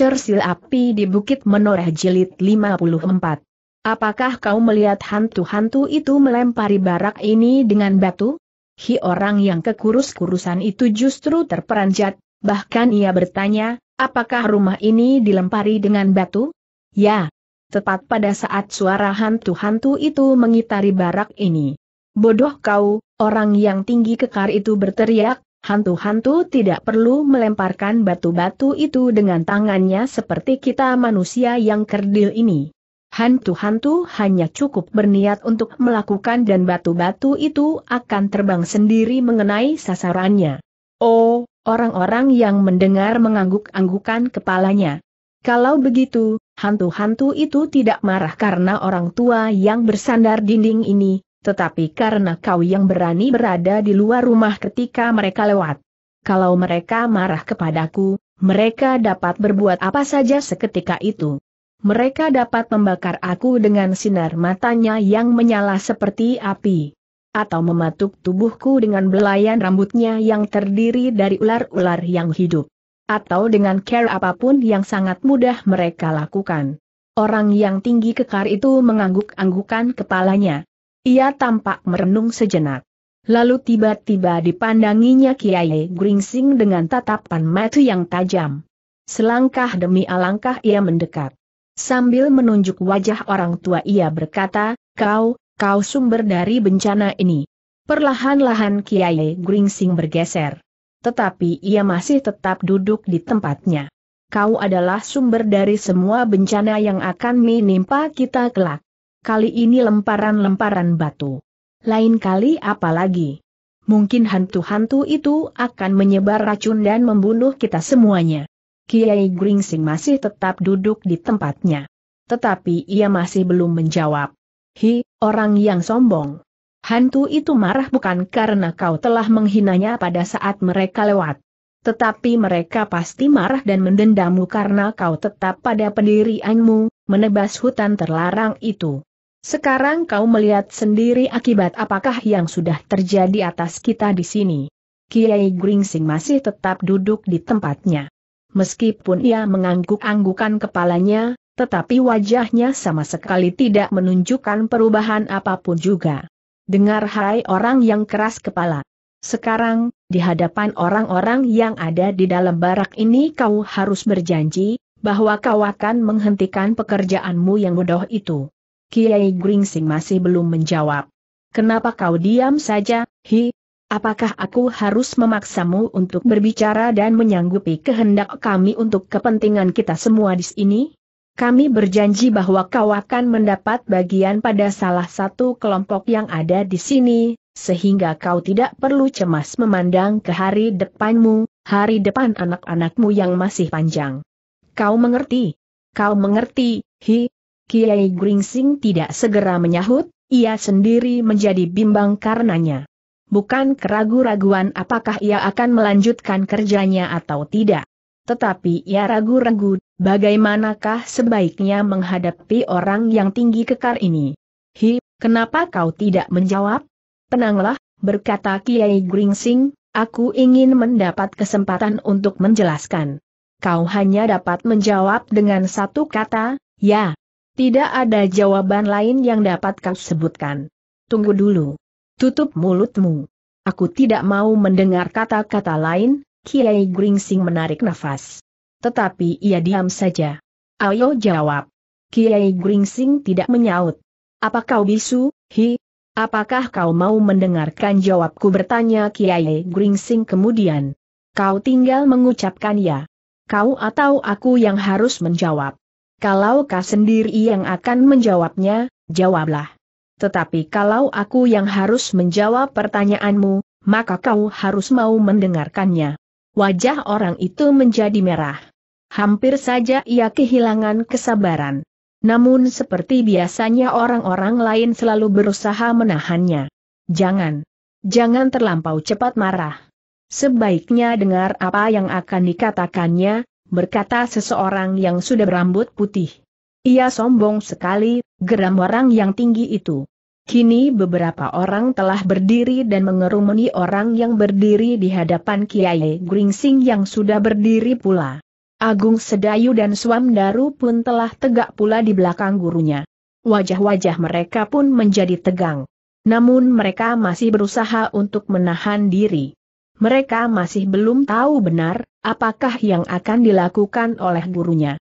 Cersil api di Bukit Menoreh Jilid 54. Apakah kau melihat hantu-hantu itu melempari barak ini dengan batu? Hi orang yang kekurus-kurusan itu justru terperanjat, bahkan ia bertanya, apakah rumah ini dilempari dengan batu? Ya, tepat pada saat suara hantu-hantu itu mengitari barak ini. Bodoh kau, orang yang tinggi kekar itu berteriak, Hantu-hantu tidak perlu melemparkan batu-batu itu dengan tangannya seperti kita manusia yang kerdil ini. Hantu-hantu hanya cukup berniat untuk melakukan dan batu-batu itu akan terbang sendiri mengenai sasarannya. Oh, orang-orang yang mendengar mengangguk-anggukan kepalanya. Kalau begitu, hantu-hantu itu tidak marah karena orang tua yang bersandar dinding ini, tetapi karena kau yang berani berada di luar rumah ketika mereka lewat. Kalau mereka marah kepadaku, mereka dapat berbuat apa saja seketika itu. Mereka dapat membakar aku dengan sinar matanya yang menyala seperti api. Atau mematuk tubuhku dengan belayan rambutnya yang terdiri dari ular-ular yang hidup. Atau dengan care apapun yang sangat mudah mereka lakukan. Orang yang tinggi kekar itu mengangguk-anggukan kepalanya. Ia tampak merenung sejenak. Lalu tiba-tiba dipandanginya Kiai Gringsing dengan tatapan mata yang tajam. Selangkah demi alangkah ia mendekat. Sambil menunjuk wajah orang tua ia berkata, kau, kau sumber dari bencana ini. Perlahan-lahan Kiai Gringsing bergeser. Tetapi ia masih tetap duduk di tempatnya. Kau adalah sumber dari semua bencana yang akan menimpa kita kelak. Kali ini lemparan-lemparan batu. Lain kali apalagi. Mungkin hantu-hantu itu akan menyebar racun dan membunuh kita semuanya. Kiai Gringsing masih tetap duduk di tempatnya. Tetapi ia masih belum menjawab. Hi, orang yang sombong. Hantu itu marah bukan karena kau telah menghinanya pada saat mereka lewat. Tetapi mereka pasti marah dan mendendamu karena kau tetap pada pendirianmu, menebas hutan terlarang itu. Sekarang kau melihat sendiri akibat apakah yang sudah terjadi atas kita di sini. Kiai Gringsing masih tetap duduk di tempatnya. Meskipun ia mengangguk-anggukan kepalanya, tetapi wajahnya sama sekali tidak menunjukkan perubahan apapun juga. Dengar hai orang yang keras kepala. Sekarang, di hadapan orang-orang yang ada di dalam barak ini kau harus berjanji, bahwa kau akan menghentikan pekerjaanmu yang bodoh itu. Kiai Gringsing masih belum menjawab. Kenapa kau diam saja, hi? Apakah aku harus memaksamu untuk berbicara dan menyanggupi kehendak kami untuk kepentingan kita semua di sini? Kami berjanji bahwa kau akan mendapat bagian pada salah satu kelompok yang ada di sini, sehingga kau tidak perlu cemas memandang ke hari depanmu, hari depan anak-anakmu yang masih panjang. Kau mengerti? Kau mengerti, hi, Kiai Gringsing tidak segera menyahut, ia sendiri menjadi bimbang karenanya. Bukan keragu-raguan apakah ia akan melanjutkan kerjanya atau tidak. Tetapi ia ragu-ragu, bagaimanakah sebaiknya menghadapi orang yang tinggi kekar ini. Hi, kenapa kau tidak menjawab? Tenanglah, berkata Kiai Gringsing, aku ingin mendapat kesempatan untuk menjelaskan. Kau hanya dapat menjawab dengan satu kata, ya. Tidak ada jawaban lain yang dapat kau sebutkan. Tunggu dulu. Tutup mulutmu. Aku tidak mau mendengar kata-kata lain, Kiai Gringsing menarik nafas. Tetapi ia diam saja. Ayo jawab. Kiai Gringsing tidak menyaut. Apa kau bisu, hi? Apakah kau mau mendengarkan jawabku bertanya Kiai Gringsing kemudian? Kau tinggal mengucapkan ya. Kau atau aku yang harus menjawab. Kalau kau sendiri yang akan menjawabnya, jawablah. Tetapi kalau aku yang harus menjawab pertanyaanmu, maka kau harus mau mendengarkannya. Wajah orang itu menjadi merah. Hampir saja ia kehilangan kesabaran. Namun seperti biasanya orang-orang lain selalu berusaha menahannya. Jangan. Jangan terlampau cepat marah. Sebaiknya dengar apa yang akan dikatakannya, berkata seseorang yang sudah berambut putih. Ia sombong sekali, geram orang yang tinggi itu. Kini beberapa orang telah berdiri dan mengerumuni orang yang berdiri di hadapan Kiai Gringsing yang sudah berdiri pula. Agung Sedayu dan Swamdaru pun telah tegak pula di belakang gurunya. Wajah-wajah mereka pun menjadi tegang. Namun mereka masih berusaha untuk menahan diri. Mereka masih belum tahu benar, apakah yang akan dilakukan oleh gurunya.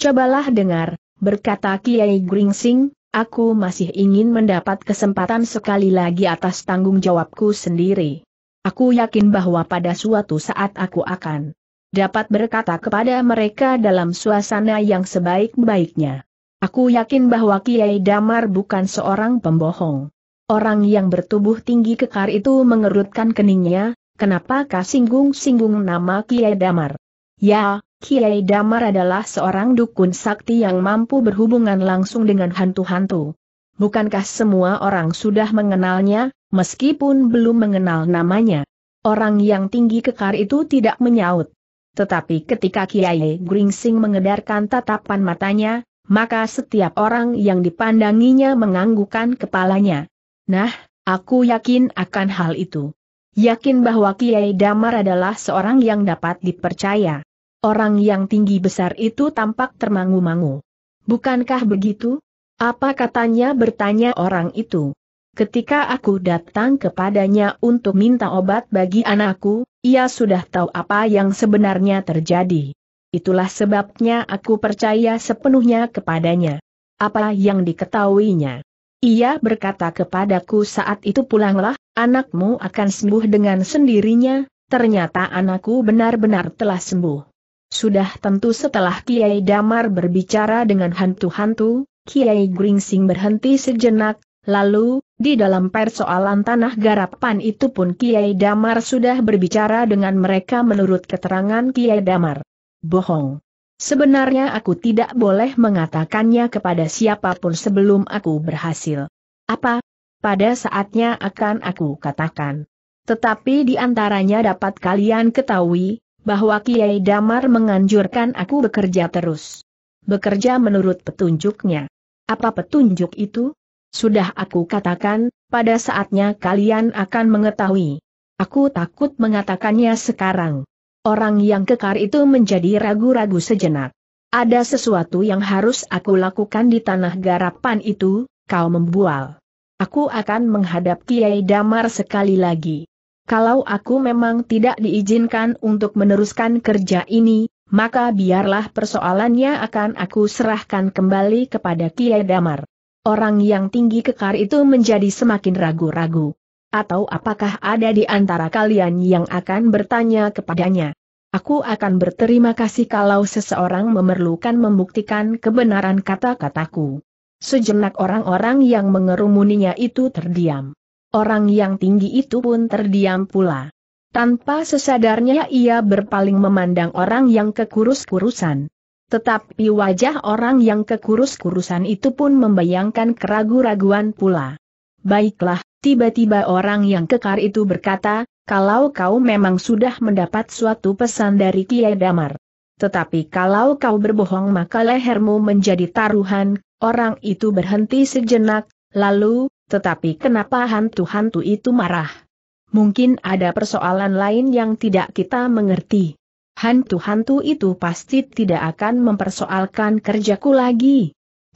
Cobalah dengar, berkata Kiai Gringsing, aku masih ingin mendapat kesempatan sekali lagi atas tanggung jawabku sendiri. Aku yakin bahwa pada suatu saat aku akan dapat berkata kepada mereka dalam suasana yang sebaik-baiknya. Aku yakin bahwa Kiai Damar bukan seorang pembohong. Orang yang bertubuh tinggi kekar itu mengerutkan keningnya, kenapa kau singgung-singgung nama Kiai Damar? Ya, Kiai Damar adalah seorang dukun sakti yang mampu berhubungan langsung dengan hantu-hantu. Bukankah semua orang sudah mengenalnya, meskipun belum mengenal namanya? Orang yang tinggi kekar itu tidak menyaut. Tetapi ketika Kiai Gringsing mengedarkan tatapan matanya, maka setiap orang yang dipandanginya menganggukkan kepalanya. Nah, aku yakin akan hal itu yakin bahwa Kiai Damar adalah seorang yang dapat dipercaya. Orang yang tinggi besar itu tampak termangu-mangu. Bukankah begitu? Apa katanya bertanya orang itu. Ketika aku datang kepadanya untuk minta obat bagi anakku, ia sudah tahu apa yang sebenarnya terjadi. Itulah sebabnya aku percaya sepenuhnya kepadanya. Apa yang diketahuinya? Ia berkata kepadaku saat itu pulanglah, anakmu akan sembuh dengan sendirinya, ternyata anakku benar-benar telah sembuh. Sudah tentu setelah Kiai Damar berbicara dengan hantu-hantu, Kiai Gringsing berhenti sejenak, lalu, di dalam persoalan tanah garapan itu pun Kiai Damar sudah berbicara dengan mereka menurut keterangan Kiai Damar. Bohong. Sebenarnya aku tidak boleh mengatakannya kepada siapapun sebelum aku berhasil. Apa? Pada saatnya akan aku katakan. Tetapi di antaranya dapat kalian ketahui, bahwa Kiai Damar menganjurkan aku bekerja terus. Bekerja menurut petunjuknya. Apa petunjuk itu? Sudah aku katakan, pada saatnya kalian akan mengetahui. Aku takut mengatakannya sekarang. Orang yang kekar itu menjadi ragu-ragu sejenak. Ada sesuatu yang harus aku lakukan di tanah garapan itu, kau membual. Aku akan menghadap Kiai Damar sekali lagi. Kalau aku memang tidak diizinkan untuk meneruskan kerja ini, maka biarlah persoalannya akan aku serahkan kembali kepada Kiai Damar. Orang yang tinggi kekar itu menjadi semakin ragu-ragu. Atau apakah ada di antara kalian yang akan bertanya kepadanya? Aku akan berterima kasih kalau seseorang memerlukan membuktikan kebenaran kata-kataku. Sejenak orang-orang yang mengerumuninya itu terdiam. Orang yang tinggi itu pun terdiam pula. Tanpa sesadarnya ia berpaling memandang orang yang kekurus-kurusan. Tetapi wajah orang yang kekurus-kurusan itu pun membayangkan keraguan raguan pula. Baiklah, Tiba-tiba orang yang kekar itu berkata, kalau kau memang sudah mendapat suatu pesan dari Kiai Damar. Tetapi kalau kau berbohong maka lehermu menjadi taruhan, orang itu berhenti sejenak, lalu, tetapi kenapa hantu-hantu itu marah? Mungkin ada persoalan lain yang tidak kita mengerti. Hantu-hantu itu pasti tidak akan mempersoalkan kerjaku lagi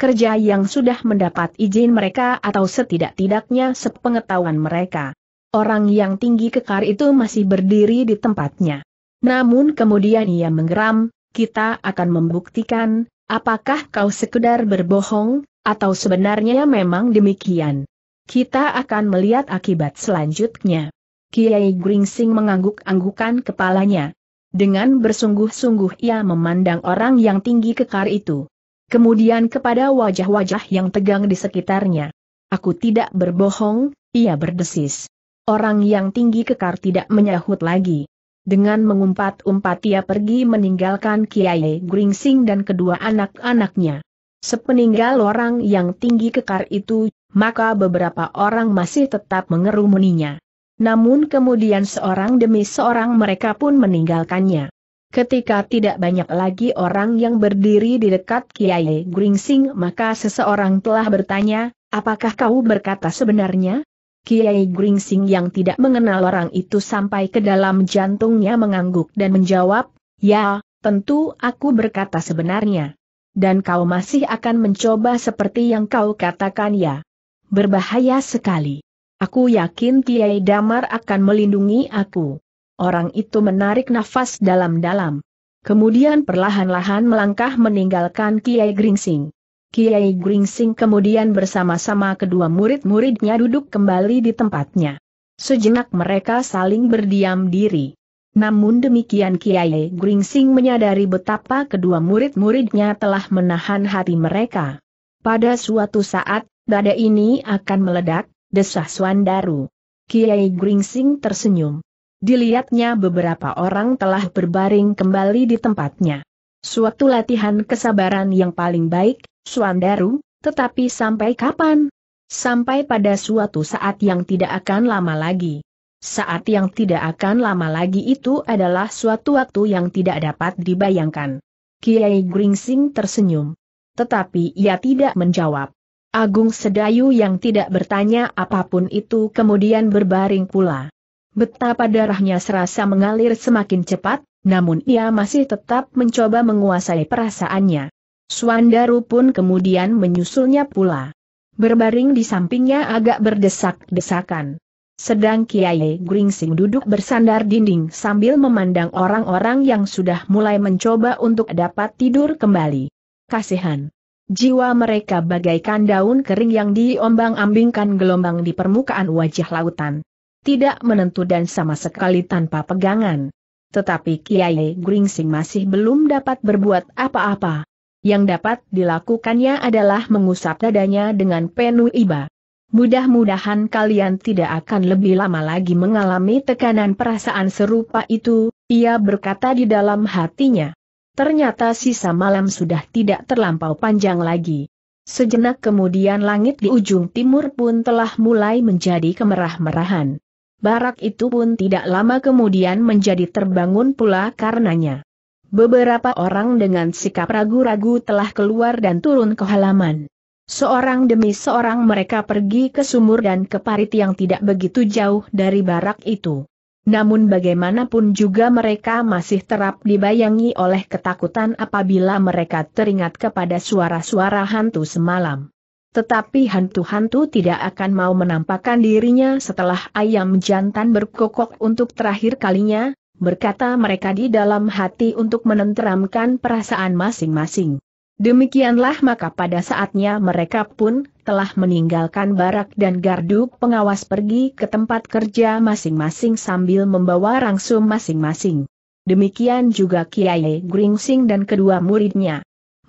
kerja yang sudah mendapat izin mereka atau setidak-tidaknya sepengetahuan mereka. Orang yang tinggi kekar itu masih berdiri di tempatnya. Namun kemudian ia menggeram, kita akan membuktikan, apakah kau sekedar berbohong, atau sebenarnya memang demikian. Kita akan melihat akibat selanjutnya. Kiai Gringsing mengangguk-anggukan kepalanya. Dengan bersungguh-sungguh ia memandang orang yang tinggi kekar itu kemudian kepada wajah-wajah yang tegang di sekitarnya. Aku tidak berbohong, ia berdesis. Orang yang tinggi kekar tidak menyahut lagi. Dengan mengumpat-umpat ia pergi meninggalkan Kiai Gringsing dan kedua anak-anaknya. Sepeninggal orang yang tinggi kekar itu, maka beberapa orang masih tetap mengerumuninya. Namun kemudian seorang demi seorang mereka pun meninggalkannya. Ketika tidak banyak lagi orang yang berdiri di dekat Kiai Gringsing maka seseorang telah bertanya, apakah kau berkata sebenarnya? Kiai Gringsing yang tidak mengenal orang itu sampai ke dalam jantungnya mengangguk dan menjawab, ya, tentu aku berkata sebenarnya. Dan kau masih akan mencoba seperti yang kau katakan ya. Berbahaya sekali. Aku yakin Kiai Damar akan melindungi aku. Orang itu menarik nafas dalam-dalam. Kemudian perlahan-lahan melangkah meninggalkan Kiai Gringsing. Kiai Gringsing kemudian bersama-sama kedua murid-muridnya duduk kembali di tempatnya. Sejenak mereka saling berdiam diri. Namun demikian Kiai Gringsing menyadari betapa kedua murid-muridnya telah menahan hati mereka. Pada suatu saat, badai ini akan meledak, desah Swandaru. Kiai Gringsing tersenyum. Dilihatnya beberapa orang telah berbaring kembali di tempatnya. Suatu latihan kesabaran yang paling baik, Suandaru, tetapi sampai kapan? Sampai pada suatu saat yang tidak akan lama lagi. Saat yang tidak akan lama lagi itu adalah suatu waktu yang tidak dapat dibayangkan. Kiai Gringsing tersenyum. Tetapi ia tidak menjawab. Agung Sedayu yang tidak bertanya apapun itu kemudian berbaring pula. Betapa darahnya serasa mengalir semakin cepat, namun ia masih tetap mencoba menguasai perasaannya. Swandaru pun kemudian menyusulnya pula. Berbaring di sampingnya agak berdesak-desakan. Sedang Kiai Gringsing duduk bersandar dinding sambil memandang orang-orang yang sudah mulai mencoba untuk dapat tidur kembali. Kasihan. Jiwa mereka bagaikan daun kering yang diombang-ambingkan gelombang di permukaan wajah lautan tidak menentu dan sama sekali tanpa pegangan. Tetapi Kiai Gringsing masih belum dapat berbuat apa-apa. Yang dapat dilakukannya adalah mengusap dadanya dengan penuh iba. Mudah-mudahan kalian tidak akan lebih lama lagi mengalami tekanan perasaan serupa itu, ia berkata di dalam hatinya. Ternyata sisa malam sudah tidak terlampau panjang lagi. Sejenak kemudian langit di ujung timur pun telah mulai menjadi kemerah-merahan. Barak itu pun tidak lama kemudian menjadi terbangun pula karenanya. Beberapa orang dengan sikap ragu-ragu telah keluar dan turun ke halaman. Seorang demi seorang mereka pergi ke sumur dan ke parit yang tidak begitu jauh dari barak itu. Namun bagaimanapun juga mereka masih terap dibayangi oleh ketakutan apabila mereka teringat kepada suara-suara hantu semalam. Tetapi hantu-hantu tidak akan mau menampakkan dirinya setelah ayam jantan berkokok untuk terakhir kalinya, berkata mereka di dalam hati untuk menenteramkan perasaan masing-masing. Demikianlah maka pada saatnya mereka pun telah meninggalkan barak dan gardu pengawas pergi ke tempat kerja masing-masing sambil membawa rangsum masing-masing. Demikian juga Kiai Gringsing dan kedua muridnya.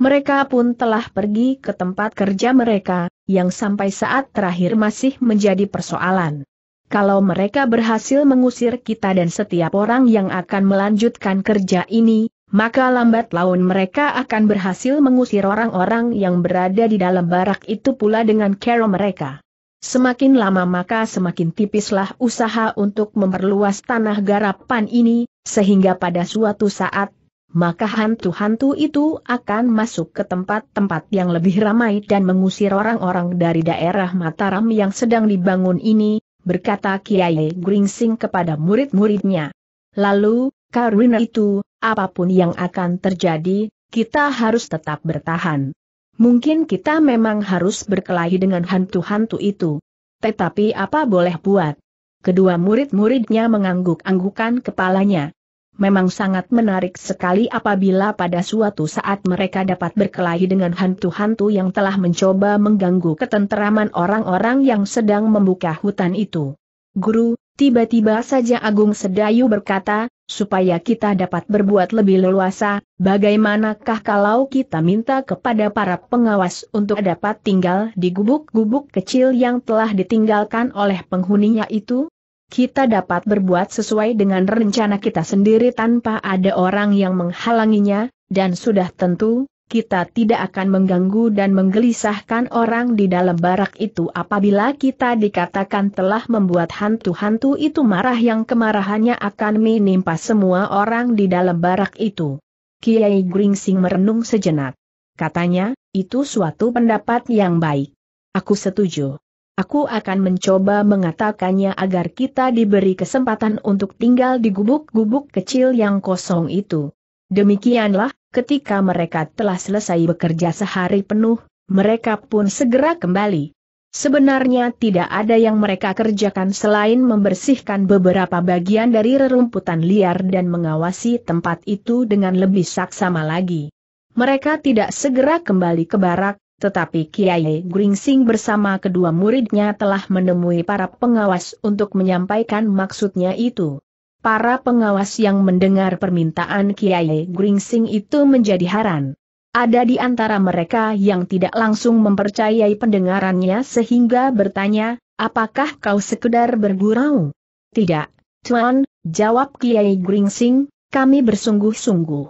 Mereka pun telah pergi ke tempat kerja mereka, yang sampai saat terakhir masih menjadi persoalan. Kalau mereka berhasil mengusir kita dan setiap orang yang akan melanjutkan kerja ini, maka lambat laun mereka akan berhasil mengusir orang-orang yang berada di dalam barak itu pula dengan cara mereka. Semakin lama maka semakin tipislah usaha untuk memperluas tanah garapan ini, sehingga pada suatu saat maka hantu-hantu itu akan masuk ke tempat-tempat yang lebih ramai dan mengusir orang-orang dari daerah Mataram yang sedang dibangun ini, berkata Kiai Gringsing kepada murid-muridnya. Lalu, Karuna itu, apapun yang akan terjadi, kita harus tetap bertahan. Mungkin kita memang harus berkelahi dengan hantu-hantu itu. Tetapi apa boleh buat? Kedua murid-muridnya mengangguk-anggukan kepalanya. Memang sangat menarik sekali apabila pada suatu saat mereka dapat berkelahi dengan hantu-hantu yang telah mencoba mengganggu ketenteraman orang-orang yang sedang membuka hutan itu. Guru, tiba-tiba saja Agung Sedayu berkata, supaya kita dapat berbuat lebih leluasa, bagaimanakah kalau kita minta kepada para pengawas untuk dapat tinggal di gubuk-gubuk kecil yang telah ditinggalkan oleh penghuninya itu? kita dapat berbuat sesuai dengan rencana kita sendiri tanpa ada orang yang menghalanginya, dan sudah tentu, kita tidak akan mengganggu dan menggelisahkan orang di dalam barak itu apabila kita dikatakan telah membuat hantu-hantu itu marah yang kemarahannya akan menimpa semua orang di dalam barak itu. Kiai Gringsing merenung sejenak. Katanya, itu suatu pendapat yang baik. Aku setuju. Aku akan mencoba mengatakannya agar kita diberi kesempatan untuk tinggal di gubuk-gubuk kecil yang kosong itu. Demikianlah, ketika mereka telah selesai bekerja sehari penuh, mereka pun segera kembali. Sebenarnya tidak ada yang mereka kerjakan selain membersihkan beberapa bagian dari rerumputan liar dan mengawasi tempat itu dengan lebih saksama lagi. Mereka tidak segera kembali ke barak, tetapi Kiai Gringsing bersama kedua muridnya telah menemui para pengawas untuk menyampaikan maksudnya itu. Para pengawas yang mendengar permintaan Kiai Gringsing itu menjadi haran. Ada di antara mereka yang tidak langsung mempercayai pendengarannya sehingga bertanya, apakah kau sekedar bergurau? Tidak, Tuan, jawab Kiai Gringsing, kami bersungguh-sungguh.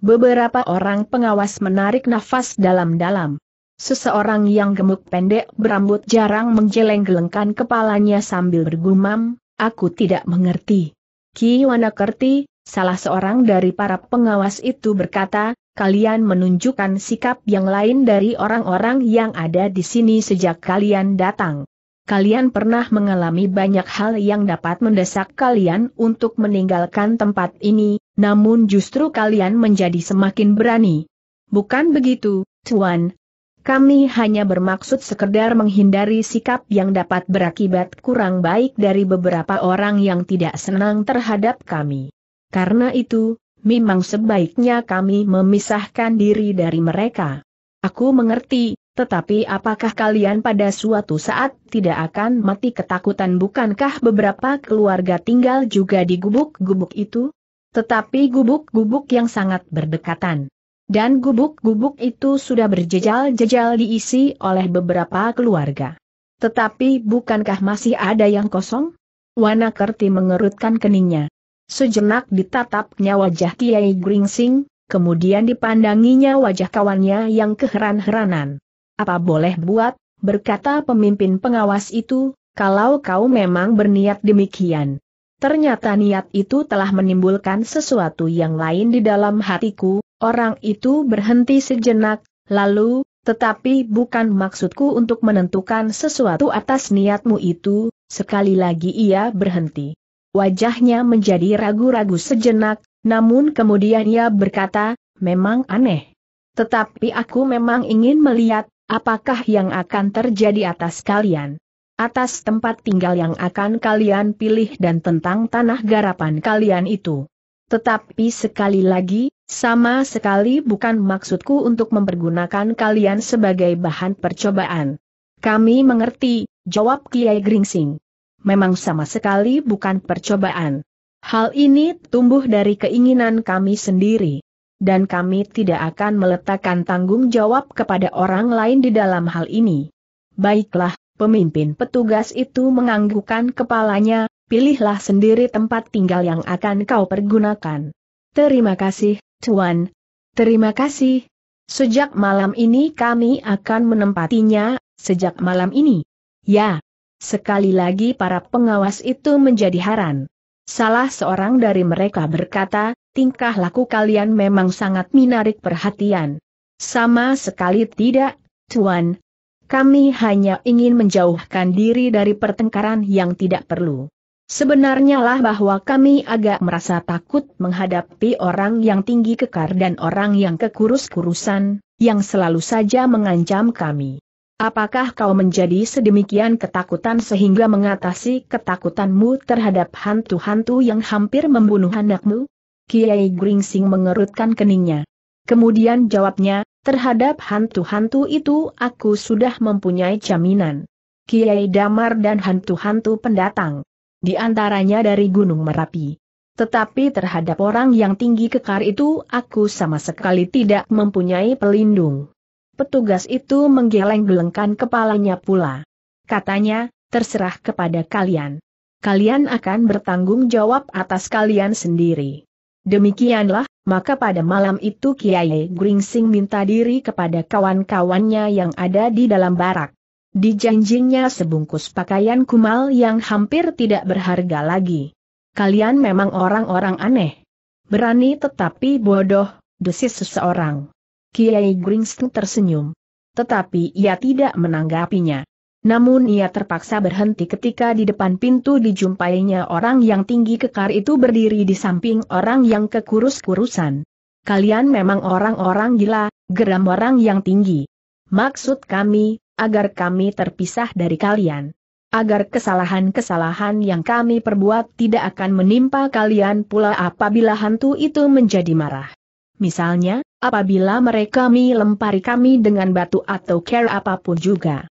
Beberapa orang pengawas menarik nafas dalam-dalam. Seseorang yang gemuk pendek berambut jarang menjeleng gelengkan kepalanya sambil bergumam, aku tidak mengerti. Ki Wanakerti, salah seorang dari para pengawas itu berkata, kalian menunjukkan sikap yang lain dari orang-orang yang ada di sini sejak kalian datang. Kalian pernah mengalami banyak hal yang dapat mendesak kalian untuk meninggalkan tempat ini, namun justru kalian menjadi semakin berani. Bukan begitu, Tuan, kami hanya bermaksud sekedar menghindari sikap yang dapat berakibat kurang baik dari beberapa orang yang tidak senang terhadap kami. Karena itu, memang sebaiknya kami memisahkan diri dari mereka. Aku mengerti, tetapi apakah kalian pada suatu saat tidak akan mati ketakutan bukankah beberapa keluarga tinggal juga di gubuk-gubuk itu? Tetapi gubuk-gubuk yang sangat berdekatan. Dan gubuk-gubuk itu sudah berjejal-jejal diisi oleh beberapa keluarga. Tetapi bukankah masih ada yang kosong? Wanakerti mengerutkan keningnya. Sejenak ditatapnya wajah Kiai Gringsing, kemudian dipandanginya wajah kawannya yang keheran-heranan. Apa boleh buat, berkata pemimpin pengawas itu, kalau kau memang berniat demikian. Ternyata niat itu telah menimbulkan sesuatu yang lain di dalam hatiku, Orang itu berhenti sejenak, lalu, tetapi bukan maksudku untuk menentukan sesuatu atas niatmu itu, sekali lagi ia berhenti. Wajahnya menjadi ragu-ragu sejenak, namun kemudian ia berkata, memang aneh. Tetapi aku memang ingin melihat, apakah yang akan terjadi atas kalian. Atas tempat tinggal yang akan kalian pilih dan tentang tanah garapan kalian itu. Tetapi sekali lagi, sama sekali bukan maksudku untuk mempergunakan kalian sebagai bahan percobaan. Kami mengerti, jawab Kiai Gringsing. Memang sama sekali bukan percobaan. Hal ini tumbuh dari keinginan kami sendiri. Dan kami tidak akan meletakkan tanggung jawab kepada orang lain di dalam hal ini. Baiklah, pemimpin petugas itu menganggukkan kepalanya, pilihlah sendiri tempat tinggal yang akan kau pergunakan. Terima kasih, Tuan. Terima kasih. Sejak malam ini kami akan menempatinya, sejak malam ini. Ya. Sekali lagi para pengawas itu menjadi haran. Salah seorang dari mereka berkata, tingkah laku kalian memang sangat menarik perhatian. Sama sekali tidak, Tuan. Kami hanya ingin menjauhkan diri dari pertengkaran yang tidak perlu. Sebenarnya lah bahwa kami agak merasa takut menghadapi orang yang tinggi kekar dan orang yang kekurus-kurusan, yang selalu saja mengancam kami. Apakah kau menjadi sedemikian ketakutan sehingga mengatasi ketakutanmu terhadap hantu-hantu yang hampir membunuh anakmu? Kiai Gringsing mengerutkan keningnya. Kemudian jawabnya, terhadap hantu-hantu itu aku sudah mempunyai jaminan. Kiai Damar dan hantu-hantu pendatang di antaranya dari Gunung Merapi. Tetapi terhadap orang yang tinggi kekar itu aku sama sekali tidak mempunyai pelindung. Petugas itu menggeleng-gelengkan kepalanya pula. Katanya, terserah kepada kalian. Kalian akan bertanggung jawab atas kalian sendiri. Demikianlah, maka pada malam itu Kiai Gringsing minta diri kepada kawan-kawannya yang ada di dalam barak dijanjinya sebungkus pakaian kumal yang hampir tidak berharga lagi. Kalian memang orang-orang aneh. Berani tetapi bodoh, desis seseorang. Kiai Gringsteng tersenyum. Tetapi ia tidak menanggapinya. Namun ia terpaksa berhenti ketika di depan pintu dijumpainya orang yang tinggi kekar itu berdiri di samping orang yang kekurus-kurusan. Kalian memang orang-orang gila, geram orang yang tinggi. Maksud kami, agar kami terpisah dari kalian. Agar kesalahan-kesalahan yang kami perbuat tidak akan menimpa kalian pula apabila hantu itu menjadi marah. Misalnya, apabila mereka melempari kami dengan batu atau care apapun juga.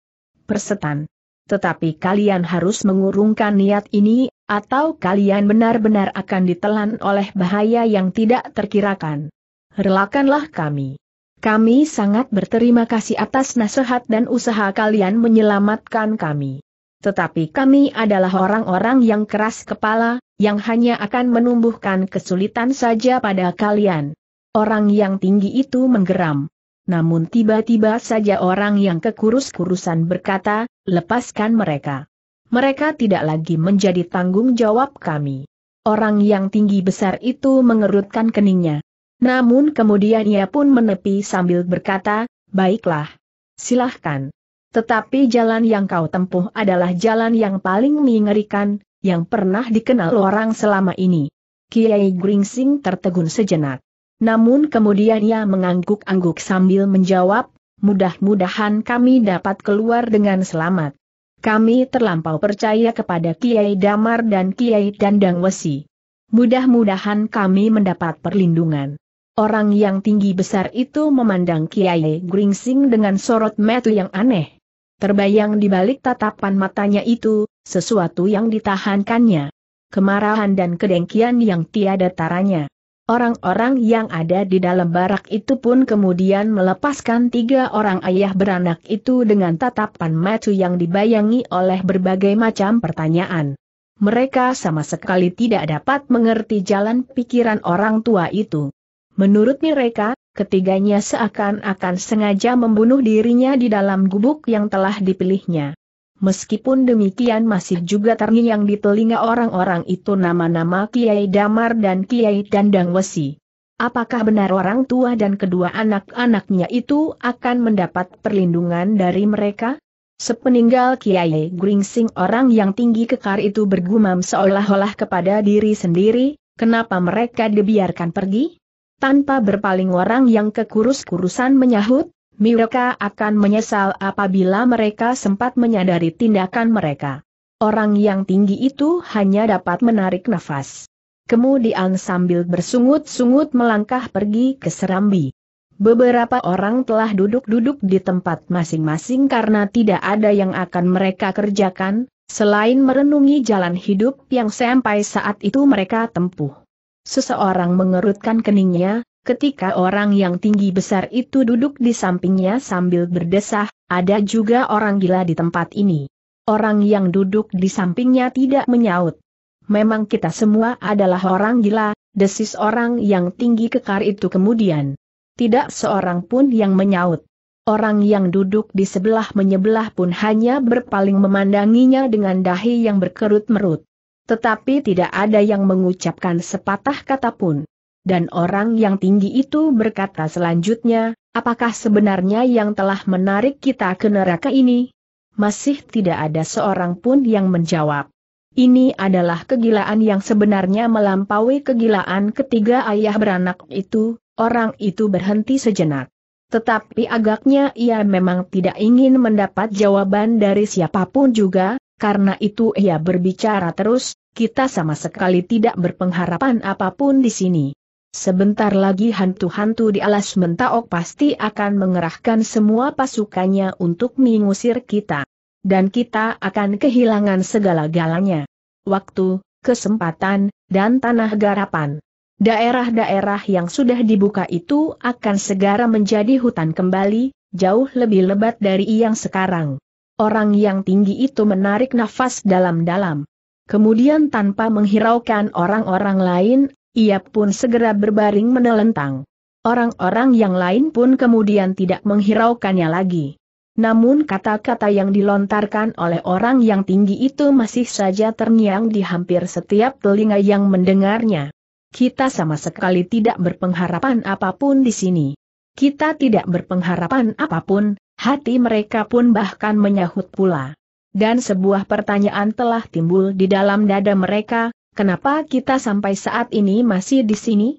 Persetan. Tetapi kalian harus mengurungkan niat ini, atau kalian benar-benar akan ditelan oleh bahaya yang tidak terkirakan. Relakanlah kami. Kami sangat berterima kasih atas nasihat dan usaha kalian menyelamatkan kami. Tetapi kami adalah orang-orang yang keras kepala, yang hanya akan menumbuhkan kesulitan saja pada kalian. Orang yang tinggi itu menggeram. Namun tiba-tiba saja orang yang kekurus-kurusan berkata, lepaskan mereka. Mereka tidak lagi menjadi tanggung jawab kami. Orang yang tinggi besar itu mengerutkan keningnya. Namun kemudian ia pun menepi sambil berkata, baiklah. Silahkan. Tetapi jalan yang kau tempuh adalah jalan yang paling mengerikan, yang pernah dikenal orang selama ini. Kiai Gringsing tertegun sejenak. Namun kemudian ia mengangguk-angguk sambil menjawab, mudah-mudahan kami dapat keluar dengan selamat. Kami terlampau percaya kepada Kiai Damar dan Kiai Dandang Wesi. Mudah-mudahan kami mendapat perlindungan. Orang yang tinggi besar itu memandang Kiai Gringsing dengan sorot metu yang aneh. Terbayang di balik tatapan matanya itu, sesuatu yang ditahankannya. Kemarahan dan kedengkian yang tiada taranya. Orang-orang yang ada di dalam barak itu pun kemudian melepaskan tiga orang ayah beranak itu dengan tatapan metu yang dibayangi oleh berbagai macam pertanyaan. Mereka sama sekali tidak dapat mengerti jalan pikiran orang tua itu. Menurut mereka, ketiganya seakan-akan sengaja membunuh dirinya di dalam gubuk yang telah dipilihnya. Meskipun demikian masih juga terngiang di telinga orang-orang itu nama-nama Kiai Damar dan Kiai Dandang Wesi. Apakah benar orang tua dan kedua anak-anaknya itu akan mendapat perlindungan dari mereka? Sepeninggal Kiai Gringsing orang yang tinggi kekar itu bergumam seolah-olah kepada diri sendiri, kenapa mereka dibiarkan pergi? Tanpa berpaling orang yang kekurus-kurusan menyahut, mereka akan menyesal apabila mereka sempat menyadari tindakan mereka. Orang yang tinggi itu hanya dapat menarik nafas. Kemudian sambil bersungut-sungut melangkah pergi ke serambi. Beberapa orang telah duduk-duduk di tempat masing-masing karena tidak ada yang akan mereka kerjakan, selain merenungi jalan hidup yang sampai saat itu mereka tempuh. Seseorang mengerutkan keningnya, ketika orang yang tinggi besar itu duduk di sampingnya sambil berdesah, ada juga orang gila di tempat ini. Orang yang duduk di sampingnya tidak menyaut. Memang kita semua adalah orang gila, desis orang yang tinggi kekar itu kemudian. Tidak seorang pun yang menyaut. Orang yang duduk di sebelah menyebelah pun hanya berpaling memandanginya dengan dahi yang berkerut merut. Tetapi tidak ada yang mengucapkan sepatah kata pun. Dan orang yang tinggi itu berkata selanjutnya, apakah sebenarnya yang telah menarik kita ke neraka ini? Masih tidak ada seorang pun yang menjawab. Ini adalah kegilaan yang sebenarnya melampaui kegilaan ketiga ayah beranak itu, orang itu berhenti sejenak. Tetapi agaknya ia memang tidak ingin mendapat jawaban dari siapapun juga, karena itu ia berbicara terus, kita sama sekali tidak berpengharapan apapun di sini. Sebentar lagi hantu-hantu di alas mentaok pasti akan mengerahkan semua pasukannya untuk mengusir kita. Dan kita akan kehilangan segala-galanya. Waktu, kesempatan, dan tanah garapan. Daerah-daerah yang sudah dibuka itu akan segera menjadi hutan kembali, jauh lebih lebat dari yang sekarang. Orang yang tinggi itu menarik nafas dalam-dalam. Kemudian tanpa menghiraukan orang-orang lain, ia pun segera berbaring menelentang. Orang-orang yang lain pun kemudian tidak menghiraukannya lagi. Namun kata-kata yang dilontarkan oleh orang yang tinggi itu masih saja terngiang di hampir setiap telinga yang mendengarnya. Kita sama sekali tidak berpengharapan apapun di sini. Kita tidak berpengharapan apapun, hati mereka pun bahkan menyahut pula. Dan sebuah pertanyaan telah timbul di dalam dada mereka, kenapa kita sampai saat ini masih di sini?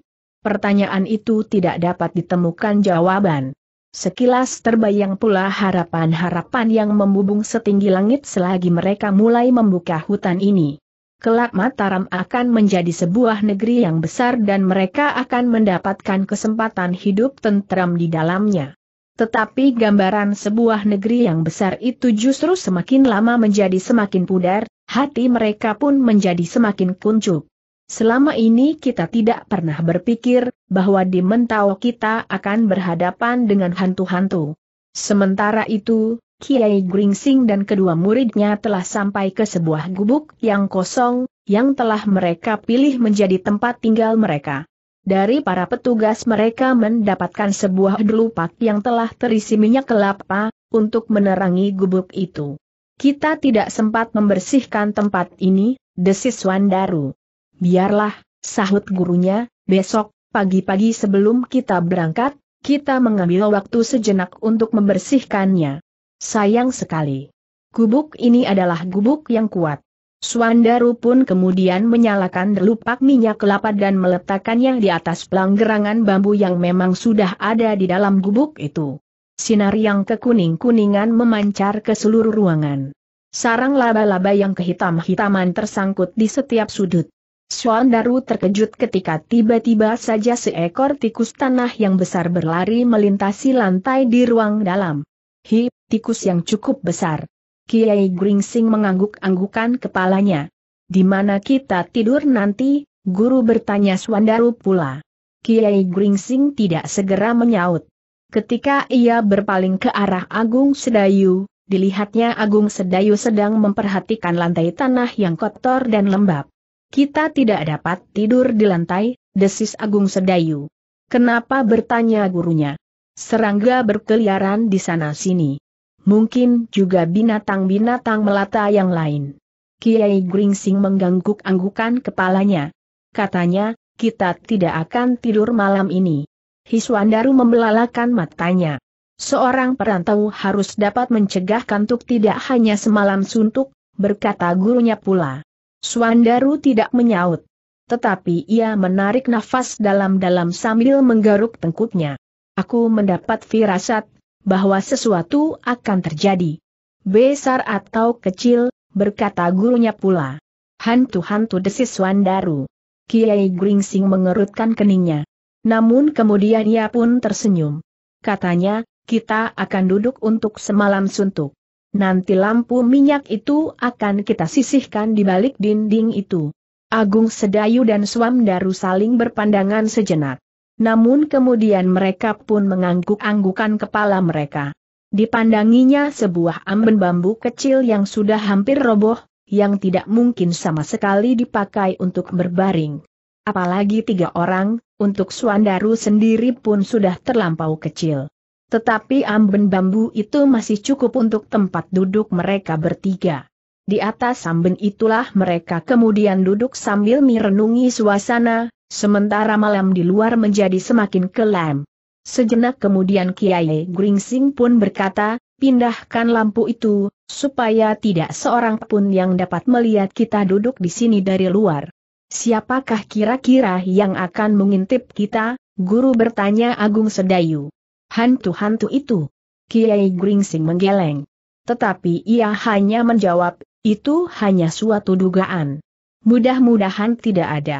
Pertanyaan itu tidak dapat ditemukan jawaban. Sekilas terbayang pula harapan-harapan yang membubung setinggi langit selagi mereka mulai membuka hutan ini. Kelak Mataram akan menjadi sebuah negeri yang besar dan mereka akan mendapatkan kesempatan hidup tentram di dalamnya. Tetapi gambaran sebuah negeri yang besar itu justru semakin lama menjadi semakin pudar, hati mereka pun menjadi semakin kuncup. Selama ini kita tidak pernah berpikir bahwa di Mentau kita akan berhadapan dengan hantu-hantu. Sementara itu, Kiai Gringsing dan kedua muridnya telah sampai ke sebuah gubuk yang kosong, yang telah mereka pilih menjadi tempat tinggal mereka. Dari para petugas mereka mendapatkan sebuah gelupak yang telah terisi minyak kelapa, untuk menerangi gubuk itu. Kita tidak sempat membersihkan tempat ini, desis Wandaru. Biarlah, sahut gurunya, besok, pagi-pagi sebelum kita berangkat, kita mengambil waktu sejenak untuk membersihkannya. Sayang sekali. Gubuk ini adalah gubuk yang kuat. Suandaru pun kemudian menyalakan delupak minyak kelapa dan meletakkannya di atas pelanggerangan bambu yang memang sudah ada di dalam gubuk itu. Sinar yang kekuning-kuningan memancar ke seluruh ruangan. Sarang laba-laba yang kehitam-hitaman tersangkut di setiap sudut. Suandaru terkejut ketika tiba-tiba saja seekor tikus tanah yang besar berlari melintasi lantai di ruang dalam. Hi, tikus yang cukup besar. Kiai Gringsing mengangguk-anggukan kepalanya. Di mana kita tidur nanti? Guru bertanya Swandaru pula. Kiai Gringsing tidak segera menyaut. Ketika ia berpaling ke arah Agung Sedayu, dilihatnya Agung Sedayu sedang memperhatikan lantai tanah yang kotor dan lembab. Kita tidak dapat tidur di lantai, desis Agung Sedayu. Kenapa bertanya gurunya? Serangga berkeliaran di sana-sini mungkin juga binatang-binatang melata yang lain. Kiai Gringsing mengangguk-anggukan kepalanya. Katanya, kita tidak akan tidur malam ini. Hiswandaru membelalakan matanya. Seorang perantau harus dapat mencegah kantuk tidak hanya semalam suntuk, berkata gurunya pula. Swandaru tidak menyaut. Tetapi ia menarik nafas dalam-dalam sambil menggaruk tengkuknya. Aku mendapat firasat, bahwa sesuatu akan terjadi. Besar atau kecil, berkata gurunya pula. Hantu-hantu desis Wandaru. Kiai Gringsing mengerutkan keningnya. Namun kemudian ia pun tersenyum. Katanya, kita akan duduk untuk semalam suntuk. Nanti lampu minyak itu akan kita sisihkan di balik dinding itu. Agung Sedayu dan Suam Daru saling berpandangan sejenak. Namun kemudian mereka pun mengangguk-anggukan kepala mereka. Dipandanginya sebuah amben bambu kecil yang sudah hampir roboh, yang tidak mungkin sama sekali dipakai untuk berbaring. Apalagi tiga orang, untuk Suandaru sendiri pun sudah terlampau kecil. Tetapi amben bambu itu masih cukup untuk tempat duduk mereka bertiga. Di atas samben itulah mereka kemudian duduk sambil merenungi suasana, sementara malam di luar menjadi semakin kelam. Sejenak kemudian Kiai Gringsing pun berkata, pindahkan lampu itu, supaya tidak seorang pun yang dapat melihat kita duduk di sini dari luar. Siapakah kira-kira yang akan mengintip kita? Guru bertanya Agung Sedayu. Hantu-hantu itu. Kiai Gringsing menggeleng. Tetapi ia hanya menjawab, itu hanya suatu dugaan. Mudah-mudahan tidak ada.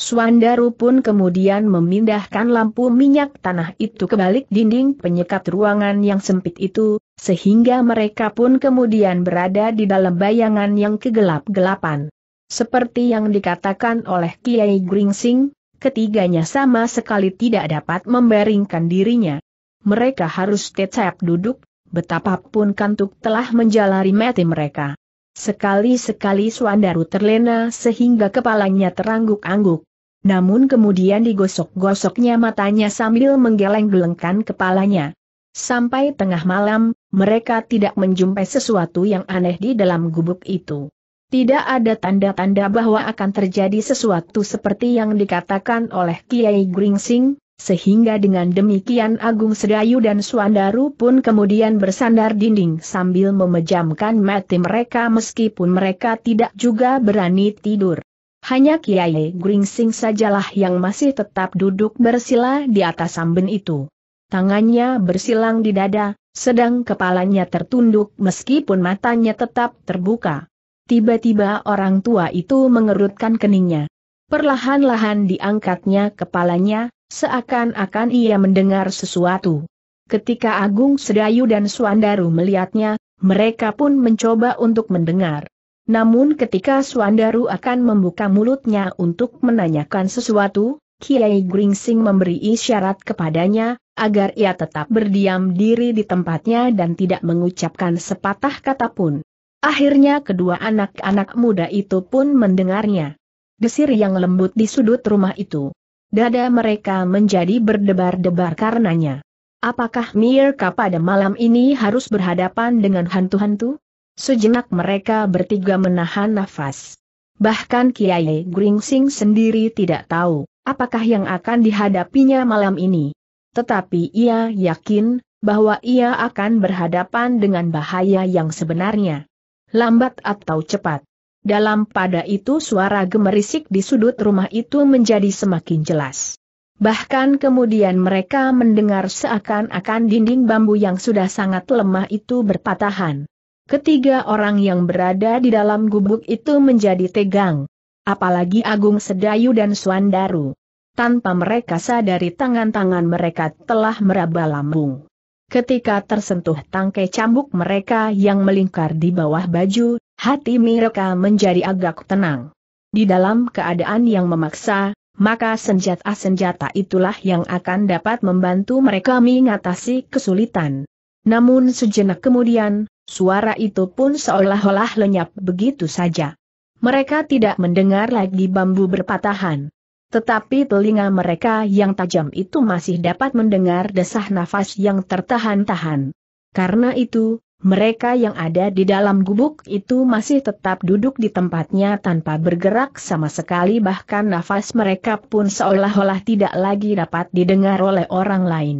Suandaru pun kemudian memindahkan lampu minyak tanah itu ke balik dinding penyekat ruangan yang sempit itu, sehingga mereka pun kemudian berada di dalam bayangan yang kegelap-gelapan. Seperti yang dikatakan oleh Kiai Gringsing, ketiganya sama sekali tidak dapat membaringkan dirinya. Mereka harus tetap duduk, betapapun kantuk telah menjalari mati mereka. Sekali-sekali Suandaru terlena sehingga kepalanya terangguk-angguk. Namun kemudian digosok-gosoknya matanya sambil menggeleng-gelengkan kepalanya. Sampai tengah malam, mereka tidak menjumpai sesuatu yang aneh di dalam gubuk itu. Tidak ada tanda-tanda bahwa akan terjadi sesuatu seperti yang dikatakan oleh Kiai Gringsing, sehingga dengan demikian Agung Sedayu dan Suandaru pun kemudian bersandar dinding sambil memejamkan mati mereka meskipun mereka tidak juga berani tidur. Hanya Kiai Gringsing sajalah yang masih tetap duduk bersila di atas samben itu. Tangannya bersilang di dada, sedang kepalanya tertunduk meskipun matanya tetap terbuka. Tiba-tiba orang tua itu mengerutkan keningnya. Perlahan-lahan diangkatnya kepalanya, Seakan-akan ia mendengar sesuatu. Ketika Agung Sedayu dan Suandaru melihatnya, mereka pun mencoba untuk mendengar. Namun ketika Suandaru akan membuka mulutnya untuk menanyakan sesuatu, Kiai Gringsing memberi isyarat kepadanya, agar ia tetap berdiam diri di tempatnya dan tidak mengucapkan sepatah kata pun. Akhirnya kedua anak-anak muda itu pun mendengarnya. Desir yang lembut di sudut rumah itu. Dada mereka menjadi berdebar-debar karenanya. Apakah Mirka pada malam ini harus berhadapan dengan hantu-hantu? Sejenak mereka bertiga menahan nafas. Bahkan Kiai Gringsing sendiri tidak tahu apakah yang akan dihadapinya malam ini. Tetapi ia yakin bahwa ia akan berhadapan dengan bahaya yang sebenarnya. Lambat atau cepat, dalam pada itu suara gemerisik di sudut rumah itu menjadi semakin jelas. Bahkan kemudian mereka mendengar seakan-akan dinding bambu yang sudah sangat lemah itu berpatahan. Ketiga orang yang berada di dalam gubuk itu menjadi tegang. Apalagi Agung Sedayu dan Suandaru. Tanpa mereka sadari tangan-tangan mereka telah meraba lambung. Ketika tersentuh tangkai cambuk mereka yang melingkar di bawah baju, hati mereka menjadi agak tenang. Di dalam keadaan yang memaksa, maka senjata-senjata itulah yang akan dapat membantu mereka mengatasi kesulitan. Namun sejenak kemudian, suara itu pun seolah-olah lenyap begitu saja. Mereka tidak mendengar lagi bambu berpatahan. Tetapi telinga mereka yang tajam itu masih dapat mendengar desah nafas yang tertahan-tahan. Karena itu, mereka yang ada di dalam gubuk itu masih tetap duduk di tempatnya tanpa bergerak sama sekali bahkan nafas mereka pun seolah-olah tidak lagi dapat didengar oleh orang lain.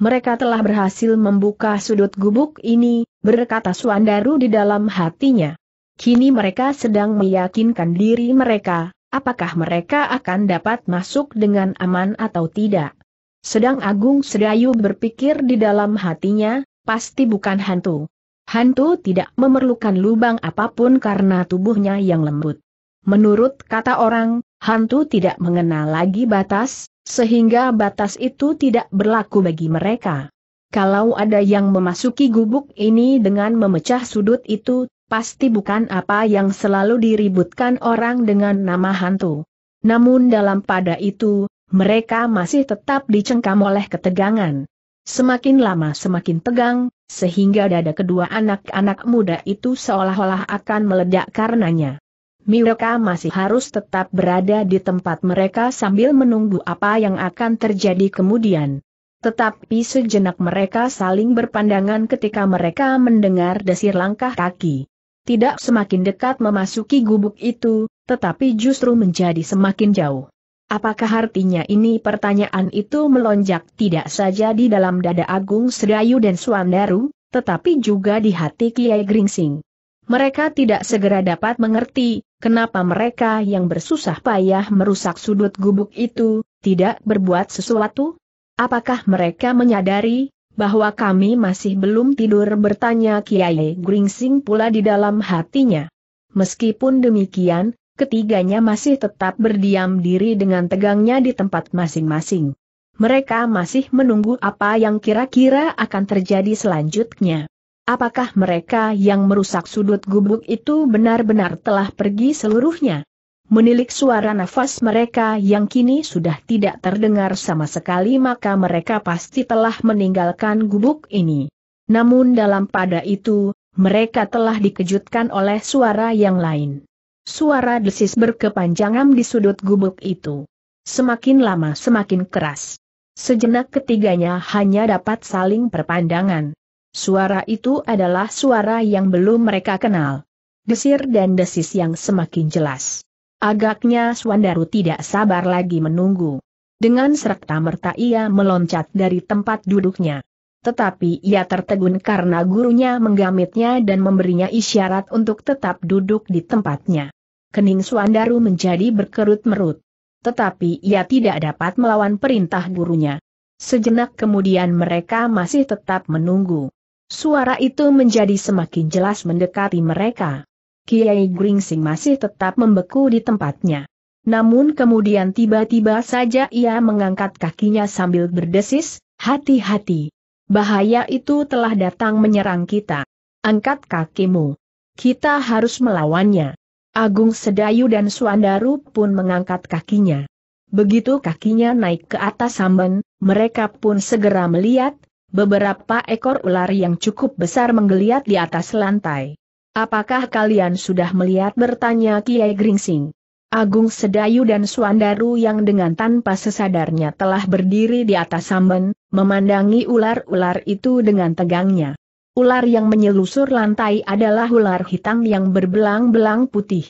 Mereka telah berhasil membuka sudut gubuk ini, berkata Suandaru di dalam hatinya. Kini mereka sedang meyakinkan diri mereka, apakah mereka akan dapat masuk dengan aman atau tidak. Sedang Agung Sedayu berpikir di dalam hatinya, pasti bukan hantu. Hantu tidak memerlukan lubang apapun karena tubuhnya yang lembut. Menurut kata orang, hantu tidak mengenal lagi batas, sehingga batas itu tidak berlaku bagi mereka. Kalau ada yang memasuki gubuk ini dengan memecah sudut itu, pasti bukan apa yang selalu diributkan orang dengan nama hantu. Namun dalam pada itu, mereka masih tetap dicengkam oleh ketegangan. Semakin lama semakin tegang, sehingga dada kedua anak-anak muda itu seolah-olah akan meledak karenanya. Mereka masih harus tetap berada di tempat mereka sambil menunggu apa yang akan terjadi kemudian. Tetapi sejenak mereka saling berpandangan ketika mereka mendengar desir langkah kaki tidak semakin dekat memasuki gubuk itu, tetapi justru menjadi semakin jauh. Apakah artinya ini pertanyaan itu melonjak tidak saja di dalam dada Agung Sedayu dan Suandaru, tetapi juga di hati Kiai Gringsing. Mereka tidak segera dapat mengerti, kenapa mereka yang bersusah payah merusak sudut gubuk itu, tidak berbuat sesuatu? Apakah mereka menyadari, bahwa kami masih belum tidur bertanya Kiai Gringsing pula di dalam hatinya. Meskipun demikian, ketiganya masih tetap berdiam diri dengan tegangnya di tempat masing-masing. Mereka masih menunggu apa yang kira-kira akan terjadi selanjutnya. Apakah mereka yang merusak sudut gubuk itu benar-benar telah pergi seluruhnya? Menilik suara nafas mereka yang kini sudah tidak terdengar sama sekali maka mereka pasti telah meninggalkan gubuk ini. Namun dalam pada itu, mereka telah dikejutkan oleh suara yang lain. Suara desis berkepanjangan di sudut gubuk itu. Semakin lama semakin keras. Sejenak ketiganya hanya dapat saling berpandangan. Suara itu adalah suara yang belum mereka kenal. Desir dan desis yang semakin jelas. Agaknya Swandaru tidak sabar lagi menunggu. Dengan serta-merta ia meloncat dari tempat duduknya. Tetapi ia tertegun karena gurunya menggamitnya dan memberinya isyarat untuk tetap duduk di tempatnya. Kening Swandaru menjadi berkerut-merut. Tetapi ia tidak dapat melawan perintah gurunya. Sejenak kemudian mereka masih tetap menunggu. Suara itu menjadi semakin jelas mendekati mereka. Kiai Gringsing masih tetap membeku di tempatnya. Namun kemudian tiba-tiba saja ia mengangkat kakinya sambil berdesis, hati-hati. Bahaya itu telah datang menyerang kita. Angkat kakimu. Kita harus melawannya. Agung Sedayu dan Suandaru pun mengangkat kakinya. Begitu kakinya naik ke atas samben, mereka pun segera melihat, beberapa ekor ular yang cukup besar menggeliat di atas lantai. Apakah kalian sudah melihat bertanya Kiai Gringsing? Agung Sedayu dan Suandaru yang dengan tanpa sesadarnya telah berdiri di atas samben, memandangi ular-ular itu dengan tegangnya. Ular yang menyelusur lantai adalah ular hitam yang berbelang-belang putih.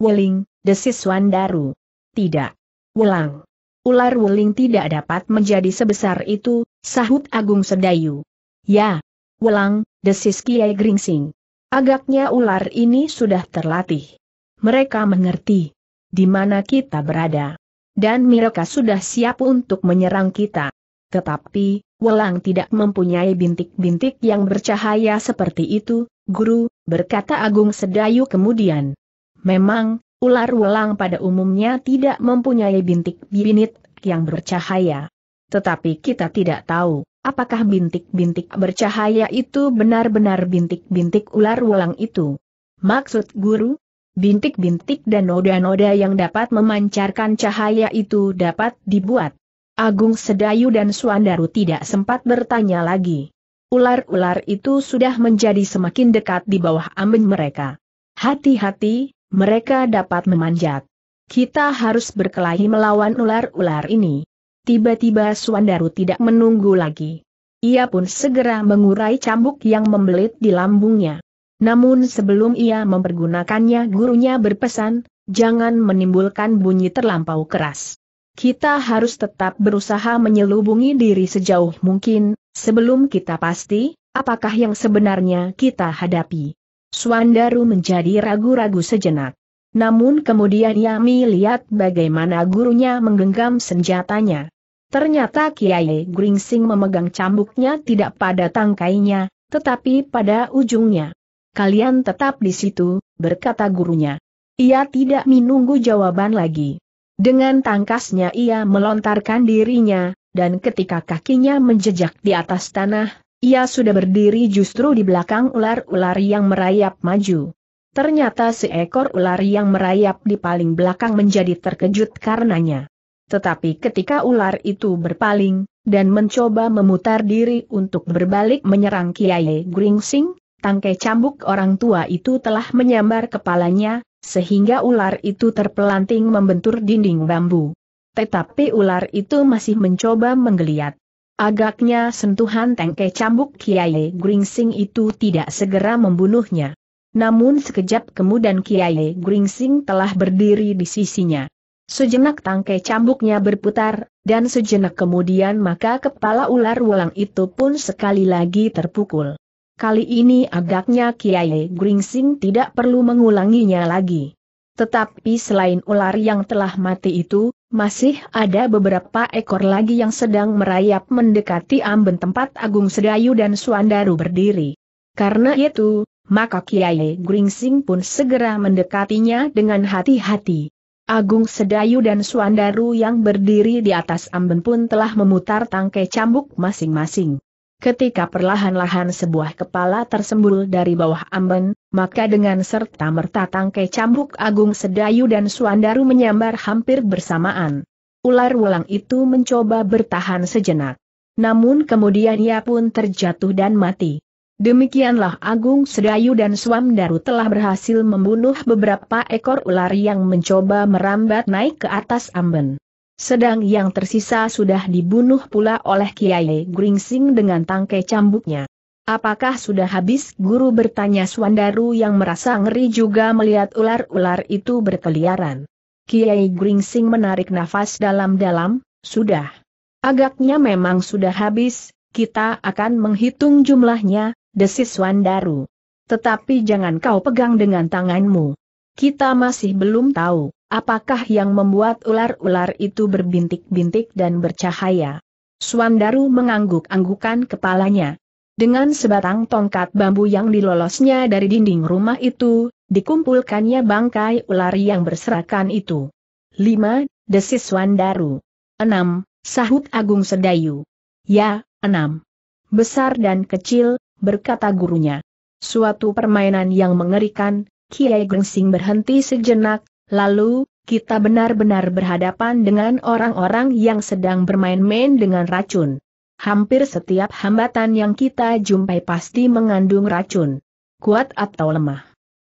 Weling, desis Suandaru. Tidak. Welang. Ular weling tidak dapat menjadi sebesar itu, sahut Agung Sedayu. Ya. Welang, desis Kiai Gringsing. Agaknya ular ini sudah terlatih. Mereka mengerti di mana kita berada. Dan mereka sudah siap untuk menyerang kita. Tetapi, Welang tidak mempunyai bintik-bintik yang bercahaya seperti itu, guru, berkata Agung Sedayu kemudian. Memang, ular Welang pada umumnya tidak mempunyai bintik bintik yang bercahaya. Tetapi kita tidak tahu Apakah bintik-bintik bercahaya itu benar-benar bintik-bintik ular ulang itu? Maksud guru? Bintik-bintik dan noda-noda yang dapat memancarkan cahaya itu dapat dibuat. Agung Sedayu dan Suandaru tidak sempat bertanya lagi. Ular-ular itu sudah menjadi semakin dekat di bawah amben mereka. Hati-hati, mereka dapat memanjat. Kita harus berkelahi melawan ular-ular ini. Tiba-tiba Suandaru tidak menunggu lagi. Ia pun segera mengurai cambuk yang membelit di lambungnya. Namun sebelum ia mempergunakannya gurunya berpesan, jangan menimbulkan bunyi terlampau keras. Kita harus tetap berusaha menyelubungi diri sejauh mungkin, sebelum kita pasti, apakah yang sebenarnya kita hadapi. Suandaru menjadi ragu-ragu sejenak. Namun kemudian ia melihat bagaimana gurunya menggenggam senjatanya. Ternyata Kiai Gringsing memegang cambuknya tidak pada tangkainya, tetapi pada ujungnya. Kalian tetap di situ, berkata gurunya. Ia tidak menunggu jawaban lagi. Dengan tangkasnya ia melontarkan dirinya, dan ketika kakinya menjejak di atas tanah, ia sudah berdiri justru di belakang ular-ular yang merayap maju. Ternyata seekor ular yang merayap di paling belakang menjadi terkejut karenanya tetapi ketika ular itu berpaling, dan mencoba memutar diri untuk berbalik menyerang Kiai Gringsing, tangkai cambuk orang tua itu telah menyambar kepalanya, sehingga ular itu terpelanting membentur dinding bambu. Tetapi ular itu masih mencoba menggeliat. Agaknya sentuhan tangkai cambuk Kiai Gringsing itu tidak segera membunuhnya. Namun sekejap kemudian Kiai Gringsing telah berdiri di sisinya. Sejenak tangkai cambuknya berputar, dan sejenak kemudian maka kepala ular wulang itu pun sekali lagi terpukul. Kali ini agaknya Kiai Gringsing tidak perlu mengulanginya lagi. Tetapi selain ular yang telah mati itu, masih ada beberapa ekor lagi yang sedang merayap mendekati amben tempat Agung Sedayu dan Suandaru berdiri. Karena itu, maka Kiai Gringsing pun segera mendekatinya dengan hati-hati. Agung Sedayu dan Suandaru yang berdiri di atas amben pun telah memutar tangkai cambuk masing-masing. Ketika perlahan-lahan sebuah kepala tersembul dari bawah amben, maka dengan serta-merta tangkai cambuk Agung Sedayu dan Suandaru menyambar hampir bersamaan. Ular wulang itu mencoba bertahan sejenak. Namun kemudian ia pun terjatuh dan mati. Demikianlah Agung Sedayu dan Swamdaru telah berhasil membunuh beberapa ekor ular yang mencoba merambat naik ke atas amben. Sedang yang tersisa sudah dibunuh pula oleh Kiai Gringsing dengan tangkai cambuknya. Apakah sudah habis? Guru bertanya Swandaru yang merasa ngeri juga melihat ular-ular itu berkeliaran. Kiai Gringsing menarik nafas dalam-dalam, sudah. Agaknya memang sudah habis, kita akan menghitung jumlahnya, desis Wandaru. Tetapi jangan kau pegang dengan tanganmu. Kita masih belum tahu, apakah yang membuat ular-ular itu berbintik-bintik dan bercahaya. Swandaru mengangguk-anggukan kepalanya. Dengan sebatang tongkat bambu yang dilolosnya dari dinding rumah itu, dikumpulkannya bangkai ular yang berserakan itu. 5. Desis Wandaru. 6. Sahut Agung Sedayu. Ya, 6. Besar dan kecil, berkata gurunya. Suatu permainan yang mengerikan, Kiai Gengsing berhenti sejenak, lalu, kita benar-benar berhadapan dengan orang-orang yang sedang bermain-main dengan racun. Hampir setiap hambatan yang kita jumpai pasti mengandung racun. Kuat atau lemah.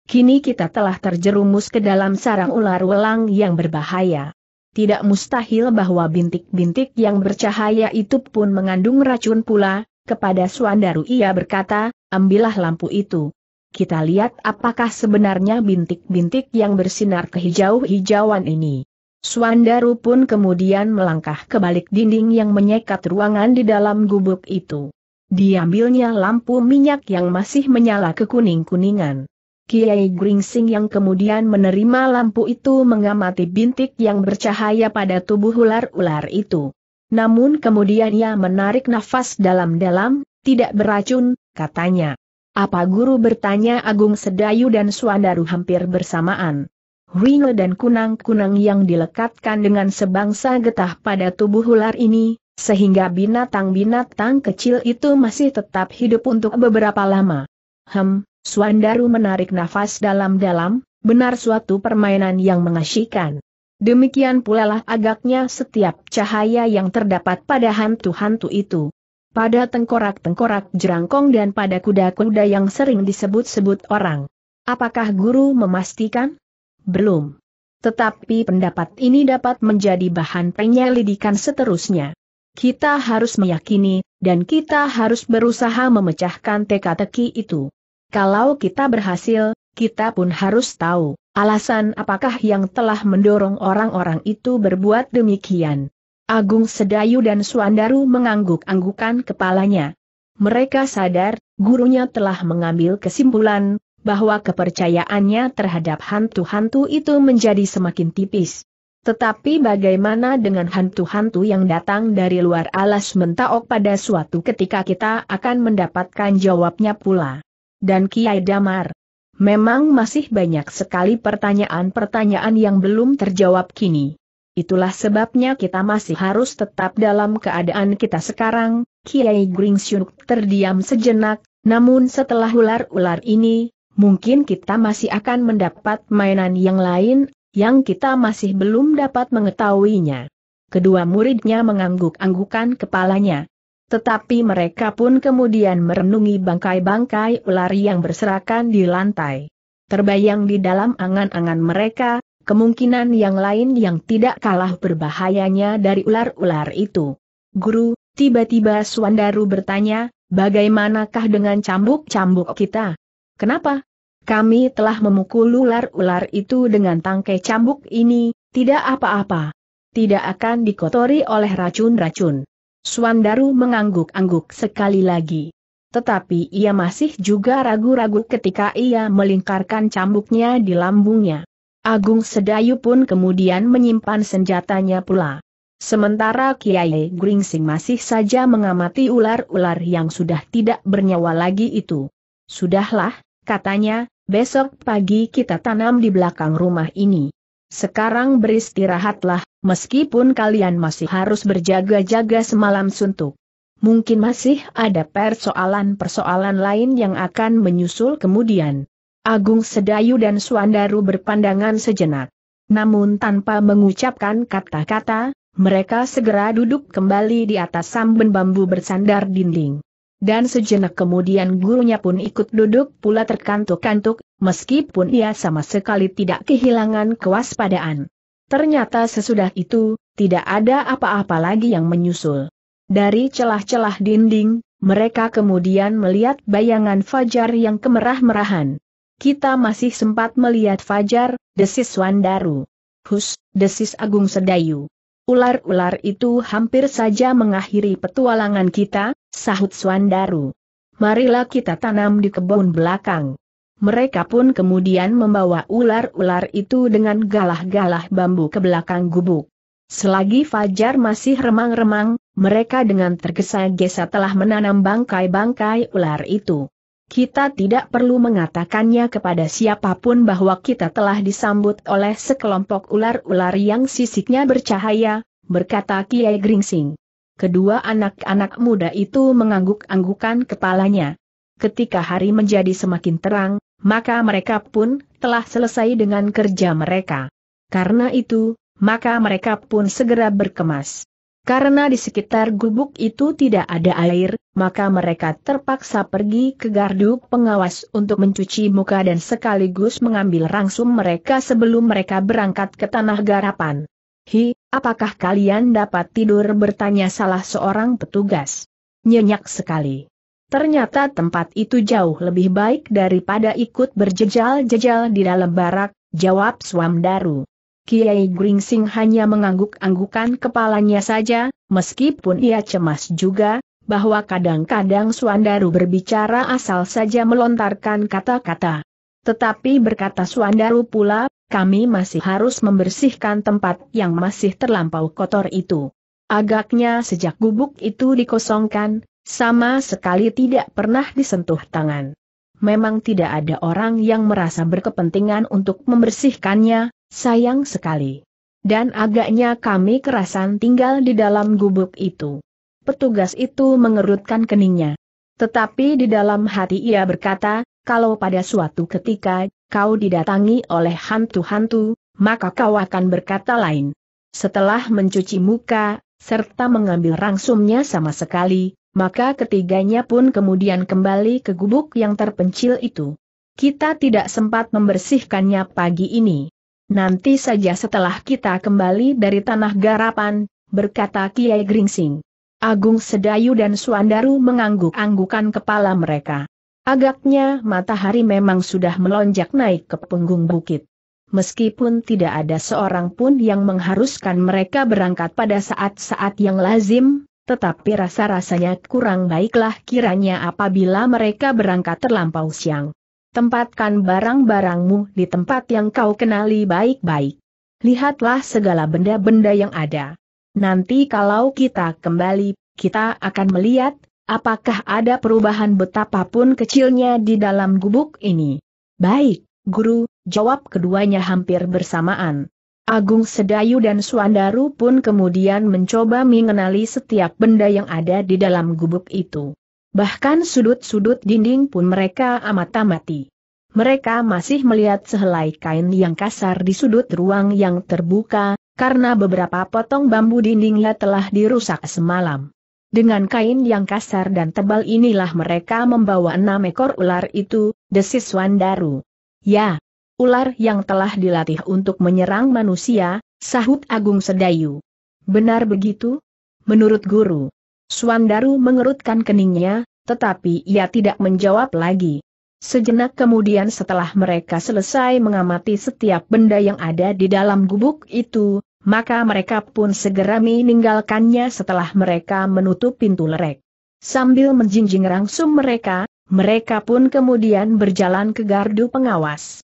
Kini kita telah terjerumus ke dalam sarang ular welang yang berbahaya. Tidak mustahil bahwa bintik-bintik yang bercahaya itu pun mengandung racun pula, kepada Suandaru ia berkata, ambillah lampu itu. Kita lihat apakah sebenarnya bintik-bintik yang bersinar kehijau-hijauan ini. Suandaru pun kemudian melangkah ke balik dinding yang menyekat ruangan di dalam gubuk itu. Diambilnya lampu minyak yang masih menyala kekuning-kuningan. Kiai Gringsing yang kemudian menerima lampu itu mengamati bintik yang bercahaya pada tubuh ular-ular itu. Namun kemudian ia menarik nafas dalam-dalam, tidak beracun, katanya. Apa guru bertanya Agung Sedayu dan Suandaru hampir bersamaan. Rino dan kunang-kunang yang dilekatkan dengan sebangsa getah pada tubuh ular ini, sehingga binatang-binatang kecil itu masih tetap hidup untuk beberapa lama. Hem, Suandaru menarik nafas dalam-dalam, benar suatu permainan yang mengasyikan. Demikian pula lah agaknya setiap cahaya yang terdapat pada hantu-hantu itu. Pada tengkorak-tengkorak jerangkong dan pada kuda-kuda yang sering disebut-sebut orang. Apakah guru memastikan? Belum. Tetapi pendapat ini dapat menjadi bahan penyelidikan seterusnya. Kita harus meyakini, dan kita harus berusaha memecahkan teka-teki itu. Kalau kita berhasil, kita pun harus tahu Alasan apakah yang telah mendorong orang-orang itu berbuat demikian? Agung Sedayu dan Suandaru mengangguk-anggukan kepalanya. Mereka sadar, gurunya telah mengambil kesimpulan, bahwa kepercayaannya terhadap hantu-hantu itu menjadi semakin tipis. Tetapi bagaimana dengan hantu-hantu yang datang dari luar alas mentaok pada suatu ketika kita akan mendapatkan jawabnya pula. Dan Kiai Damar, Memang masih banyak sekali pertanyaan-pertanyaan yang belum terjawab kini. Itulah sebabnya kita masih harus tetap dalam keadaan kita sekarang, Kiai Gringsyuk terdiam sejenak, namun setelah ular-ular ini, mungkin kita masih akan mendapat mainan yang lain, yang kita masih belum dapat mengetahuinya. Kedua muridnya mengangguk-anggukan kepalanya. Tetapi mereka pun kemudian merenungi bangkai-bangkai ular yang berserakan di lantai. Terbayang di dalam angan-angan mereka, kemungkinan yang lain yang tidak kalah berbahayanya dari ular-ular itu. Guru, tiba-tiba Suandaru bertanya, bagaimanakah dengan cambuk-cambuk kita? Kenapa? Kami telah memukul ular-ular itu dengan tangkai cambuk ini, tidak apa-apa. Tidak akan dikotori oleh racun-racun. Suandaru mengangguk-angguk sekali lagi. Tetapi ia masih juga ragu-ragu ketika ia melingkarkan cambuknya di lambungnya. Agung Sedayu pun kemudian menyimpan senjatanya pula. Sementara Kiai Gringsing masih saja mengamati ular-ular yang sudah tidak bernyawa lagi itu. Sudahlah, katanya, besok pagi kita tanam di belakang rumah ini. Sekarang beristirahatlah, Meskipun kalian masih harus berjaga-jaga semalam suntuk. Mungkin masih ada persoalan-persoalan lain yang akan menyusul kemudian. Agung Sedayu dan Suandaru berpandangan sejenak. Namun tanpa mengucapkan kata-kata, mereka segera duduk kembali di atas samben bambu bersandar dinding. Dan sejenak kemudian gurunya pun ikut duduk pula terkantuk-kantuk, meskipun ia sama sekali tidak kehilangan kewaspadaan. Ternyata sesudah itu, tidak ada apa-apa lagi yang menyusul. Dari celah-celah dinding, mereka kemudian melihat bayangan Fajar yang kemerah-merahan. Kita masih sempat melihat Fajar, desis Wandaru. Hus, desis Agung Sedayu. Ular-ular itu hampir saja mengakhiri petualangan kita, sahut Swandaru. Marilah kita tanam di kebun belakang. Mereka pun kemudian membawa ular-ular itu dengan galah-galah bambu ke belakang gubuk. Selagi Fajar masih remang-remang, mereka dengan tergesa-gesa telah menanam bangkai-bangkai ular itu. Kita tidak perlu mengatakannya kepada siapapun bahwa kita telah disambut oleh sekelompok ular-ular yang sisiknya bercahaya, berkata Kiai Gringsing. Kedua anak-anak muda itu mengangguk-anggukan kepalanya. Ketika hari menjadi semakin terang, maka mereka pun telah selesai dengan kerja mereka. Karena itu, maka mereka pun segera berkemas. Karena di sekitar gubuk itu tidak ada air, maka mereka terpaksa pergi ke gardu pengawas untuk mencuci muka dan sekaligus mengambil rangsum mereka sebelum mereka berangkat ke tanah garapan. Hi, apakah kalian dapat tidur bertanya salah seorang petugas? Nyenyak sekali. Ternyata tempat itu jauh lebih baik daripada ikut berjejal-jejal di dalam barak, jawab Swamdaru. Kiai Gringsing hanya mengangguk-anggukan kepalanya saja, meskipun ia cemas juga, bahwa kadang-kadang Suandaru berbicara asal saja melontarkan kata-kata. Tetapi berkata Suandaru pula, kami masih harus membersihkan tempat yang masih terlampau kotor itu. Agaknya sejak gubuk itu dikosongkan, sama sekali tidak pernah disentuh tangan. Memang tidak ada orang yang merasa berkepentingan untuk membersihkannya, sayang sekali. Dan agaknya kami kerasan tinggal di dalam gubuk itu. Petugas itu mengerutkan keningnya. Tetapi di dalam hati ia berkata, kalau pada suatu ketika, kau didatangi oleh hantu-hantu, maka kau akan berkata lain. Setelah mencuci muka, serta mengambil rangsumnya sama sekali, maka ketiganya pun kemudian kembali ke gubuk yang terpencil itu. Kita tidak sempat membersihkannya pagi ini. Nanti saja setelah kita kembali dari tanah garapan, berkata Kiai Gringsing. Agung Sedayu dan Suandaru mengangguk-anggukan kepala mereka. Agaknya matahari memang sudah melonjak naik ke punggung bukit. Meskipun tidak ada seorang pun yang mengharuskan mereka berangkat pada saat-saat yang lazim, tetapi rasa-rasanya kurang baiklah kiranya apabila mereka berangkat terlampau siang. Tempatkan barang-barangmu di tempat yang kau kenali baik-baik. Lihatlah segala benda-benda yang ada. Nanti kalau kita kembali, kita akan melihat apakah ada perubahan betapapun kecilnya di dalam gubuk ini. Baik, guru, jawab keduanya hampir bersamaan. Agung Sedayu dan Suandaru pun kemudian mencoba mengenali setiap benda yang ada di dalam gubuk itu. Bahkan sudut-sudut dinding pun mereka amat amati. Mereka masih melihat sehelai kain yang kasar di sudut ruang yang terbuka, karena beberapa potong bambu dindingnya telah dirusak semalam. Dengan kain yang kasar dan tebal inilah mereka membawa enam ekor ular itu, desis Wandaru. Ya, ular yang telah dilatih untuk menyerang manusia, sahut Agung Sedayu. Benar begitu? Menurut guru. Suandaru mengerutkan keningnya, tetapi ia tidak menjawab lagi. Sejenak kemudian setelah mereka selesai mengamati setiap benda yang ada di dalam gubuk itu, maka mereka pun segera meninggalkannya setelah mereka menutup pintu lerek. Sambil menjinjing rangsum mereka, mereka pun kemudian berjalan ke gardu pengawas.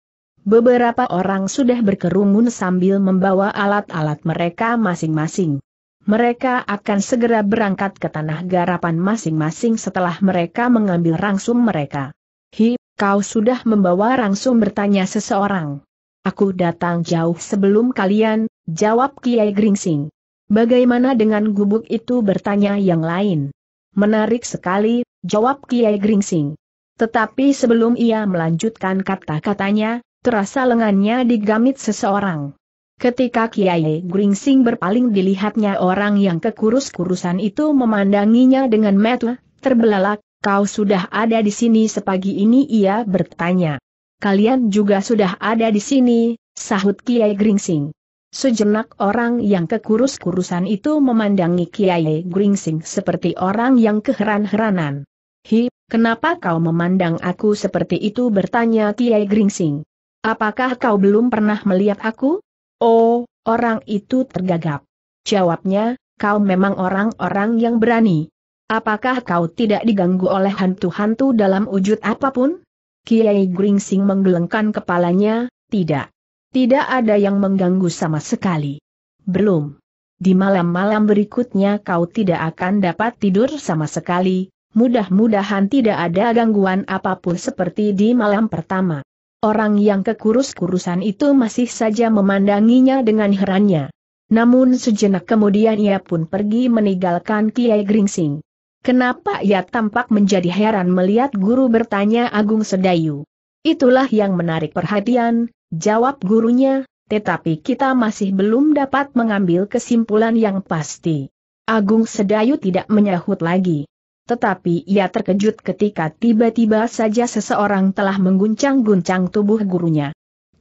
Beberapa orang sudah berkerumun sambil membawa alat-alat mereka masing-masing. Mereka akan segera berangkat ke tanah garapan masing-masing setelah mereka mengambil rangsum mereka. Hi, kau sudah membawa rangsum bertanya seseorang. Aku datang jauh sebelum kalian, jawab Kiai Gringsing. Bagaimana dengan gubuk itu bertanya yang lain. Menarik sekali, jawab Kiai Gringsing. Tetapi sebelum ia melanjutkan kata-katanya, terasa lengannya digamit seseorang. Ketika Kiai Gringsing berpaling dilihatnya orang yang kekurus-kurusan itu memandanginya dengan metu, terbelalak, kau sudah ada di sini sepagi ini ia bertanya. Kalian juga sudah ada di sini, sahut Kiai Gringsing. Sejenak orang yang kekurus-kurusan itu memandangi Kiai Gringsing seperti orang yang keheran-heranan. Hi, kenapa kau memandang aku seperti itu bertanya Kiai Gringsing. Apakah kau belum pernah melihat aku? Oh, orang itu tergagap. Jawabnya, kau memang orang-orang yang berani. Apakah kau tidak diganggu oleh hantu-hantu dalam wujud apapun? Kiai Gringsing menggelengkan kepalanya, tidak. Tidak ada yang mengganggu sama sekali. Belum. Di malam-malam berikutnya kau tidak akan dapat tidur sama sekali, mudah-mudahan tidak ada gangguan apapun seperti di malam pertama. Orang yang kekurus-kurusan itu masih saja memandanginya dengan herannya. Namun sejenak kemudian ia pun pergi meninggalkan Kiai Gringsing. Kenapa ia tampak menjadi heran melihat guru bertanya Agung Sedayu. Itulah yang menarik perhatian, jawab gurunya, tetapi kita masih belum dapat mengambil kesimpulan yang pasti. Agung Sedayu tidak menyahut lagi. Tetapi ia terkejut ketika tiba-tiba saja seseorang telah mengguncang-guncang tubuh gurunya.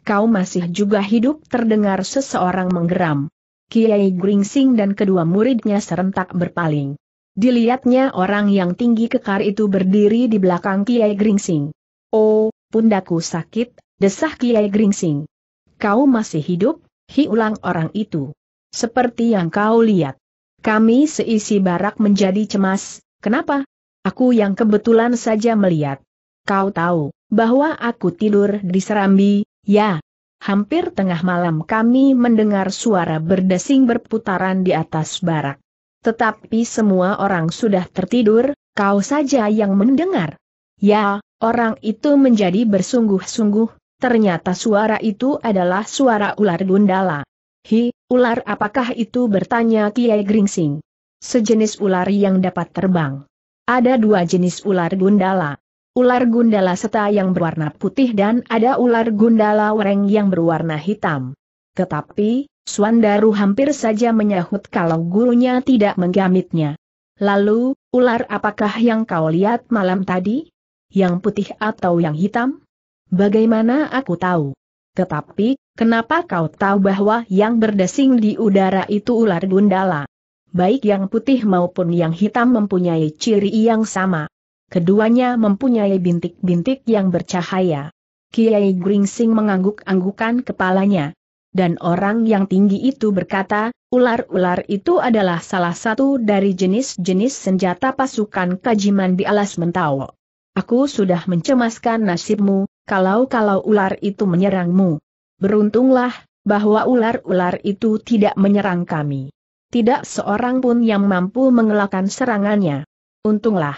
Kau masih juga hidup terdengar seseorang menggeram. Kiai Gringsing dan kedua muridnya serentak berpaling. Dilihatnya orang yang tinggi kekar itu berdiri di belakang Kiai Gringsing. Oh, pundaku sakit, desah Kiai Gringsing. Kau masih hidup, hi ulang orang itu. Seperti yang kau lihat. Kami seisi barak menjadi cemas, Kenapa? Aku yang kebetulan saja melihat. Kau tahu, bahwa aku tidur di Serambi, ya. Hampir tengah malam kami mendengar suara berdesing berputaran di atas barak. Tetapi semua orang sudah tertidur, kau saja yang mendengar. Ya, orang itu menjadi bersungguh-sungguh, ternyata suara itu adalah suara ular gundala. Hi, ular apakah itu bertanya Kiai Gringsing sejenis ular yang dapat terbang. Ada dua jenis ular gundala. Ular gundala seta yang berwarna putih dan ada ular gundala wereng yang berwarna hitam. Tetapi, Swandaru hampir saja menyahut kalau gurunya tidak menggamitnya. Lalu, ular apakah yang kau lihat malam tadi? Yang putih atau yang hitam? Bagaimana aku tahu? Tetapi, kenapa kau tahu bahwa yang berdesing di udara itu ular gundala? baik yang putih maupun yang hitam mempunyai ciri yang sama. Keduanya mempunyai bintik-bintik yang bercahaya. Kiai Gringsing mengangguk-anggukan kepalanya. Dan orang yang tinggi itu berkata, ular-ular itu adalah salah satu dari jenis-jenis senjata pasukan kajiman di alas Mentawo. Aku sudah mencemaskan nasibmu, kalau-kalau ular itu menyerangmu. Beruntunglah, bahwa ular-ular itu tidak menyerang kami tidak seorang pun yang mampu mengelakkan serangannya. Untunglah.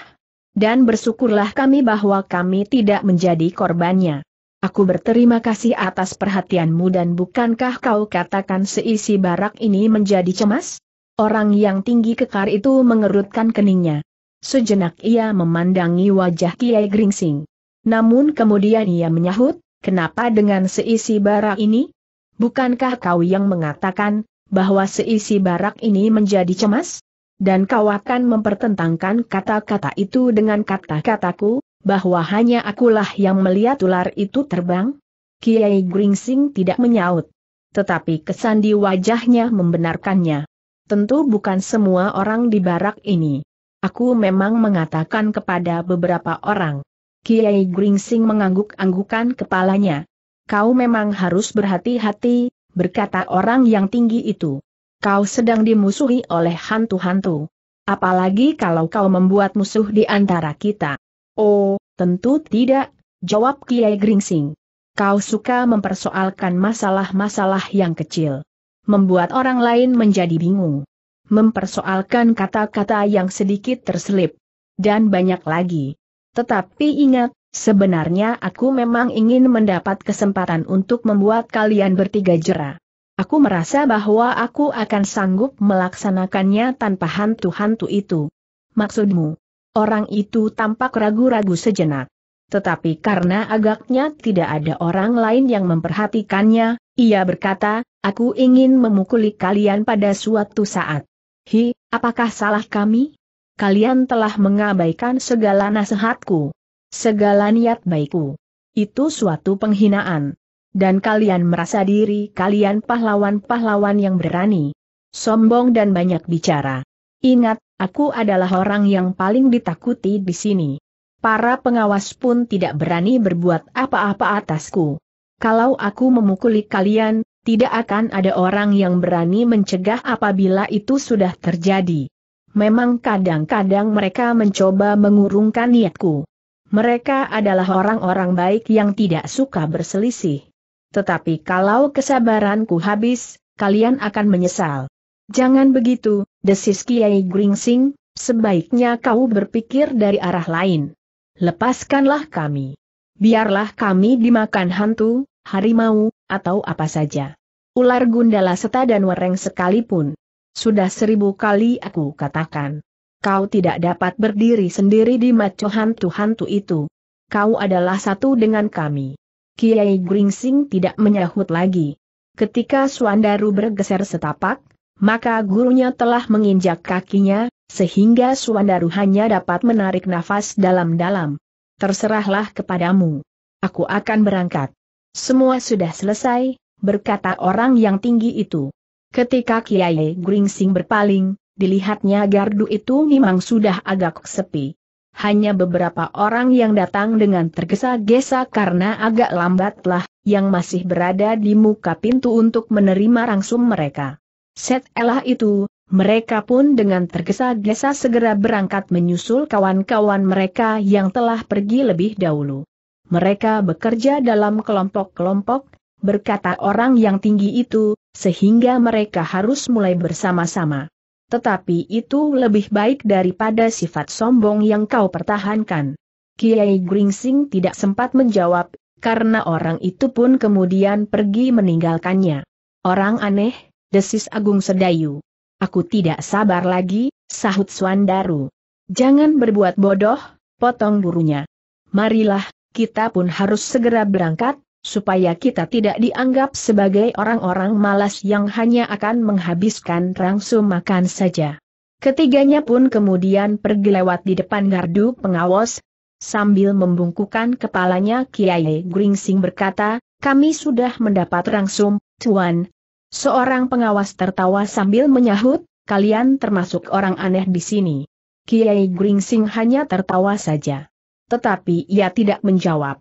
Dan bersyukurlah kami bahwa kami tidak menjadi korbannya. Aku berterima kasih atas perhatianmu dan bukankah kau katakan seisi barak ini menjadi cemas? Orang yang tinggi kekar itu mengerutkan keningnya. Sejenak ia memandangi wajah Kiai Gringsing. Namun kemudian ia menyahut, kenapa dengan seisi barak ini? Bukankah kau yang mengatakan, bahwa seisi barak ini menjadi cemas? Dan kau akan mempertentangkan kata-kata itu dengan kata-kataku, bahwa hanya akulah yang melihat ular itu terbang? Kiai Gringsing tidak menyaut. Tetapi kesan di wajahnya membenarkannya. Tentu bukan semua orang di barak ini. Aku memang mengatakan kepada beberapa orang. Kiai Gringsing mengangguk-anggukan kepalanya. Kau memang harus berhati-hati, berkata orang yang tinggi itu. Kau sedang dimusuhi oleh hantu-hantu. Apalagi kalau kau membuat musuh di antara kita. Oh, tentu tidak, jawab Kiai Gringsing. Kau suka mempersoalkan masalah-masalah yang kecil. Membuat orang lain menjadi bingung. Mempersoalkan kata-kata yang sedikit terselip. Dan banyak lagi. Tetapi ingat, Sebenarnya aku memang ingin mendapat kesempatan untuk membuat kalian bertiga jera. Aku merasa bahwa aku akan sanggup melaksanakannya tanpa hantu-hantu itu. Maksudmu? Orang itu tampak ragu-ragu sejenak. Tetapi karena agaknya tidak ada orang lain yang memperhatikannya, ia berkata, aku ingin memukuli kalian pada suatu saat. Hi, apakah salah kami? Kalian telah mengabaikan segala nasihatku segala niat baikku. Itu suatu penghinaan. Dan kalian merasa diri kalian pahlawan-pahlawan yang berani, sombong dan banyak bicara. Ingat, aku adalah orang yang paling ditakuti di sini. Para pengawas pun tidak berani berbuat apa-apa atasku. Kalau aku memukuli kalian, tidak akan ada orang yang berani mencegah apabila itu sudah terjadi. Memang kadang-kadang mereka mencoba mengurungkan niatku. Mereka adalah orang-orang baik yang tidak suka berselisih. Tetapi kalau kesabaranku habis, kalian akan menyesal. Jangan begitu, desis Kiai Gringsing, sebaiknya kau berpikir dari arah lain. Lepaskanlah kami. Biarlah kami dimakan hantu, harimau, atau apa saja. Ular gundala seta dan wereng sekalipun. Sudah seribu kali aku katakan kau tidak dapat berdiri sendiri di maco hantu-hantu itu. Kau adalah satu dengan kami. Kiai Gringsing tidak menyahut lagi. Ketika Suandaru bergeser setapak, maka gurunya telah menginjak kakinya, sehingga Suandaru hanya dapat menarik nafas dalam-dalam. Terserahlah kepadamu. Aku akan berangkat. Semua sudah selesai, berkata orang yang tinggi itu. Ketika Kiai Gringsing berpaling, Dilihatnya gardu itu memang sudah agak sepi. Hanya beberapa orang yang datang dengan tergesa-gesa karena agak lambatlah, yang masih berada di muka pintu untuk menerima rangsum mereka. Set elah itu, mereka pun dengan tergesa-gesa segera berangkat menyusul kawan-kawan mereka yang telah pergi lebih dahulu. Mereka bekerja dalam kelompok-kelompok, berkata orang yang tinggi itu, sehingga mereka harus mulai bersama-sama. Tetapi itu lebih baik daripada sifat sombong yang kau pertahankan. Kiai Gringsing tidak sempat menjawab, karena orang itu pun kemudian pergi meninggalkannya. Orang aneh, desis Agung Sedayu. Aku tidak sabar lagi, sahut Swandaru. Jangan berbuat bodoh, potong burunya. Marilah, kita pun harus segera berangkat, supaya kita tidak dianggap sebagai orang-orang malas yang hanya akan menghabiskan langsung makan saja. Ketiganya pun kemudian pergi lewat di depan gardu pengawas, sambil membungkukan kepalanya Kiai Gringsing berkata, kami sudah mendapat rangsum, Tuan. Seorang pengawas tertawa sambil menyahut, kalian termasuk orang aneh di sini. Kiai Gringsing hanya tertawa saja. Tetapi ia tidak menjawab.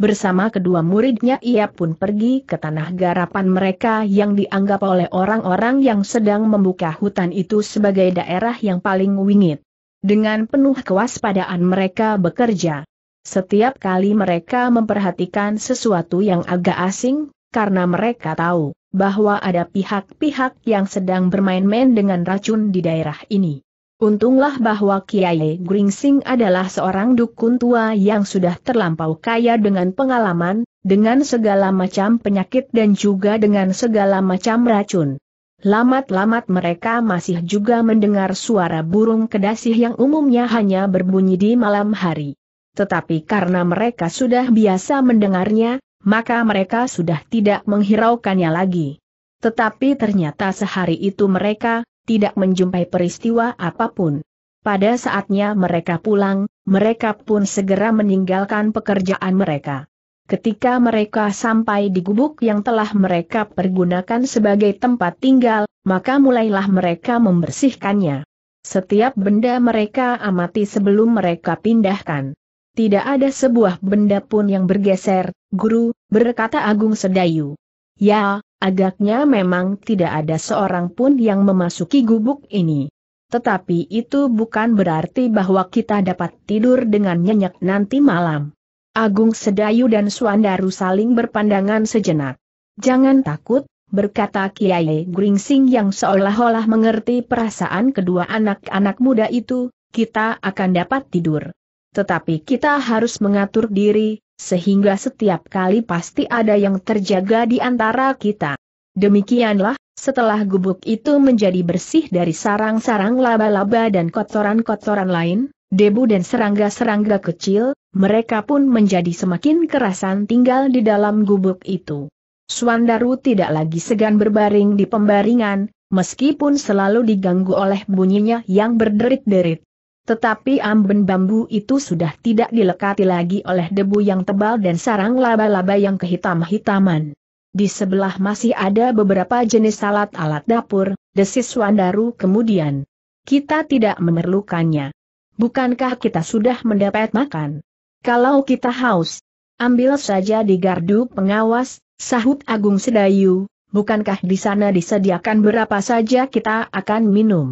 Bersama kedua muridnya ia pun pergi ke tanah garapan mereka yang dianggap oleh orang-orang yang sedang membuka hutan itu sebagai daerah yang paling wingit. Dengan penuh kewaspadaan mereka bekerja. Setiap kali mereka memperhatikan sesuatu yang agak asing, karena mereka tahu bahwa ada pihak-pihak yang sedang bermain-main dengan racun di daerah ini. Untunglah bahwa Kiai Gringsing adalah seorang dukun tua yang sudah terlampau kaya dengan pengalaman, dengan segala macam penyakit dan juga dengan segala macam racun. Lamat-lamat mereka masih juga mendengar suara burung kedasih yang umumnya hanya berbunyi di malam hari. Tetapi karena mereka sudah biasa mendengarnya, maka mereka sudah tidak menghiraukannya lagi. Tetapi ternyata sehari itu mereka, tidak menjumpai peristiwa apapun. Pada saatnya mereka pulang, mereka pun segera meninggalkan pekerjaan mereka. Ketika mereka sampai di gubuk yang telah mereka pergunakan sebagai tempat tinggal, maka mulailah mereka membersihkannya. Setiap benda mereka amati sebelum mereka pindahkan. Tidak ada sebuah benda pun yang bergeser, guru, berkata Agung Sedayu. Ya, Agaknya memang tidak ada seorang pun yang memasuki gubuk ini. Tetapi itu bukan berarti bahwa kita dapat tidur dengan nyenyak nanti malam. Agung Sedayu dan Suandaru saling berpandangan sejenak. Jangan takut, berkata Kiai Gringsing yang seolah-olah mengerti perasaan kedua anak-anak muda itu, kita akan dapat tidur. Tetapi kita harus mengatur diri, sehingga setiap kali pasti ada yang terjaga di antara kita. Demikianlah, setelah gubuk itu menjadi bersih dari sarang-sarang laba-laba dan kotoran-kotoran lain, debu dan serangga-serangga kecil, mereka pun menjadi semakin kerasan tinggal di dalam gubuk itu. Suandaru tidak lagi segan berbaring di pembaringan, meskipun selalu diganggu oleh bunyinya yang berderit-derit. Tetapi amben bambu itu sudah tidak dilekati lagi oleh debu yang tebal dan sarang laba-laba yang kehitam-hitaman. Di sebelah masih ada beberapa jenis alat-alat dapur, desis Wandaru kemudian. Kita tidak memerlukannya. Bukankah kita sudah mendapat makan? Kalau kita haus, ambil saja di gardu pengawas, sahut Agung Sedayu, bukankah di sana disediakan berapa saja kita akan minum?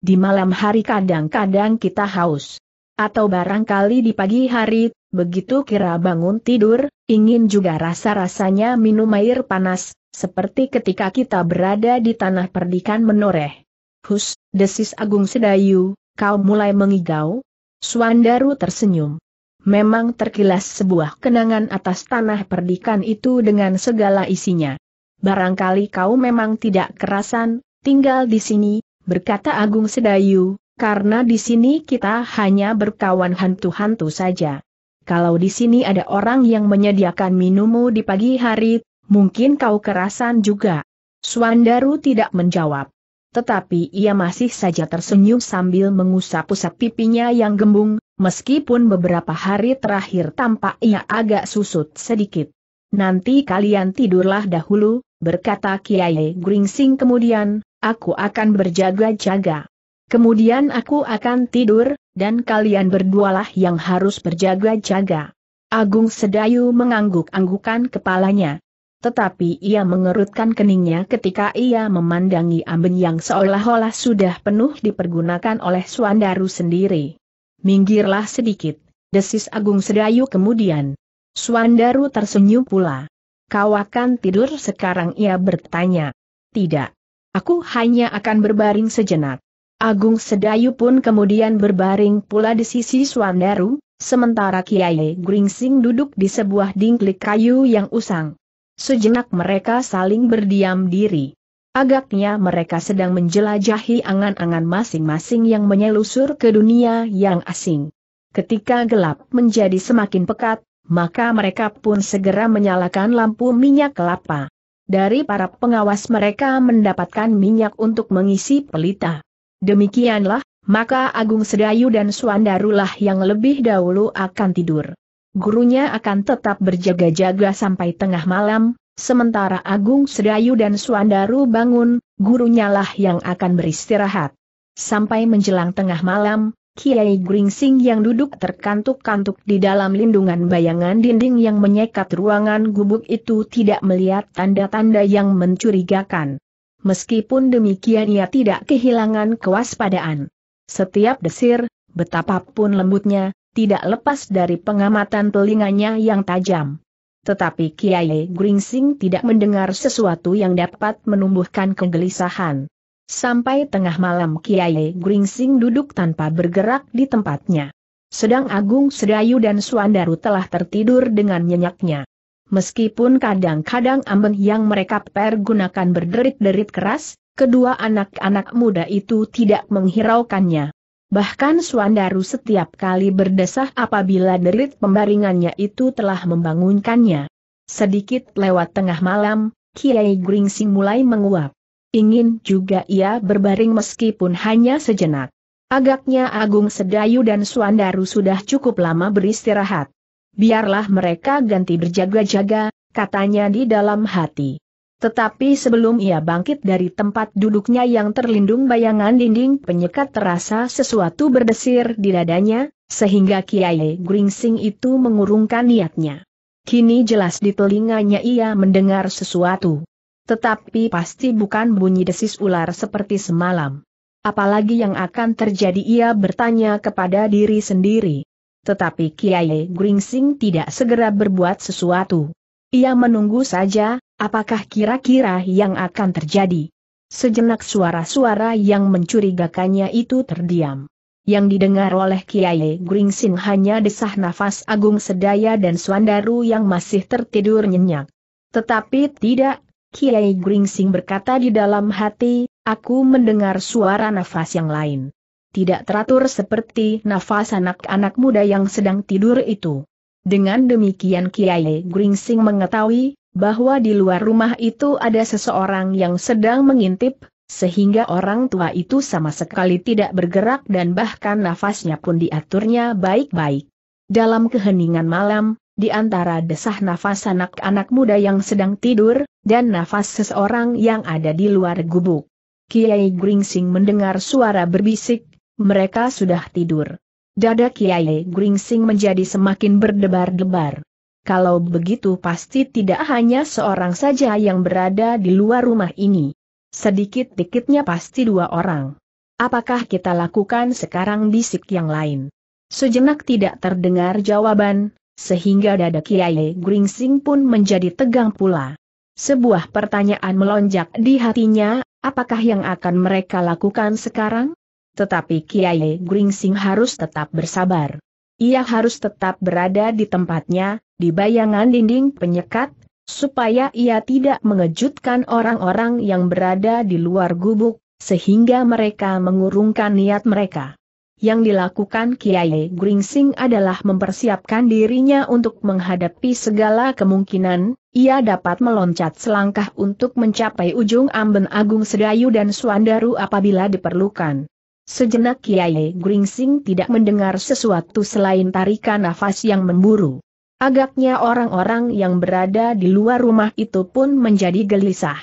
Di malam hari kadang-kadang kita haus. Atau barangkali di pagi hari, begitu kira bangun tidur, ingin juga rasa-rasanya minum air panas, seperti ketika kita berada di tanah perdikan menoreh. Hus, desis Agung Sedayu, kau mulai mengigau? Suandaru tersenyum. Memang terkilas sebuah kenangan atas tanah perdikan itu dengan segala isinya. Barangkali kau memang tidak kerasan, tinggal di sini, berkata Agung Sedayu, karena di sini kita hanya berkawan hantu-hantu saja. Kalau di sini ada orang yang menyediakan minummu di pagi hari, mungkin kau kerasan juga. Suandaru tidak menjawab. Tetapi ia masih saja tersenyum sambil mengusap-usap pipinya yang gembung, meskipun beberapa hari terakhir tampak ia agak susut sedikit. Nanti kalian tidurlah dahulu, berkata Kiai Gringsing kemudian, aku akan berjaga-jaga. Kemudian aku akan tidur, dan kalian berdualah yang harus berjaga-jaga. Agung Sedayu mengangguk-anggukan kepalanya. Tetapi ia mengerutkan keningnya ketika ia memandangi amben yang seolah-olah sudah penuh dipergunakan oleh Suandaru sendiri. Minggirlah sedikit, desis Agung Sedayu kemudian. Suandaru tersenyum pula. Kau akan tidur sekarang ia bertanya. Tidak. Aku hanya akan berbaring sejenak. Agung Sedayu pun kemudian berbaring pula di sisi Swandaru, sementara Kiai Gringsing duduk di sebuah dingklik kayu yang usang. Sejenak mereka saling berdiam diri. Agaknya mereka sedang menjelajahi angan-angan masing-masing yang menyelusur ke dunia yang asing. Ketika gelap menjadi semakin pekat, maka mereka pun segera menyalakan lampu minyak kelapa. Dari para pengawas mereka mendapatkan minyak untuk mengisi pelita. Demikianlah, maka Agung Sedayu dan Suandarulah yang lebih dahulu akan tidur. Gurunya akan tetap berjaga-jaga sampai tengah malam, sementara Agung Sedayu dan Suandaru bangun, gurunya lah yang akan beristirahat. Sampai menjelang tengah malam, Kiai Gringsing yang duduk terkantuk-kantuk di dalam lindungan bayangan dinding yang menyekat ruangan gubuk itu tidak melihat tanda-tanda yang mencurigakan. Meskipun demikian ia tidak kehilangan kewaspadaan. Setiap desir, betapapun lembutnya, tidak lepas dari pengamatan telinganya yang tajam. Tetapi Kiai Gringsing tidak mendengar sesuatu yang dapat menumbuhkan kegelisahan. Sampai tengah malam Kiai Gringsing duduk tanpa bergerak di tempatnya. Sedang Agung Sedayu dan Suandaru telah tertidur dengan nyenyaknya. Meskipun kadang-kadang amben yang mereka pergunakan berderit-derit keras, kedua anak-anak muda itu tidak menghiraukannya. Bahkan Suandaru setiap kali berdesah apabila derit pembaringannya itu telah membangunkannya. Sedikit lewat tengah malam, Kiai Gringsing mulai menguap. Ingin juga ia berbaring meskipun hanya sejenak. Agaknya Agung Sedayu dan Suandaru sudah cukup lama beristirahat. Biarlah mereka ganti berjaga-jaga, katanya di dalam hati. Tetapi sebelum ia bangkit dari tempat duduknya yang terlindung bayangan dinding penyekat terasa sesuatu berdesir di dadanya, sehingga Kiai Gringsing itu mengurungkan niatnya. Kini jelas di telinganya ia mendengar sesuatu. Tetapi pasti bukan bunyi desis ular seperti semalam. Apalagi yang akan terjadi ia bertanya kepada diri sendiri. Tetapi Kiai Gringsing tidak segera berbuat sesuatu. Ia menunggu saja, apakah kira-kira yang akan terjadi. Sejenak suara-suara yang mencurigakannya itu terdiam. Yang didengar oleh Kiai Gringsing hanya desah nafas Agung Sedaya dan Swandaru yang masih tertidur nyenyak. Tetapi tidak Kiai Gringsing berkata di dalam hati, aku mendengar suara nafas yang lain. Tidak teratur seperti nafas anak-anak muda yang sedang tidur itu. Dengan demikian Kiai Gringsing mengetahui, bahwa di luar rumah itu ada seseorang yang sedang mengintip, sehingga orang tua itu sama sekali tidak bergerak dan bahkan nafasnya pun diaturnya baik-baik. Dalam keheningan malam, di antara desah nafas anak-anak muda yang sedang tidur, dan nafas seseorang yang ada di luar gubuk. Kiai Gringsing mendengar suara berbisik, mereka sudah tidur. Dada Kiai Gringsing menjadi semakin berdebar-debar. Kalau begitu pasti tidak hanya seorang saja yang berada di luar rumah ini. Sedikit-dikitnya pasti dua orang. Apakah kita lakukan sekarang bisik yang lain? Sejenak tidak terdengar jawaban, sehingga dada Kiai Gringsing pun menjadi tegang pula. Sebuah pertanyaan melonjak di hatinya, apakah yang akan mereka lakukan sekarang? Tetapi Kiai Gringsing harus tetap bersabar. Ia harus tetap berada di tempatnya, di bayangan dinding penyekat, supaya ia tidak mengejutkan orang-orang yang berada di luar gubuk, sehingga mereka mengurungkan niat mereka yang dilakukan Kiai Gringsing adalah mempersiapkan dirinya untuk menghadapi segala kemungkinan, ia dapat meloncat selangkah untuk mencapai ujung amben agung sedayu dan suandaru apabila diperlukan. Sejenak Kiai Gringsing tidak mendengar sesuatu selain tarikan nafas yang memburu. Agaknya orang-orang yang berada di luar rumah itu pun menjadi gelisah.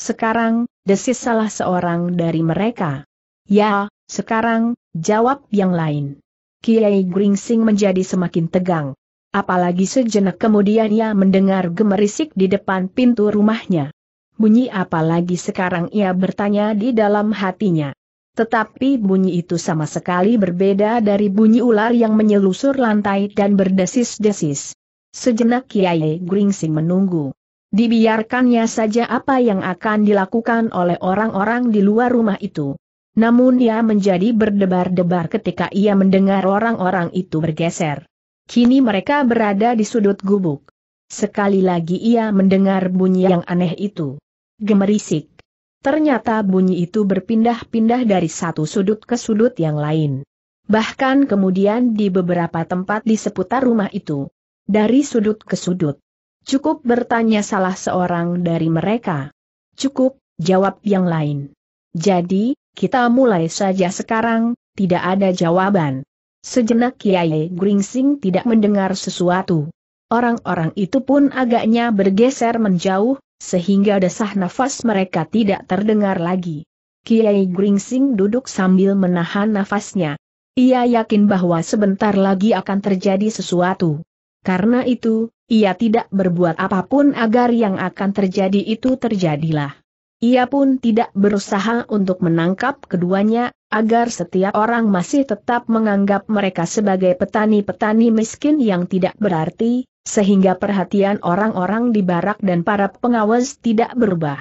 Sekarang, desis salah seorang dari mereka. Ya, sekarang, jawab yang lain. Kiai Gringsing menjadi semakin tegang. Apalagi sejenak kemudian ia mendengar gemerisik di depan pintu rumahnya. Bunyi apalagi sekarang ia bertanya di dalam hatinya. Tetapi bunyi itu sama sekali berbeda dari bunyi ular yang menyelusur lantai dan berdesis-desis. Sejenak Kiai Gringsing menunggu. Dibiarkannya saja apa yang akan dilakukan oleh orang-orang di luar rumah itu. Namun ia menjadi berdebar-debar ketika ia mendengar orang-orang itu bergeser. Kini mereka berada di sudut gubuk. Sekali lagi ia mendengar bunyi yang aneh itu. Gemerisik. Ternyata bunyi itu berpindah-pindah dari satu sudut ke sudut yang lain. Bahkan kemudian di beberapa tempat di seputar rumah itu. Dari sudut ke sudut. Cukup bertanya salah seorang dari mereka. Cukup, jawab yang lain. Jadi, kita mulai saja sekarang, tidak ada jawaban. Sejenak Kiai Gringsing tidak mendengar sesuatu. Orang-orang itu pun agaknya bergeser menjauh, sehingga desah nafas mereka tidak terdengar lagi. Kiai Gringsing duduk sambil menahan nafasnya. Ia yakin bahwa sebentar lagi akan terjadi sesuatu. Karena itu, ia tidak berbuat apapun agar yang akan terjadi itu terjadilah. Ia pun tidak berusaha untuk menangkap keduanya, agar setiap orang masih tetap menganggap mereka sebagai petani-petani miskin yang tidak berarti, sehingga perhatian orang-orang di barak dan para pengawas tidak berubah.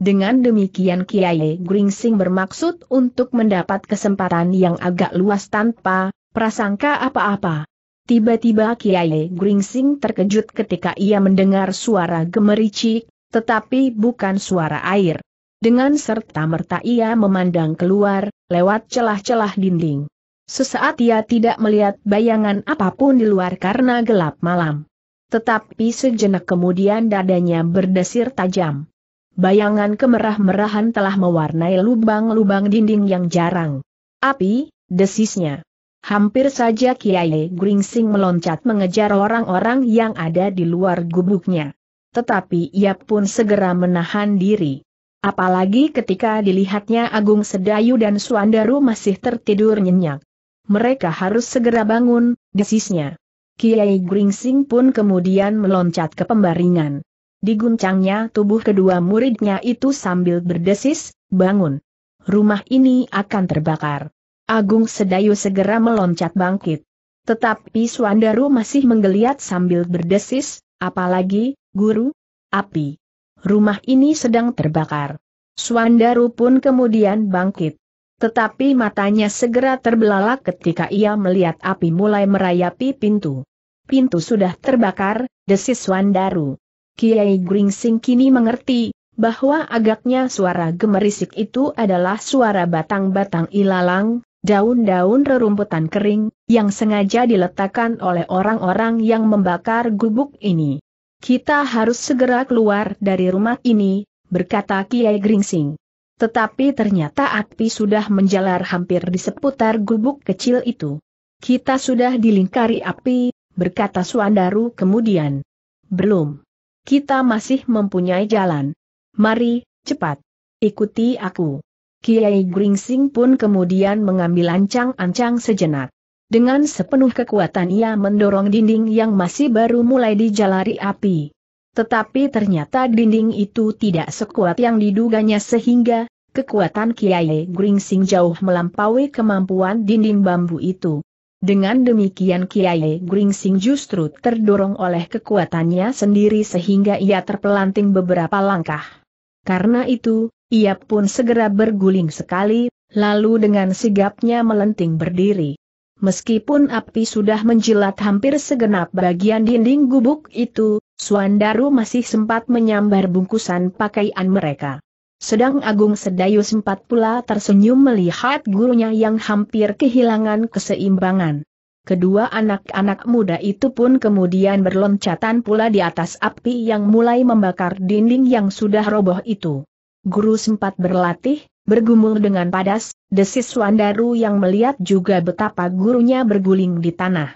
Dengan demikian Kiai Gringsing bermaksud untuk mendapat kesempatan yang agak luas tanpa prasangka apa-apa. Tiba-tiba Kiai Gringsing terkejut ketika ia mendengar suara gemericik, tetapi bukan suara air. Dengan serta-merta ia memandang keluar, lewat celah-celah dinding. Sesaat ia tidak melihat bayangan apapun di luar karena gelap malam. Tetapi sejenak kemudian dadanya berdesir tajam. Bayangan kemerah-merahan telah mewarnai lubang-lubang dinding yang jarang. Api, desisnya. Hampir saja Kiai Gringsing meloncat mengejar orang-orang yang ada di luar gubuknya tetapi ia pun segera menahan diri. Apalagi ketika dilihatnya Agung Sedayu dan Suandaru masih tertidur nyenyak. Mereka harus segera bangun, desisnya. Kiai Gringsing pun kemudian meloncat ke pembaringan. Diguncangnya tubuh kedua muridnya itu sambil berdesis, bangun. Rumah ini akan terbakar. Agung Sedayu segera meloncat bangkit. Tetapi Suandaru masih menggeliat sambil berdesis, apalagi, Guru, api. Rumah ini sedang terbakar. Swandaru pun kemudian bangkit. Tetapi matanya segera terbelalak ketika ia melihat api mulai merayapi pintu. Pintu sudah terbakar, desis Swandaru. Kiai Gringsing kini mengerti, bahwa agaknya suara gemerisik itu adalah suara batang-batang ilalang, daun-daun rerumputan kering, yang sengaja diletakkan oleh orang-orang yang membakar gubuk ini. Kita harus segera keluar dari rumah ini, berkata Kiai Gringsing. Tetapi ternyata api sudah menjalar hampir di seputar gubuk kecil itu. Kita sudah dilingkari api, berkata Suandaru kemudian. Belum. Kita masih mempunyai jalan. Mari, cepat. Ikuti aku. Kiai Gringsing pun kemudian mengambil ancang-ancang sejenak. Dengan sepenuh kekuatan ia mendorong dinding yang masih baru mulai dijalari api. Tetapi ternyata dinding itu tidak sekuat yang diduganya sehingga, kekuatan Kiai Gringsing jauh melampaui kemampuan dinding bambu itu. Dengan demikian Kiai Gringsing justru terdorong oleh kekuatannya sendiri sehingga ia terpelanting beberapa langkah. Karena itu, ia pun segera berguling sekali, lalu dengan sigapnya melenting berdiri. Meskipun api sudah menjilat hampir segenap bagian dinding gubuk itu, Suandaru masih sempat menyambar bungkusan pakaian mereka. Sedang Agung Sedayu sempat pula tersenyum melihat gurunya yang hampir kehilangan keseimbangan. Kedua anak-anak muda itu pun kemudian berloncatan pula di atas api yang mulai membakar dinding yang sudah roboh itu. Guru sempat berlatih, bergumul dengan padas, Desis Wandaru yang melihat juga betapa gurunya berguling di tanah.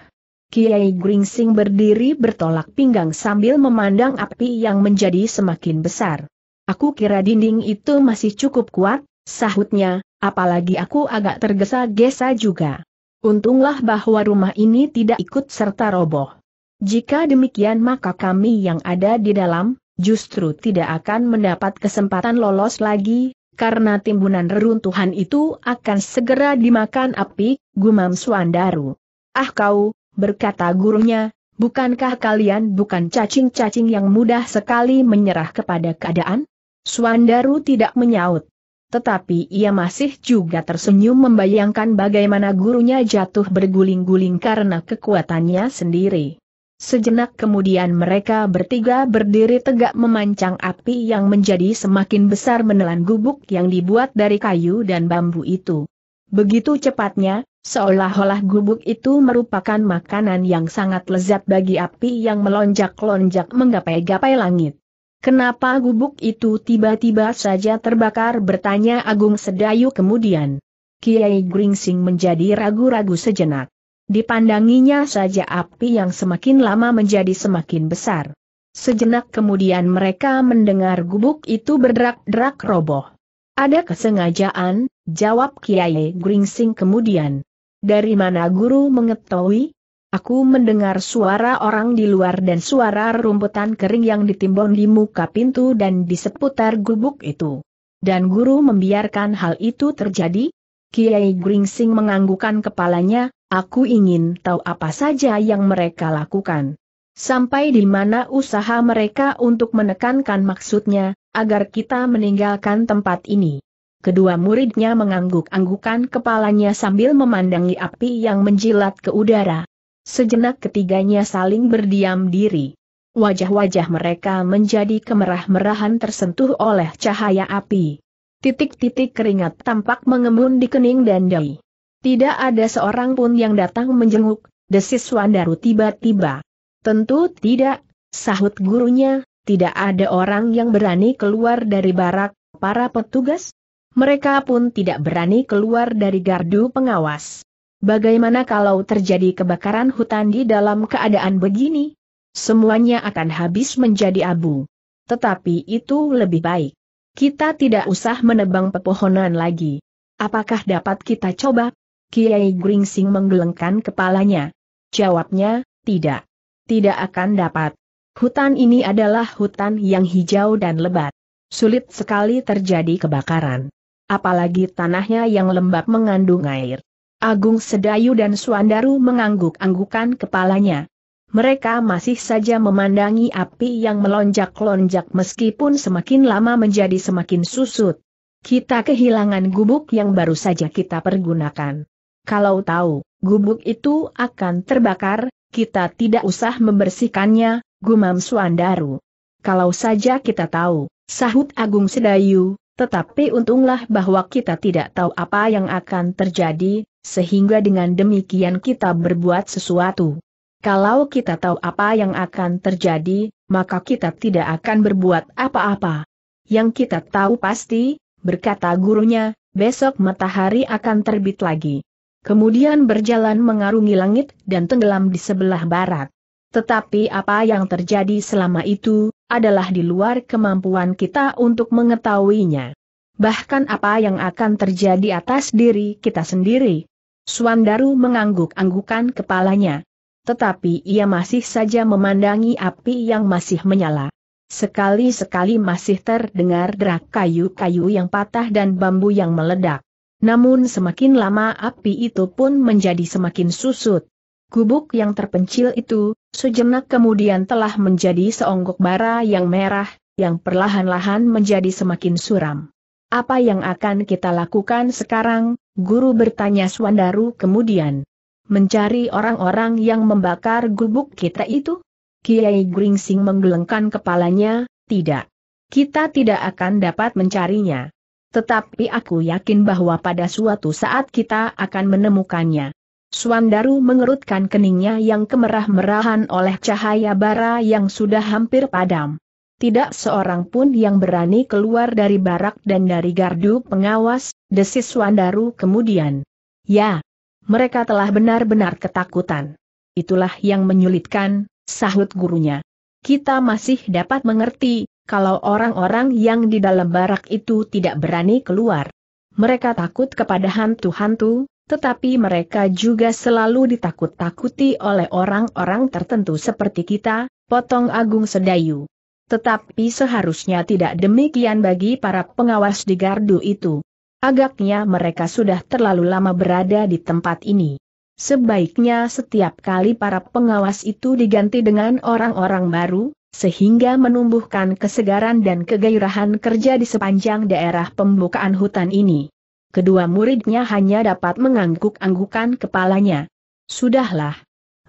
Kiai Gringsing berdiri bertolak pinggang sambil memandang api yang menjadi semakin besar. Aku kira dinding itu masih cukup kuat, sahutnya, apalagi aku agak tergesa-gesa juga. Untunglah bahwa rumah ini tidak ikut serta roboh. Jika demikian maka kami yang ada di dalam, justru tidak akan mendapat kesempatan lolos lagi, karena timbunan reruntuhan itu akan segera dimakan api, gumam Suandaru. Ah kau, berkata gurunya, bukankah kalian bukan cacing-cacing yang mudah sekali menyerah kepada keadaan? Suandaru tidak menyaut. Tetapi ia masih juga tersenyum membayangkan bagaimana gurunya jatuh berguling-guling karena kekuatannya sendiri. Sejenak kemudian mereka bertiga berdiri tegak memancang api yang menjadi semakin besar menelan gubuk yang dibuat dari kayu dan bambu itu. Begitu cepatnya, seolah-olah gubuk itu merupakan makanan yang sangat lezat bagi api yang melonjak-lonjak menggapai-gapai langit. Kenapa gubuk itu tiba-tiba saja terbakar bertanya Agung Sedayu kemudian. Kiai Gringsing menjadi ragu-ragu sejenak dipandanginya saja api yang semakin lama menjadi semakin besar. Sejenak kemudian mereka mendengar gubuk itu berderak-derak roboh. Ada kesengajaan, jawab Kiai Gringsing kemudian. Dari mana guru mengetahui? Aku mendengar suara orang di luar dan suara rumputan kering yang ditimbun di muka pintu dan di seputar gubuk itu. Dan guru membiarkan hal itu terjadi? Kiai Gringsing menganggukan kepalanya, Aku ingin tahu apa saja yang mereka lakukan. Sampai di mana usaha mereka untuk menekankan maksudnya, agar kita meninggalkan tempat ini. Kedua muridnya mengangguk-anggukan kepalanya sambil memandangi api yang menjilat ke udara. Sejenak ketiganya saling berdiam diri. Wajah-wajah mereka menjadi kemerah-merahan tersentuh oleh cahaya api. Titik-titik keringat tampak mengemun di kening dan dahi. Tidak ada seorang pun yang datang menjenguk, desis Wandaru tiba-tiba. Tentu tidak, sahut gurunya, tidak ada orang yang berani keluar dari barak, para petugas. Mereka pun tidak berani keluar dari gardu pengawas. Bagaimana kalau terjadi kebakaran hutan di dalam keadaan begini? Semuanya akan habis menjadi abu. Tetapi itu lebih baik. Kita tidak usah menebang pepohonan lagi. Apakah dapat kita coba? Kiai Gringsing menggelengkan kepalanya. Jawabnya, tidak. Tidak akan dapat. Hutan ini adalah hutan yang hijau dan lebat. Sulit sekali terjadi kebakaran. Apalagi tanahnya yang lembab mengandung air. Agung Sedayu dan Suandaru mengangguk-anggukan kepalanya. Mereka masih saja memandangi api yang melonjak-lonjak meskipun semakin lama menjadi semakin susut. Kita kehilangan gubuk yang baru saja kita pergunakan. Kalau tahu, gubuk itu akan terbakar, kita tidak usah membersihkannya, gumam Suandaru. Kalau saja kita tahu, sahut Agung Sedayu, tetapi untunglah bahwa kita tidak tahu apa yang akan terjadi, sehingga dengan demikian kita berbuat sesuatu. Kalau kita tahu apa yang akan terjadi, maka kita tidak akan berbuat apa-apa. Yang kita tahu pasti, berkata gurunya, besok matahari akan terbit lagi kemudian berjalan mengarungi langit dan tenggelam di sebelah barat. Tetapi apa yang terjadi selama itu, adalah di luar kemampuan kita untuk mengetahuinya. Bahkan apa yang akan terjadi atas diri kita sendiri. Suandaru mengangguk-anggukan kepalanya. Tetapi ia masih saja memandangi api yang masih menyala. Sekali-sekali masih terdengar derak kayu-kayu yang patah dan bambu yang meledak. Namun semakin lama api itu pun menjadi semakin susut. Gubuk yang terpencil itu, sejenak kemudian telah menjadi seonggok bara yang merah, yang perlahan-lahan menjadi semakin suram. Apa yang akan kita lakukan sekarang, guru bertanya Swandaru kemudian. Mencari orang-orang yang membakar gubuk kita itu? Kiai Gringsing menggelengkan kepalanya, tidak. Kita tidak akan dapat mencarinya tetapi aku yakin bahwa pada suatu saat kita akan menemukannya. Suandaru mengerutkan keningnya yang kemerah-merahan oleh cahaya bara yang sudah hampir padam. Tidak seorang pun yang berani keluar dari barak dan dari gardu pengawas, desis Suandaru kemudian. Ya, mereka telah benar-benar ketakutan. Itulah yang menyulitkan, sahut gurunya. Kita masih dapat mengerti, kalau orang-orang yang di dalam barak itu tidak berani keluar. Mereka takut kepada hantu-hantu, tetapi mereka juga selalu ditakut-takuti oleh orang-orang tertentu seperti kita, potong Agung Sedayu. Tetapi seharusnya tidak demikian bagi para pengawas di gardu itu. Agaknya mereka sudah terlalu lama berada di tempat ini. Sebaiknya setiap kali para pengawas itu diganti dengan orang-orang baru, sehingga menumbuhkan kesegaran dan kegairahan kerja di sepanjang daerah pembukaan hutan ini. Kedua muridnya hanya dapat mengangguk-anggukan kepalanya. Sudahlah.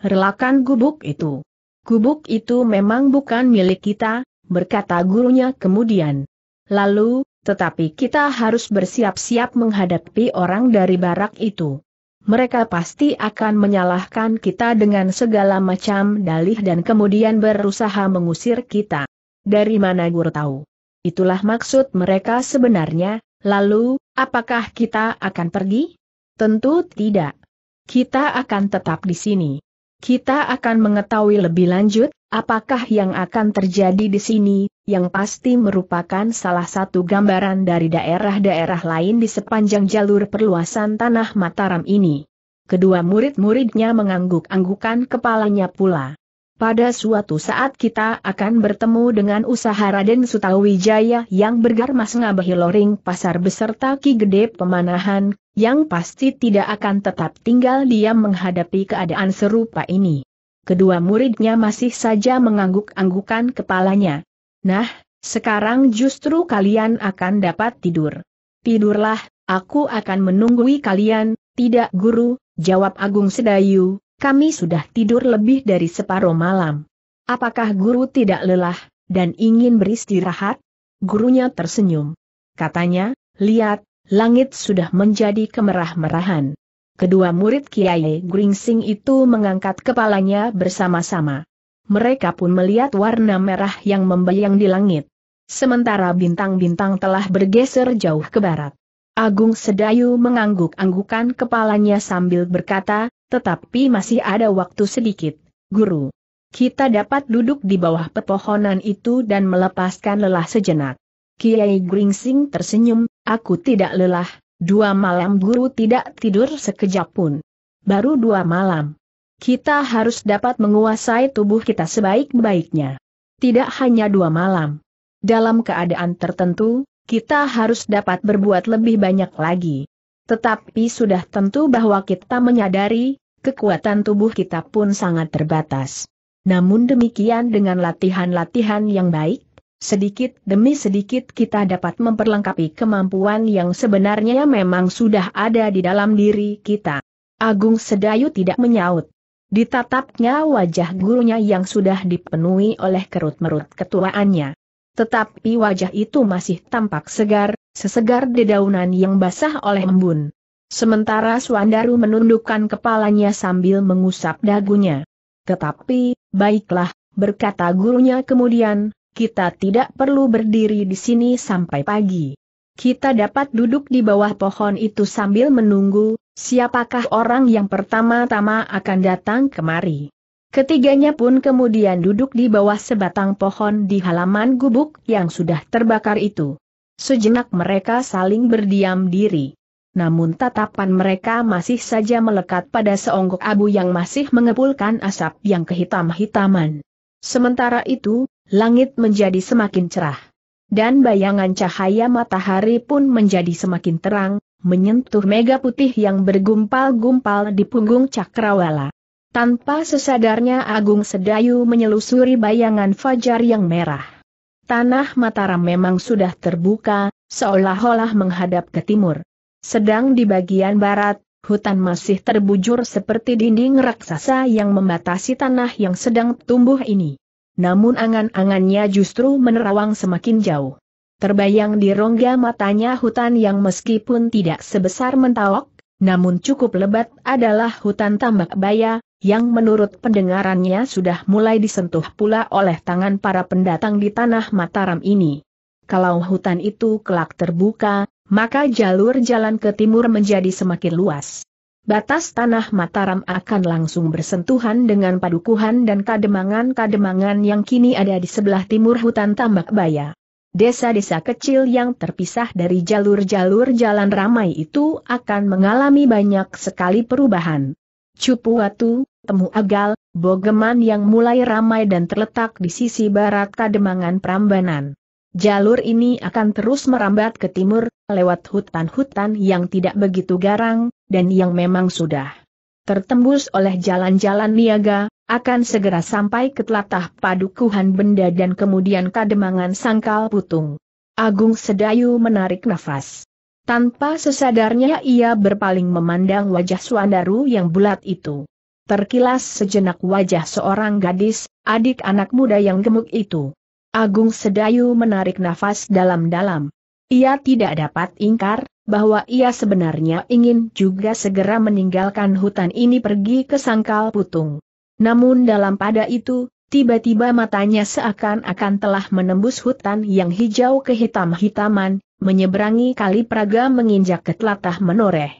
Relakan gubuk itu. Gubuk itu memang bukan milik kita, berkata gurunya kemudian. Lalu, tetapi kita harus bersiap-siap menghadapi orang dari barak itu mereka pasti akan menyalahkan kita dengan segala macam dalih dan kemudian berusaha mengusir kita. Dari mana guru tahu? Itulah maksud mereka sebenarnya, lalu, apakah kita akan pergi? Tentu tidak. Kita akan tetap di sini. Kita akan mengetahui lebih lanjut, apakah yang akan terjadi di sini, yang pasti merupakan salah satu gambaran dari daerah-daerah lain di sepanjang jalur perluasan tanah Mataram ini. Kedua murid-muridnya mengangguk-anggukan kepalanya pula. Pada suatu saat kita akan bertemu dengan usaha Raden Sutawijaya yang bergarmas ngabahi loring pasar beserta Ki Gede Pemanahan, yang pasti tidak akan tetap tinggal diam menghadapi keadaan serupa ini. Kedua muridnya masih saja mengangguk-anggukan kepalanya. Nah, sekarang justru kalian akan dapat tidur. Tidurlah, aku akan menunggui kalian, tidak guru, jawab Agung Sedayu, kami sudah tidur lebih dari separuh malam. Apakah guru tidak lelah, dan ingin beristirahat? Gurunya tersenyum. Katanya, lihat, langit sudah menjadi kemerah-merahan. Kedua murid Kiai Gringsing itu mengangkat kepalanya bersama-sama mereka pun melihat warna merah yang membayang di langit. Sementara bintang-bintang telah bergeser jauh ke barat. Agung Sedayu mengangguk-anggukan kepalanya sambil berkata, tetapi masih ada waktu sedikit, guru. Kita dapat duduk di bawah pepohonan itu dan melepaskan lelah sejenak. Kiai Gringsing tersenyum, aku tidak lelah, dua malam guru tidak tidur sekejap pun. Baru dua malam kita harus dapat menguasai tubuh kita sebaik-baiknya. Tidak hanya dua malam. Dalam keadaan tertentu, kita harus dapat berbuat lebih banyak lagi. Tetapi sudah tentu bahwa kita menyadari, kekuatan tubuh kita pun sangat terbatas. Namun demikian dengan latihan-latihan yang baik, sedikit demi sedikit kita dapat memperlengkapi kemampuan yang sebenarnya memang sudah ada di dalam diri kita. Agung Sedayu tidak menyaut. Ditatapnya wajah gurunya yang sudah dipenuhi oleh kerut-merut ketuaannya. Tetapi wajah itu masih tampak segar, sesegar dedaunan yang basah oleh embun. Sementara Suandaru menundukkan kepalanya sambil mengusap dagunya. Tetapi, baiklah, berkata gurunya kemudian, kita tidak perlu berdiri di sini sampai pagi. Kita dapat duduk di bawah pohon itu sambil menunggu, Siapakah orang yang pertama-tama akan datang kemari? Ketiganya pun kemudian duduk di bawah sebatang pohon di halaman gubuk yang sudah terbakar itu. Sejenak mereka saling berdiam diri. Namun tatapan mereka masih saja melekat pada seonggok abu yang masih mengepulkan asap yang kehitam-hitaman. Sementara itu, langit menjadi semakin cerah. Dan bayangan cahaya matahari pun menjadi semakin terang, menyentuh mega putih yang bergumpal-gumpal di punggung cakrawala. Tanpa sesadarnya Agung Sedayu menyelusuri bayangan fajar yang merah. Tanah Mataram memang sudah terbuka, seolah-olah menghadap ke timur. Sedang di bagian barat, hutan masih terbujur seperti dinding raksasa yang membatasi tanah yang sedang tumbuh ini. Namun angan-angannya justru menerawang semakin jauh terbayang di rongga matanya hutan yang meskipun tidak sebesar mentawok, namun cukup lebat adalah hutan tambak baya, yang menurut pendengarannya sudah mulai disentuh pula oleh tangan para pendatang di tanah Mataram ini. Kalau hutan itu kelak terbuka, maka jalur jalan ke timur menjadi semakin luas. Batas tanah Mataram akan langsung bersentuhan dengan padukuhan dan kademangan-kademangan yang kini ada di sebelah timur hutan tambak baya. Desa-desa kecil yang terpisah dari jalur-jalur jalan ramai itu akan mengalami banyak sekali perubahan. Cupuatu, Temu Agal, Bogeman yang mulai ramai dan terletak di sisi barat Kademangan Prambanan. Jalur ini akan terus merambat ke timur, lewat hutan-hutan yang tidak begitu garang, dan yang memang sudah tertembus oleh jalan-jalan niaga, akan segera sampai ke telatah padukuhan benda dan kemudian kademangan sangkal putung. Agung Sedayu menarik nafas. Tanpa sesadarnya ia berpaling memandang wajah Suandaru yang bulat itu. Terkilas sejenak wajah seorang gadis, adik anak muda yang gemuk itu. Agung Sedayu menarik nafas dalam-dalam. Ia tidak dapat ingkar, bahwa ia sebenarnya ingin juga segera meninggalkan hutan ini pergi ke sangkal putung. Namun dalam pada itu, tiba-tiba matanya seakan-akan telah menembus hutan yang hijau ke hitam-hitaman, menyeberangi kali Praga menginjak ke telatah menoreh.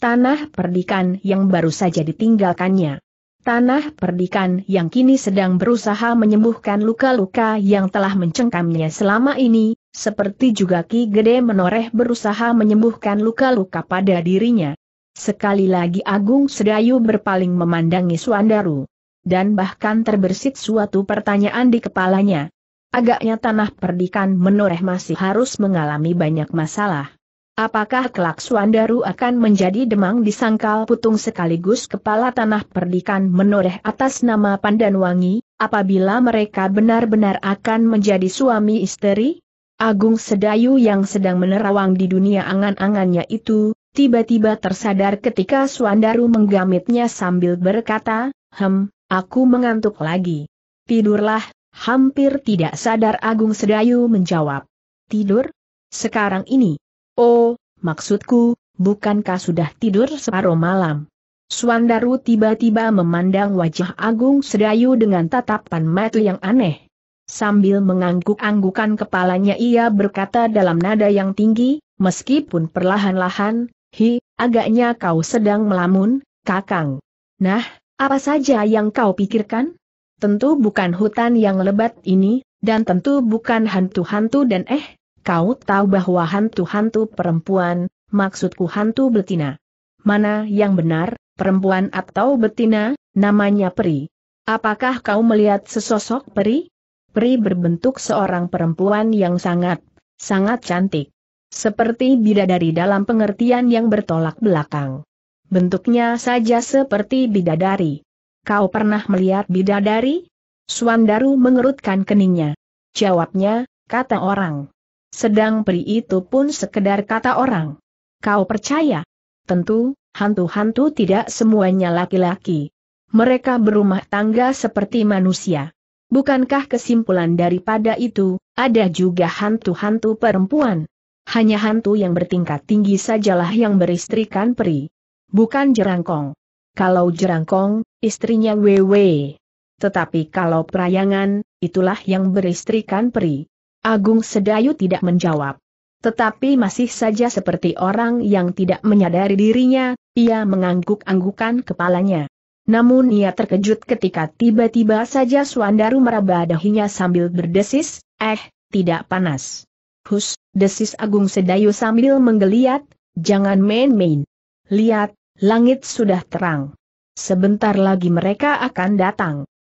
Tanah perdikan yang baru saja ditinggalkannya. Tanah perdikan yang kini sedang berusaha menyembuhkan luka-luka yang telah mencengkamnya selama ini, seperti juga Ki Gede menoreh berusaha menyembuhkan luka-luka pada dirinya. Sekali lagi Agung Sedayu berpaling memandangi Suandaru. Dan bahkan terbersit suatu pertanyaan di kepalanya. Agaknya tanah perdikan menoreh masih harus mengalami banyak masalah. Apakah kelak Suandaru akan menjadi demang disangkal putung sekaligus kepala tanah perdikan menoreh atas nama Pandanwangi, apabila mereka benar-benar akan menjadi suami istri? Agung Sedayu yang sedang menerawang di dunia angan-angannya itu, tiba-tiba tersadar ketika Suandaru menggamitnya sambil berkata, Hem, aku mengantuk lagi. Tidurlah, hampir tidak sadar Agung Sedayu menjawab. Tidur? Sekarang ini? Oh, maksudku, bukankah sudah tidur separuh malam? Suandaru tiba-tiba memandang wajah Agung Sedayu dengan tatapan mata yang aneh. Sambil mengangguk-anggukan kepalanya ia berkata dalam nada yang tinggi, meskipun perlahan-lahan, hi, agaknya kau sedang melamun, kakang. Nah, apa saja yang kau pikirkan? Tentu bukan hutan yang lebat ini, dan tentu bukan hantu-hantu dan eh, kau tahu bahwa hantu-hantu perempuan, maksudku hantu betina. Mana yang benar, perempuan atau betina, namanya peri. Apakah kau melihat sesosok peri? Pri berbentuk seorang perempuan yang sangat, sangat cantik. Seperti bidadari dalam pengertian yang bertolak belakang. Bentuknya saja seperti bidadari. Kau pernah melihat bidadari? Suandaru mengerutkan keningnya. Jawabnya, kata orang. Sedang Pri itu pun sekedar kata orang. Kau percaya? Tentu, hantu-hantu tidak semuanya laki-laki. Mereka berumah tangga seperti manusia. Bukankah kesimpulan daripada itu, ada juga hantu-hantu perempuan? Hanya hantu yang bertingkat tinggi sajalah yang beristrikan peri. Bukan jerangkong. Kalau jerangkong, istrinya Wewe. Tetapi kalau perayangan, itulah yang beristrikan peri. Agung Sedayu tidak menjawab. Tetapi masih saja seperti orang yang tidak menyadari dirinya, ia mengangguk-anggukan kepalanya. Namun ia terkejut ketika tiba-tiba saja Suandaru meraba dahinya sambil berdesis, eh, tidak panas. Hus, desis Agung Sedayu sambil menggeliat, jangan main-main. Lihat, langit sudah terang. Sebentar lagi mereka akan datang.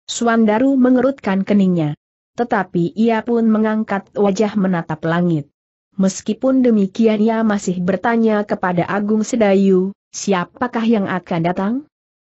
Suandaru mengerutkan keningnya. Tetapi ia pun mengangkat wajah menatap langit. Meskipun demikian ia masih bertanya kepada Agung Sedayu, siapakah yang akan datang?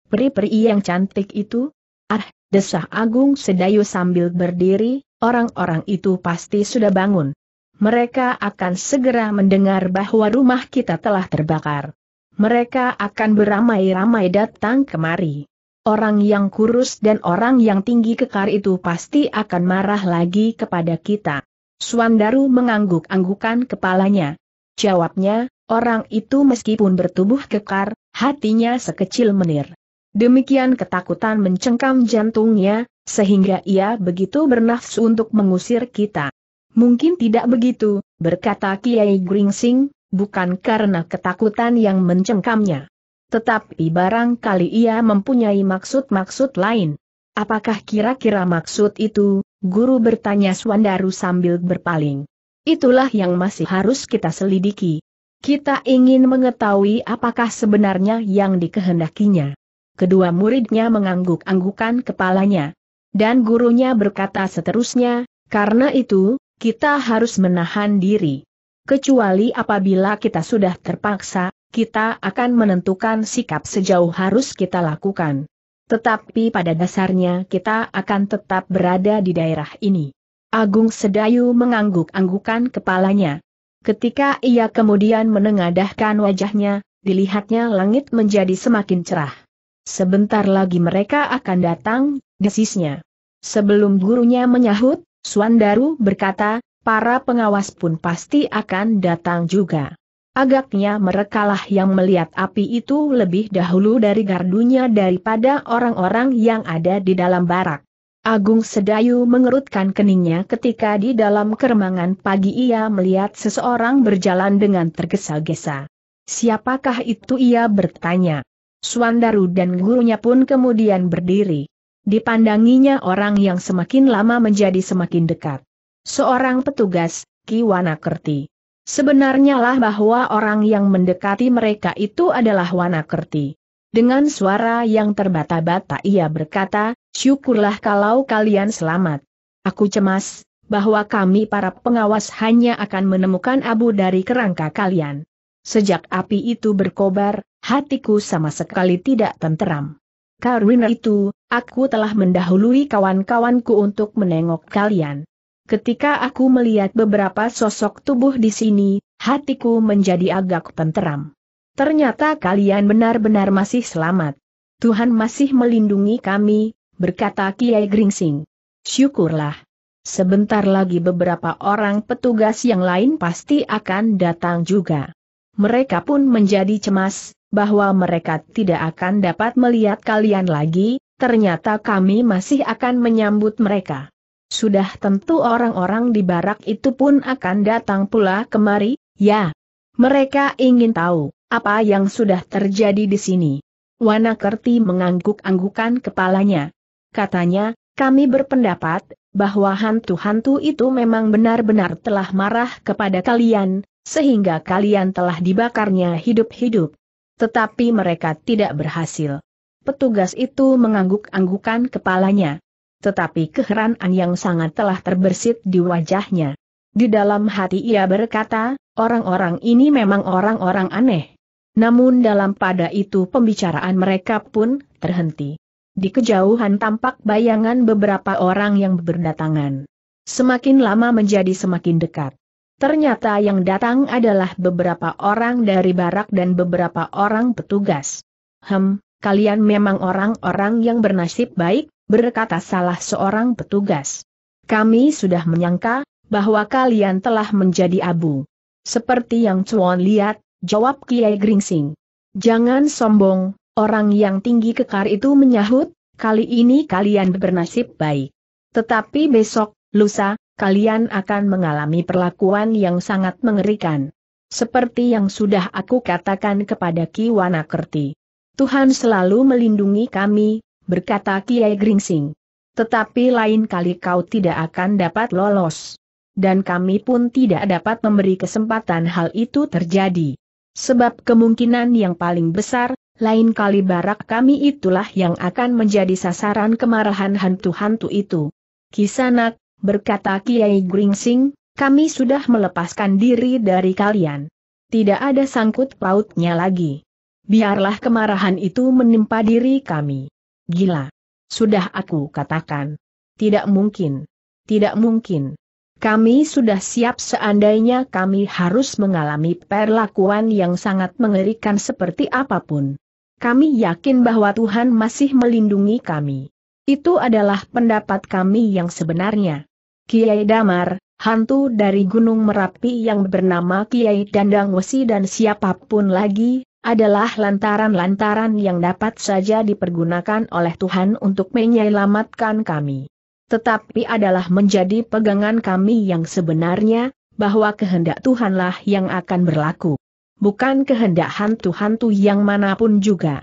Peri-peri yang cantik itu? Ah, desah Agung Sedayu sambil berdiri, orang-orang itu pasti sudah bangun. Mereka akan segera mendengar bahwa rumah kita telah terbakar. Mereka akan beramai-ramai datang kemari. Orang yang kurus dan orang yang tinggi kekar itu pasti akan marah lagi kepada kita. Suandaru mengangguk-anggukan kepalanya. Jawabnya, orang itu meskipun bertubuh kekar, hatinya sekecil menir. Demikian ketakutan mencengkam jantungnya, sehingga ia begitu bernafsu untuk mengusir kita. Mungkin tidak begitu, berkata Kiai Gringsing, bukan karena ketakutan yang mencengkamnya. Tetapi barangkali ia mempunyai maksud-maksud lain. Apakah kira-kira maksud itu, guru bertanya Swandaru sambil berpaling. Itulah yang masih harus kita selidiki. Kita ingin mengetahui apakah sebenarnya yang dikehendakinya kedua muridnya mengangguk-anggukan kepalanya. Dan gurunya berkata seterusnya, karena itu, kita harus menahan diri. Kecuali apabila kita sudah terpaksa, kita akan menentukan sikap sejauh harus kita lakukan. Tetapi pada dasarnya kita akan tetap berada di daerah ini. Agung Sedayu mengangguk-anggukan kepalanya. Ketika ia kemudian menengadahkan wajahnya, dilihatnya langit menjadi semakin cerah. Sebentar lagi mereka akan datang, desisnya. Sebelum gurunya menyahut, Suandaru berkata, para pengawas pun pasti akan datang juga. Agaknya merekalah yang melihat api itu lebih dahulu dari gardunya daripada orang-orang yang ada di dalam barak. Agung Sedayu mengerutkan keningnya ketika di dalam keremangan pagi ia melihat seseorang berjalan dengan tergesa-gesa. Siapakah itu ia bertanya. Suandaru dan gurunya pun kemudian berdiri. Dipandanginya orang yang semakin lama menjadi semakin dekat. Seorang petugas, Ki Wanakerti. Sebenarnya lah bahwa orang yang mendekati mereka itu adalah Wanakerti. Dengan suara yang terbata-bata ia berkata, syukurlah kalau kalian selamat. Aku cemas, bahwa kami para pengawas hanya akan menemukan abu dari kerangka kalian. Sejak api itu berkobar, hatiku sama sekali tidak tenteram. Karena itu, aku telah mendahului kawan-kawanku untuk menengok kalian. Ketika aku melihat beberapa sosok tubuh di sini, hatiku menjadi agak tenteram. Ternyata kalian benar-benar masih selamat. Tuhan masih melindungi kami, berkata Kiai Gringsing. Syukurlah. Sebentar lagi beberapa orang petugas yang lain pasti akan datang juga. Mereka pun menjadi cemas, bahwa mereka tidak akan dapat melihat kalian lagi, ternyata kami masih akan menyambut mereka. Sudah tentu orang-orang di barak itu pun akan datang pula kemari, ya. Mereka ingin tahu, apa yang sudah terjadi di sini. Wanakerti mengangguk-anggukan kepalanya. Katanya, kami berpendapat, bahwa hantu-hantu itu memang benar-benar telah marah kepada kalian, sehingga kalian telah dibakarnya hidup-hidup. Tetapi mereka tidak berhasil. Petugas itu mengangguk-anggukan kepalanya. Tetapi keheranan yang sangat telah terbersit di wajahnya. Di dalam hati ia berkata, orang-orang ini memang orang-orang aneh. Namun dalam pada itu pembicaraan mereka pun terhenti. Di kejauhan tampak bayangan beberapa orang yang berdatangan. Semakin lama menjadi semakin dekat. Ternyata yang datang adalah beberapa orang dari barak dan beberapa orang petugas. Hem, kalian memang orang-orang yang bernasib baik, berkata salah seorang petugas. Kami sudah menyangka, bahwa kalian telah menjadi abu. Seperti yang Cuan lihat, jawab Kiai Gringsing. Jangan sombong, orang yang tinggi kekar itu menyahut, kali ini kalian bernasib baik. Tetapi besok, lusa, kalian akan mengalami perlakuan yang sangat mengerikan. Seperti yang sudah aku katakan kepada Ki Wanakerti. Tuhan selalu melindungi kami, berkata Kiai Gringsing. Tetapi lain kali kau tidak akan dapat lolos. Dan kami pun tidak dapat memberi kesempatan hal itu terjadi. Sebab kemungkinan yang paling besar, lain kali barak kami itulah yang akan menjadi sasaran kemarahan hantu-hantu itu. Kisanak, berkata Kiai Gringsing, kami sudah melepaskan diri dari kalian. Tidak ada sangkut pautnya lagi. Biarlah kemarahan itu menimpa diri kami. Gila. Sudah aku katakan. Tidak mungkin. Tidak mungkin. Kami sudah siap seandainya kami harus mengalami perlakuan yang sangat mengerikan seperti apapun. Kami yakin bahwa Tuhan masih melindungi kami. Itu adalah pendapat kami yang sebenarnya. Kiai Damar, hantu dari Gunung Merapi yang bernama Kiai Dandang Wesi dan siapapun lagi, adalah lantaran-lantaran yang dapat saja dipergunakan oleh Tuhan untuk menyelamatkan kami. Tetapi adalah menjadi pegangan kami yang sebenarnya, bahwa kehendak Tuhanlah yang akan berlaku. Bukan kehendak hantu-hantu yang manapun juga.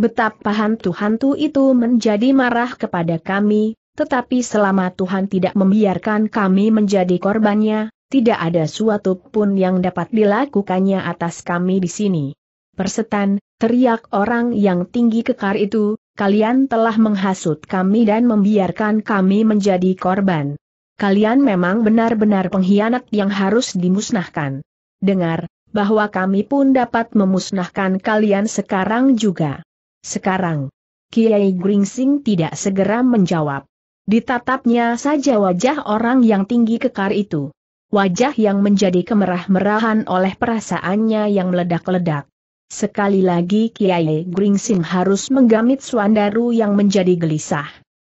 Betapa hantu-hantu itu menjadi marah kepada kami, tetapi selama Tuhan tidak membiarkan kami menjadi korbannya, tidak ada suatu pun yang dapat dilakukannya atas kami di sini. Persetan, teriak orang yang tinggi kekar itu, kalian telah menghasut kami dan membiarkan kami menjadi korban. Kalian memang benar-benar pengkhianat yang harus dimusnahkan. Dengar, bahwa kami pun dapat memusnahkan kalian sekarang juga. Sekarang, Kiai Gringsing tidak segera menjawab. Ditatapnya saja wajah orang yang tinggi kekar itu. Wajah yang menjadi kemerah-merahan oleh perasaannya yang meledak-ledak. Sekali lagi Kiai Gringsing harus menggamit Suandaru yang menjadi gelisah.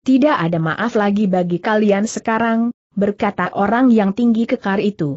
Tidak ada maaf lagi bagi kalian sekarang, berkata orang yang tinggi kekar itu.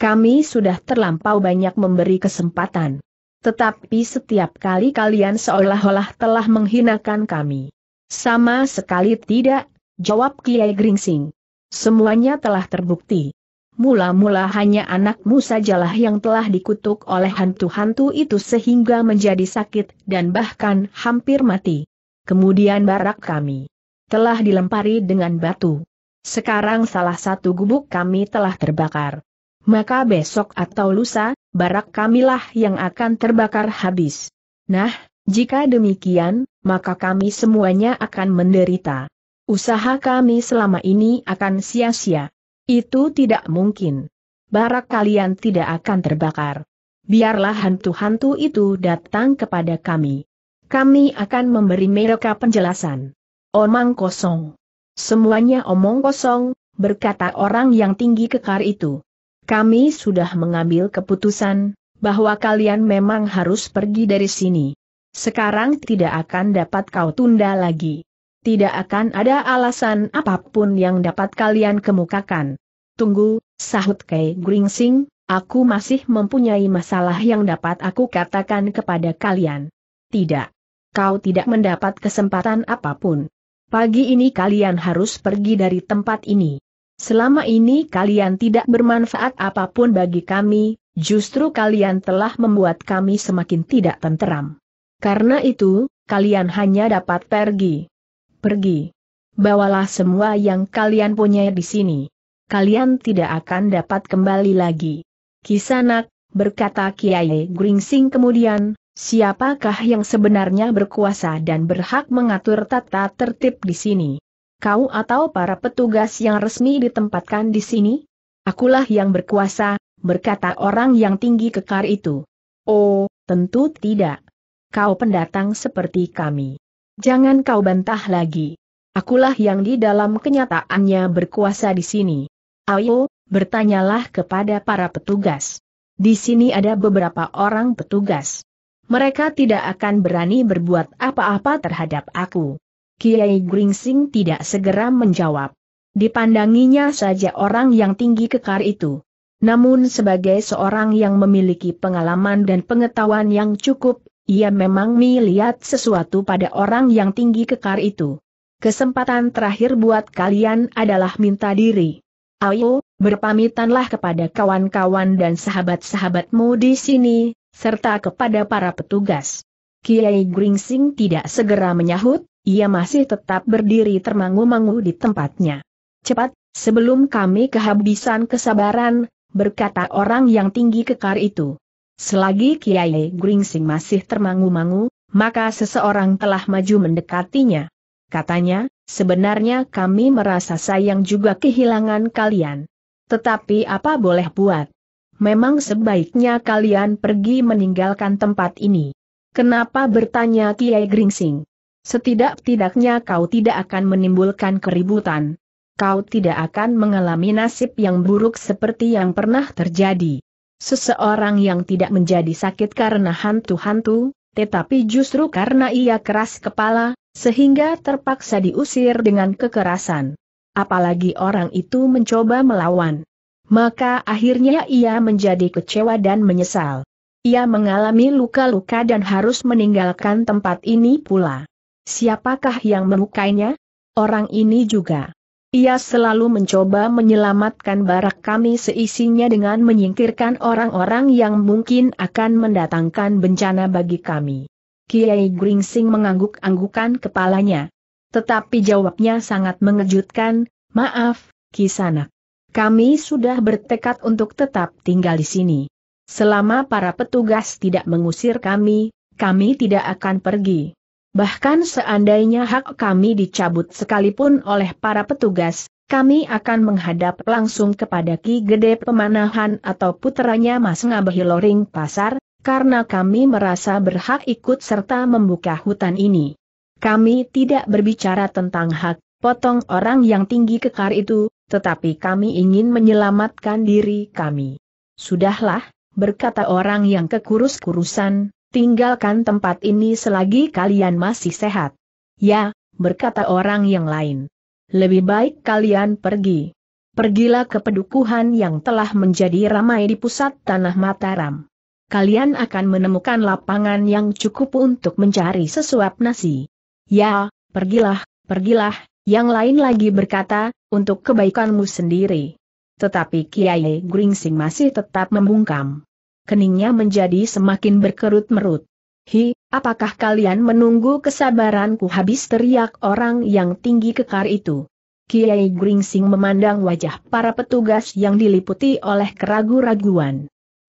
Kami sudah terlampau banyak memberi kesempatan. Tetapi setiap kali kalian seolah-olah telah menghinakan kami. Sama sekali tidak, jawab Kiai Gringsing. Semuanya telah terbukti. Mula-mula hanya anakmu sajalah yang telah dikutuk oleh hantu-hantu itu sehingga menjadi sakit dan bahkan hampir mati. Kemudian barak kami telah dilempari dengan batu. Sekarang salah satu gubuk kami telah terbakar maka besok atau lusa, barak kamilah yang akan terbakar habis. Nah, jika demikian, maka kami semuanya akan menderita. Usaha kami selama ini akan sia-sia. Itu tidak mungkin. Barak kalian tidak akan terbakar. Biarlah hantu-hantu itu datang kepada kami. Kami akan memberi mereka penjelasan. Omong kosong. Semuanya omong kosong, berkata orang yang tinggi kekar itu kami sudah mengambil keputusan bahwa kalian memang harus pergi dari sini. Sekarang tidak akan dapat kau tunda lagi. Tidak akan ada alasan apapun yang dapat kalian kemukakan. Tunggu, sahut Kei Gringsing, aku masih mempunyai masalah yang dapat aku katakan kepada kalian. Tidak. Kau tidak mendapat kesempatan apapun. Pagi ini kalian harus pergi dari tempat ini. Selama ini kalian tidak bermanfaat apapun bagi kami, justru kalian telah membuat kami semakin tidak tenteram. Karena itu, kalian hanya dapat pergi. Pergi. Bawalah semua yang kalian punya di sini. Kalian tidak akan dapat kembali lagi. Kisanak, berkata Kiai Gringsing kemudian, siapakah yang sebenarnya berkuasa dan berhak mengatur tata tertib di sini? kau atau para petugas yang resmi ditempatkan di sini? Akulah yang berkuasa, berkata orang yang tinggi kekar itu. Oh, tentu tidak. Kau pendatang seperti kami. Jangan kau bantah lagi. Akulah yang di dalam kenyataannya berkuasa di sini. Ayo, bertanyalah kepada para petugas. Di sini ada beberapa orang petugas. Mereka tidak akan berani berbuat apa-apa terhadap aku. Kiai Gringsing tidak segera menjawab. Dipandanginya saja orang yang tinggi kekar itu. Namun sebagai seorang yang memiliki pengalaman dan pengetahuan yang cukup, ia memang melihat sesuatu pada orang yang tinggi kekar itu. Kesempatan terakhir buat kalian adalah minta diri. Ayo, berpamitanlah kepada kawan-kawan dan sahabat-sahabatmu di sini, serta kepada para petugas. Kiai Gringsing tidak segera menyahut, ia masih tetap berdiri termangu-mangu di tempatnya. Cepat, sebelum kami kehabisan kesabaran, berkata orang yang tinggi kekar itu. Selagi Kiai Gringsing masih termangu-mangu, maka seseorang telah maju mendekatinya. Katanya, sebenarnya kami merasa sayang juga kehilangan kalian. Tetapi apa boleh buat? Memang sebaiknya kalian pergi meninggalkan tempat ini. Kenapa bertanya Kiai Gringsing? Setidak-tidaknya kau tidak akan menimbulkan keributan. Kau tidak akan mengalami nasib yang buruk seperti yang pernah terjadi. Seseorang yang tidak menjadi sakit karena hantu-hantu, tetapi justru karena ia keras kepala, sehingga terpaksa diusir dengan kekerasan. Apalagi orang itu mencoba melawan. Maka akhirnya ia menjadi kecewa dan menyesal. Ia mengalami luka-luka dan harus meninggalkan tempat ini pula. Siapakah yang melukainya? Orang ini juga. Ia selalu mencoba menyelamatkan barak kami seisinya dengan menyingkirkan orang-orang yang mungkin akan mendatangkan bencana bagi kami. Kiai Gringsing mengangguk-anggukan kepalanya. Tetapi jawabnya sangat mengejutkan, maaf, Kisana. Kami sudah bertekad untuk tetap tinggal di sini. Selama para petugas tidak mengusir kami, kami tidak akan pergi. Bahkan seandainya hak kami dicabut sekalipun oleh para petugas, kami akan menghadap langsung kepada Ki Gede Pemanahan atau putranya Mas Ngabehi Loring Pasar, karena kami merasa berhak ikut serta membuka hutan ini. Kami tidak berbicara tentang hak potong orang yang tinggi kekar itu, tetapi kami ingin menyelamatkan diri kami. Sudahlah, berkata orang yang kekurus-kurusan, tinggalkan tempat ini selagi kalian masih sehat. Ya, berkata orang yang lain. Lebih baik kalian pergi. Pergilah ke pedukuhan yang telah menjadi ramai di pusat tanah Mataram. Kalian akan menemukan lapangan yang cukup untuk mencari sesuap nasi. Ya, pergilah, pergilah, yang lain lagi berkata, untuk kebaikanmu sendiri. Tetapi Kiai Gringsing masih tetap membungkam keningnya menjadi semakin berkerut-merut. Hi, apakah kalian menunggu kesabaranku habis teriak orang yang tinggi kekar itu? Kiai Gringsing memandang wajah para petugas yang diliputi oleh keraguan. raguan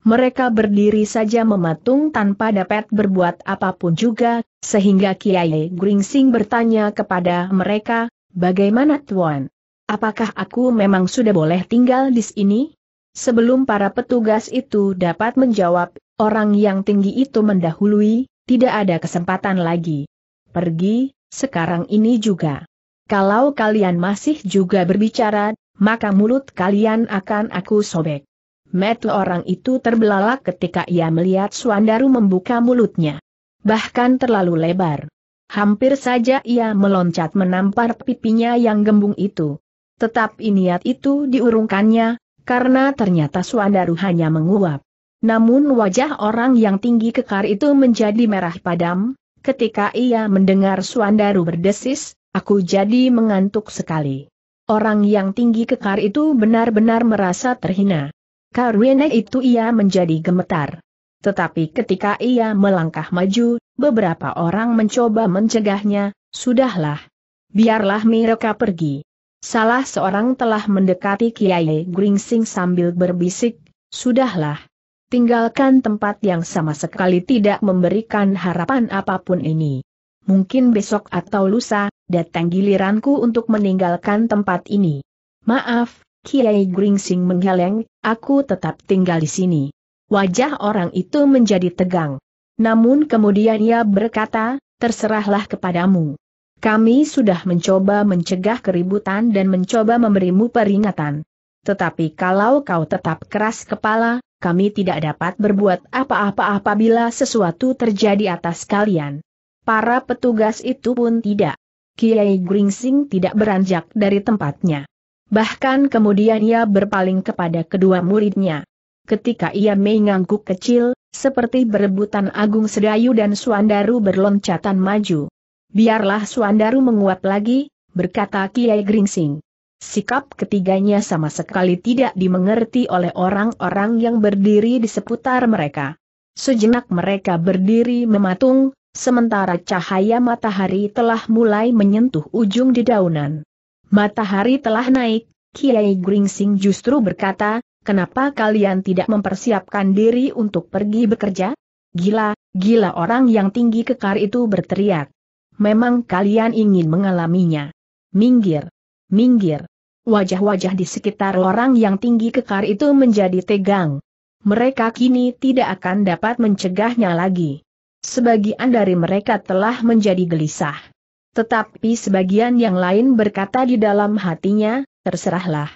Mereka berdiri saja mematung tanpa dapat berbuat apapun juga, sehingga Kiai Gringsing bertanya kepada mereka, bagaimana Tuan? Apakah aku memang sudah boleh tinggal di sini? Sebelum para petugas itu dapat menjawab, orang yang tinggi itu mendahului, tidak ada kesempatan lagi. Pergi, sekarang ini juga. Kalau kalian masih juga berbicara, maka mulut kalian akan aku sobek. Metu orang itu terbelalak ketika ia melihat Suandaru membuka mulutnya. Bahkan terlalu lebar. Hampir saja ia meloncat menampar pipinya yang gembung itu. Tetap niat itu diurungkannya, karena ternyata Suandaru hanya menguap. Namun wajah orang yang tinggi kekar itu menjadi merah padam, ketika ia mendengar Suandaru berdesis, aku jadi mengantuk sekali. Orang yang tinggi kekar itu benar-benar merasa terhina. Karena itu ia menjadi gemetar. Tetapi ketika ia melangkah maju, beberapa orang mencoba mencegahnya, sudahlah. Biarlah mereka pergi. Salah seorang telah mendekati Kiai Gringsing sambil berbisik, Sudahlah. Tinggalkan tempat yang sama sekali tidak memberikan harapan apapun ini. Mungkin besok atau lusa, datang giliranku untuk meninggalkan tempat ini. Maaf, Kiai Gringsing menggeleng, aku tetap tinggal di sini. Wajah orang itu menjadi tegang. Namun kemudian ia berkata, terserahlah kepadamu. Kami sudah mencoba mencegah keributan dan mencoba memberimu peringatan. Tetapi kalau kau tetap keras kepala, kami tidak dapat berbuat apa-apa apabila sesuatu terjadi atas kalian. Para petugas itu pun tidak. Kiai Gringsing tidak beranjak dari tempatnya. Bahkan kemudian ia berpaling kepada kedua muridnya. Ketika ia mengangguk kecil, seperti berebutan Agung Sedayu dan Suandaru berloncatan maju. Biarlah Suandaru menguap lagi, berkata Kiai Gringsing. Sikap ketiganya sama sekali tidak dimengerti oleh orang-orang yang berdiri di seputar mereka. Sejenak mereka berdiri mematung, sementara cahaya matahari telah mulai menyentuh ujung dedaunan. Matahari telah naik, Kiai Gringsing justru berkata, kenapa kalian tidak mempersiapkan diri untuk pergi bekerja? Gila, gila orang yang tinggi kekar itu berteriak memang kalian ingin mengalaminya. Minggir! Minggir! Wajah-wajah di sekitar orang yang tinggi kekar itu menjadi tegang. Mereka kini tidak akan dapat mencegahnya lagi. Sebagian dari mereka telah menjadi gelisah. Tetapi sebagian yang lain berkata di dalam hatinya, terserahlah.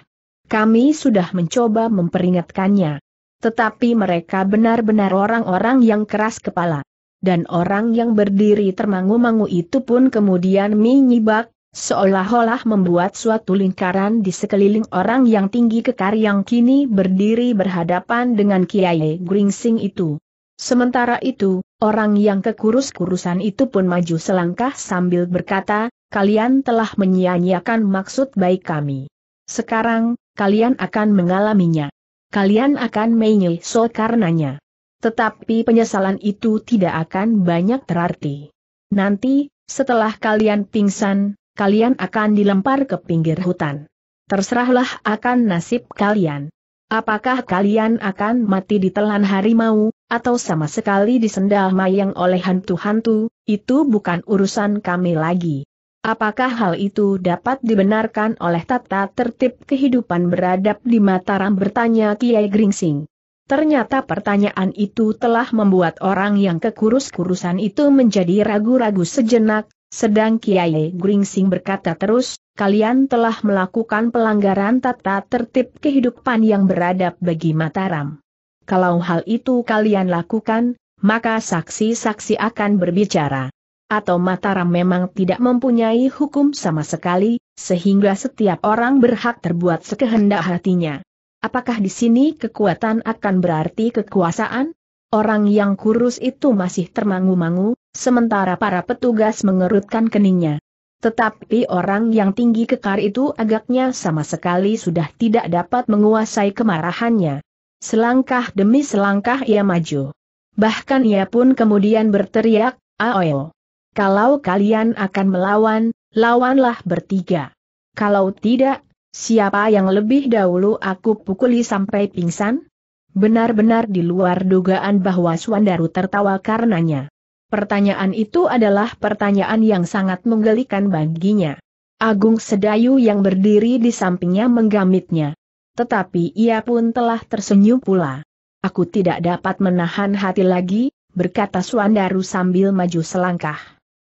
Kami sudah mencoba memperingatkannya. Tetapi mereka benar-benar orang-orang yang keras kepala dan orang yang berdiri termangu-mangu itu pun kemudian menyibak, seolah-olah membuat suatu lingkaran di sekeliling orang yang tinggi kekar yang kini berdiri berhadapan dengan Kiai Gringsing itu. Sementara itu, orang yang kekurus-kurusan itu pun maju selangkah sambil berkata, kalian telah menyia-nyiakan maksud baik kami. Sekarang, kalian akan mengalaminya. Kalian akan menyesal karenanya. Tetapi penyesalan itu tidak akan banyak terarti. Nanti, setelah kalian pingsan, kalian akan dilempar ke pinggir hutan. Terserahlah akan nasib kalian. Apakah kalian akan mati ditelan harimau, atau sama sekali disendal mayang oleh hantu-hantu, itu bukan urusan kami lagi. Apakah hal itu dapat dibenarkan oleh tata tertib kehidupan beradab di Mataram bertanya Kiai Gringsing. Ternyata pertanyaan itu telah membuat orang yang kekurus-kurusan itu menjadi ragu-ragu sejenak, sedang Kiai Gringsing berkata terus, kalian telah melakukan pelanggaran tata tertib kehidupan yang beradab bagi Mataram. Kalau hal itu kalian lakukan, maka saksi-saksi akan berbicara. Atau Mataram memang tidak mempunyai hukum sama sekali, sehingga setiap orang berhak terbuat sekehendak hatinya. Apakah di sini kekuatan akan berarti kekuasaan? Orang yang kurus itu masih termangu-mangu, sementara para petugas mengerutkan keningnya. Tetapi orang yang tinggi kekar itu agaknya sama sekali sudah tidak dapat menguasai kemarahannya. Selangkah demi selangkah ia maju. Bahkan ia pun kemudian berteriak, Aoyo. Kalau kalian akan melawan, lawanlah bertiga. Kalau tidak, Siapa yang lebih dahulu aku pukuli sampai pingsan? Benar-benar di luar dugaan bahwa Swandaru tertawa karenanya. Pertanyaan itu adalah pertanyaan yang sangat menggelikan baginya. Agung Sedayu yang berdiri di sampingnya menggamitnya. Tetapi ia pun telah tersenyum pula. Aku tidak dapat menahan hati lagi, berkata Swandaru sambil maju selangkah.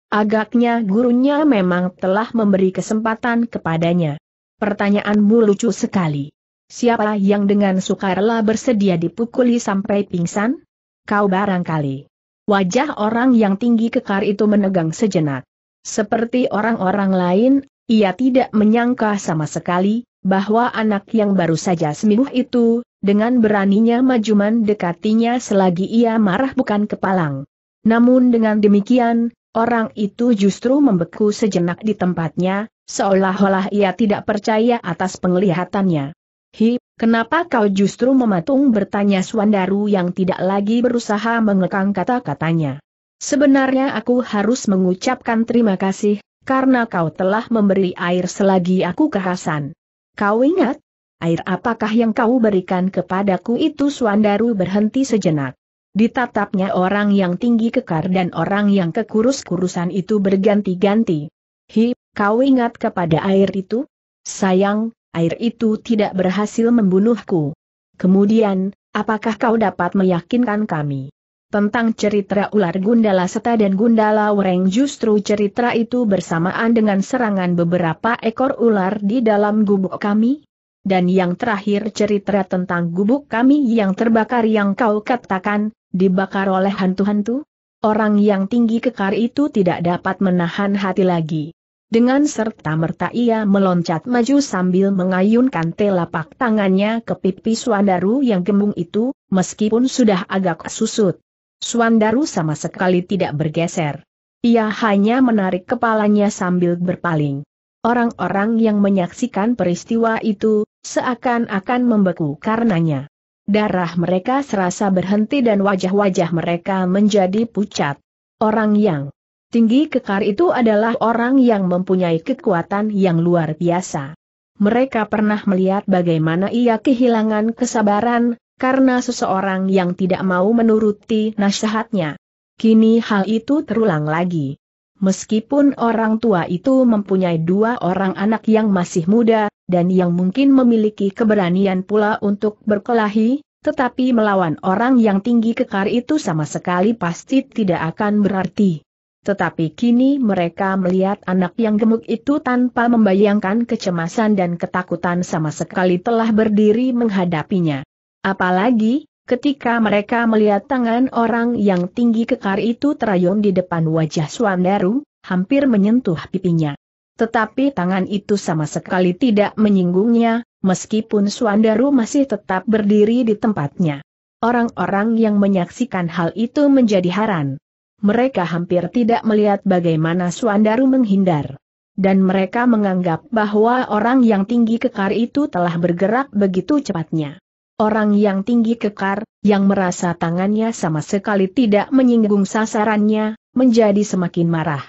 Agaknya gurunya memang telah memberi kesempatan kepadanya. Pertanyaanmu lucu sekali. Siapa yang dengan suka sukarela bersedia dipukuli sampai pingsan? Kau barangkali. Wajah orang yang tinggi kekar itu menegang sejenak. Seperti orang-orang lain, ia tidak menyangka sama sekali, bahwa anak yang baru saja sembuh itu, dengan beraninya maju mendekatinya selagi ia marah bukan kepalang. Namun dengan demikian, Orang itu justru membeku sejenak di tempatnya, seolah-olah ia tidak percaya atas penglihatannya. Hi, kenapa kau justru mematung bertanya Suandaru yang tidak lagi berusaha mengekang kata-katanya. Sebenarnya aku harus mengucapkan terima kasih, karena kau telah memberi air selagi aku kehasan. Kau ingat? Air apakah yang kau berikan kepadaku itu Suandaru berhenti sejenak. Ditatapnya orang yang tinggi kekar dan orang yang kekurus-kurusan itu berganti-ganti. Hi, kau ingat kepada air itu? Sayang, air itu tidak berhasil membunuhku. Kemudian, apakah kau dapat meyakinkan kami? Tentang cerita ular Gundala Seta dan Gundala Wereng justru cerita itu bersamaan dengan serangan beberapa ekor ular di dalam gubuk kami, dan yang terakhir cerita tentang gubuk kami yang terbakar yang kau katakan, dibakar oleh hantu-hantu? Orang yang tinggi kekar itu tidak dapat menahan hati lagi. Dengan serta merta ia meloncat maju sambil mengayunkan telapak tangannya ke pipi Swandaru yang gembung itu, meskipun sudah agak susut. Swandaru sama sekali tidak bergeser. Ia hanya menarik kepalanya sambil berpaling. Orang-orang yang menyaksikan peristiwa itu, seakan-akan membeku karenanya. Darah mereka serasa berhenti dan wajah-wajah mereka menjadi pucat. Orang yang tinggi kekar itu adalah orang yang mempunyai kekuatan yang luar biasa. Mereka pernah melihat bagaimana ia kehilangan kesabaran, karena seseorang yang tidak mau menuruti nasihatnya. Kini hal itu terulang lagi. Meskipun orang tua itu mempunyai dua orang anak yang masih muda, dan yang mungkin memiliki keberanian pula untuk berkelahi, tetapi melawan orang yang tinggi kekar itu sama sekali pasti tidak akan berarti. Tetapi kini mereka melihat anak yang gemuk itu tanpa membayangkan kecemasan dan ketakutan sama sekali telah berdiri menghadapinya. Apalagi, Ketika mereka melihat tangan orang yang tinggi kekar itu terayun di depan wajah Swandaru, hampir menyentuh pipinya. Tetapi tangan itu sama sekali tidak menyinggungnya, meskipun Swandaru masih tetap berdiri di tempatnya. Orang-orang yang menyaksikan hal itu menjadi heran. Mereka hampir tidak melihat bagaimana Swandaru menghindar. Dan mereka menganggap bahwa orang yang tinggi kekar itu telah bergerak begitu cepatnya. Orang yang tinggi kekar, yang merasa tangannya sama sekali tidak menyinggung sasarannya, menjadi semakin marah.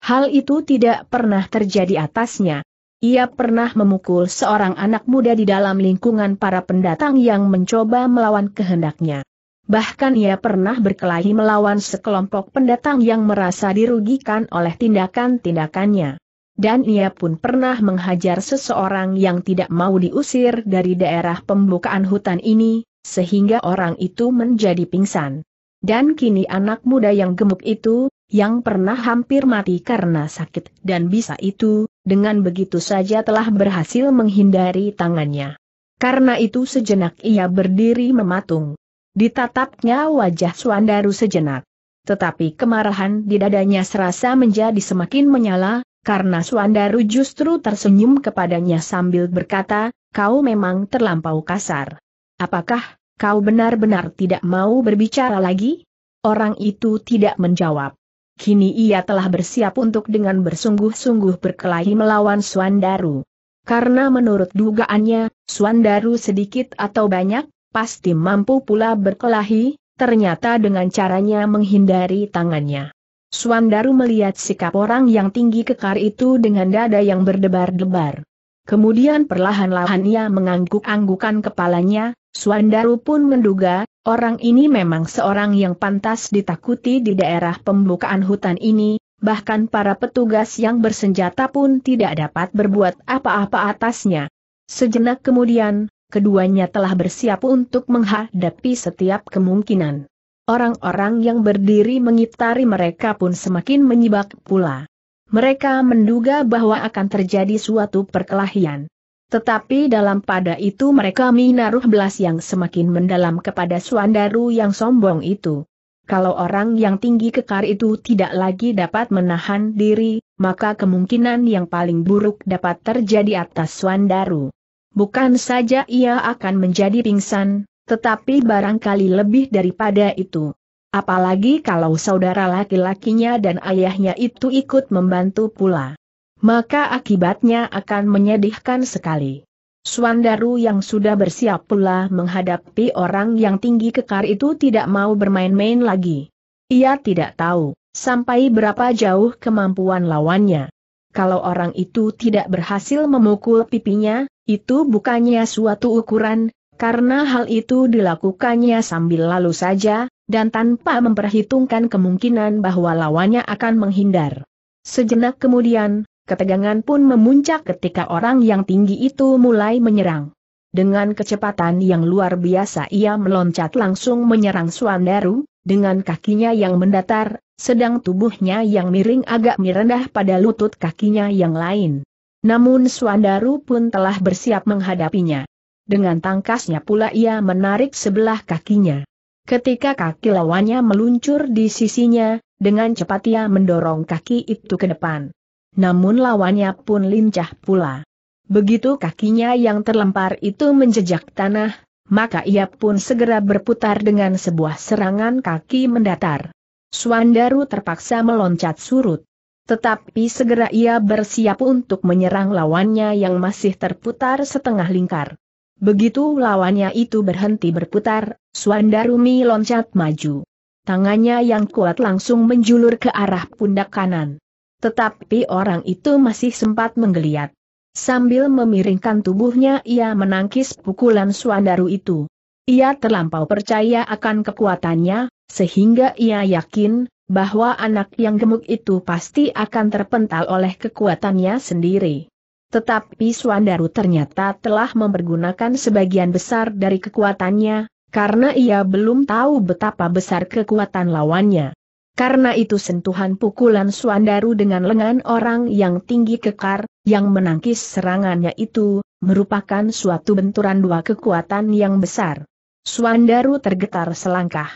Hal itu tidak pernah terjadi atasnya. Ia pernah memukul seorang anak muda di dalam lingkungan para pendatang yang mencoba melawan kehendaknya. Bahkan ia pernah berkelahi melawan sekelompok pendatang yang merasa dirugikan oleh tindakan-tindakannya dan ia pun pernah menghajar seseorang yang tidak mau diusir dari daerah pembukaan hutan ini, sehingga orang itu menjadi pingsan. Dan kini anak muda yang gemuk itu, yang pernah hampir mati karena sakit dan bisa itu, dengan begitu saja telah berhasil menghindari tangannya. Karena itu sejenak ia berdiri mematung. Ditatapnya wajah Suandaru sejenak. Tetapi kemarahan di dadanya serasa menjadi semakin menyala, karena Suandaru justru tersenyum kepadanya sambil berkata, kau memang terlampau kasar. Apakah kau benar-benar tidak mau berbicara lagi? Orang itu tidak menjawab. Kini ia telah bersiap untuk dengan bersungguh-sungguh berkelahi melawan Suandaru. Karena menurut dugaannya, Suandaru sedikit atau banyak, pasti mampu pula berkelahi, ternyata dengan caranya menghindari tangannya. Suandaru melihat sikap orang yang tinggi kekar itu dengan dada yang berdebar-debar. Kemudian perlahan-lahan ia mengangguk-anggukan kepalanya, Suandaru pun menduga, orang ini memang seorang yang pantas ditakuti di daerah pembukaan hutan ini, bahkan para petugas yang bersenjata pun tidak dapat berbuat apa-apa atasnya. Sejenak kemudian, keduanya telah bersiap untuk menghadapi setiap kemungkinan. Orang-orang yang berdiri mengitari mereka pun semakin menyibak pula. Mereka menduga bahwa akan terjadi suatu perkelahian. Tetapi dalam pada itu mereka minaruh belas yang semakin mendalam kepada Suandaru yang sombong itu. Kalau orang yang tinggi kekar itu tidak lagi dapat menahan diri, maka kemungkinan yang paling buruk dapat terjadi atas Suandaru. Bukan saja ia akan menjadi pingsan, tetapi barangkali lebih daripada itu. Apalagi kalau saudara laki-lakinya dan ayahnya itu ikut membantu pula. Maka akibatnya akan menyedihkan sekali. Suandaru yang sudah bersiap pula menghadapi orang yang tinggi kekar itu tidak mau bermain-main lagi. Ia tidak tahu, sampai berapa jauh kemampuan lawannya. Kalau orang itu tidak berhasil memukul pipinya, itu bukannya suatu ukuran, karena hal itu dilakukannya sambil lalu saja, dan tanpa memperhitungkan kemungkinan bahwa lawannya akan menghindar. Sejenak kemudian, ketegangan pun memuncak ketika orang yang tinggi itu mulai menyerang. Dengan kecepatan yang luar biasa ia meloncat langsung menyerang Suandaru, dengan kakinya yang mendatar, sedang tubuhnya yang miring agak merendah pada lutut kakinya yang lain. Namun Suandaru pun telah bersiap menghadapinya. Dengan tangkasnya pula ia menarik sebelah kakinya. Ketika kaki lawannya meluncur di sisinya, dengan cepat ia mendorong kaki itu ke depan. Namun lawannya pun lincah pula. Begitu kakinya yang terlempar itu menjejak tanah, maka ia pun segera berputar dengan sebuah serangan kaki mendatar. Suandaru terpaksa meloncat surut. Tetapi segera ia bersiap untuk menyerang lawannya yang masih terputar setengah lingkar. Begitu lawannya itu berhenti berputar, Suandarumi loncat maju. Tangannya yang kuat langsung menjulur ke arah pundak kanan. Tetapi orang itu masih sempat menggeliat. Sambil memiringkan tubuhnya ia menangkis pukulan Suandaru itu. Ia terlampau percaya akan kekuatannya, sehingga ia yakin, bahwa anak yang gemuk itu pasti akan terpental oleh kekuatannya sendiri. Tetapi Suandaru ternyata telah mempergunakan sebagian besar dari kekuatannya, karena ia belum tahu betapa besar kekuatan lawannya. Karena itu sentuhan pukulan Suandaru dengan lengan orang yang tinggi kekar, yang menangkis serangannya itu, merupakan suatu benturan dua kekuatan yang besar. Suandaru tergetar selangkah.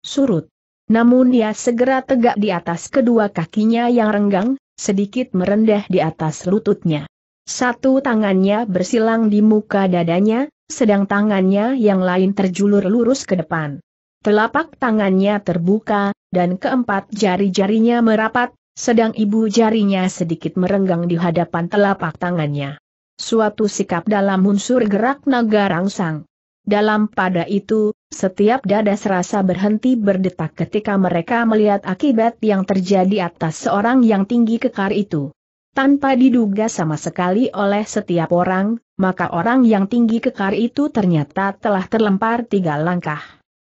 Surut. Namun ia segera tegak di atas kedua kakinya yang renggang, sedikit merendah di atas lututnya. Satu tangannya bersilang di muka dadanya, sedang tangannya yang lain terjulur lurus ke depan. Telapak tangannya terbuka, dan keempat jari-jarinya merapat, sedang ibu jarinya sedikit merenggang di hadapan telapak tangannya. Suatu sikap dalam unsur gerak naga rangsang. Dalam pada itu, setiap dada serasa berhenti berdetak ketika mereka melihat akibat yang terjadi atas seorang yang tinggi kekar itu tanpa diduga sama sekali oleh setiap orang, maka orang yang tinggi kekar itu ternyata telah terlempar tiga langkah.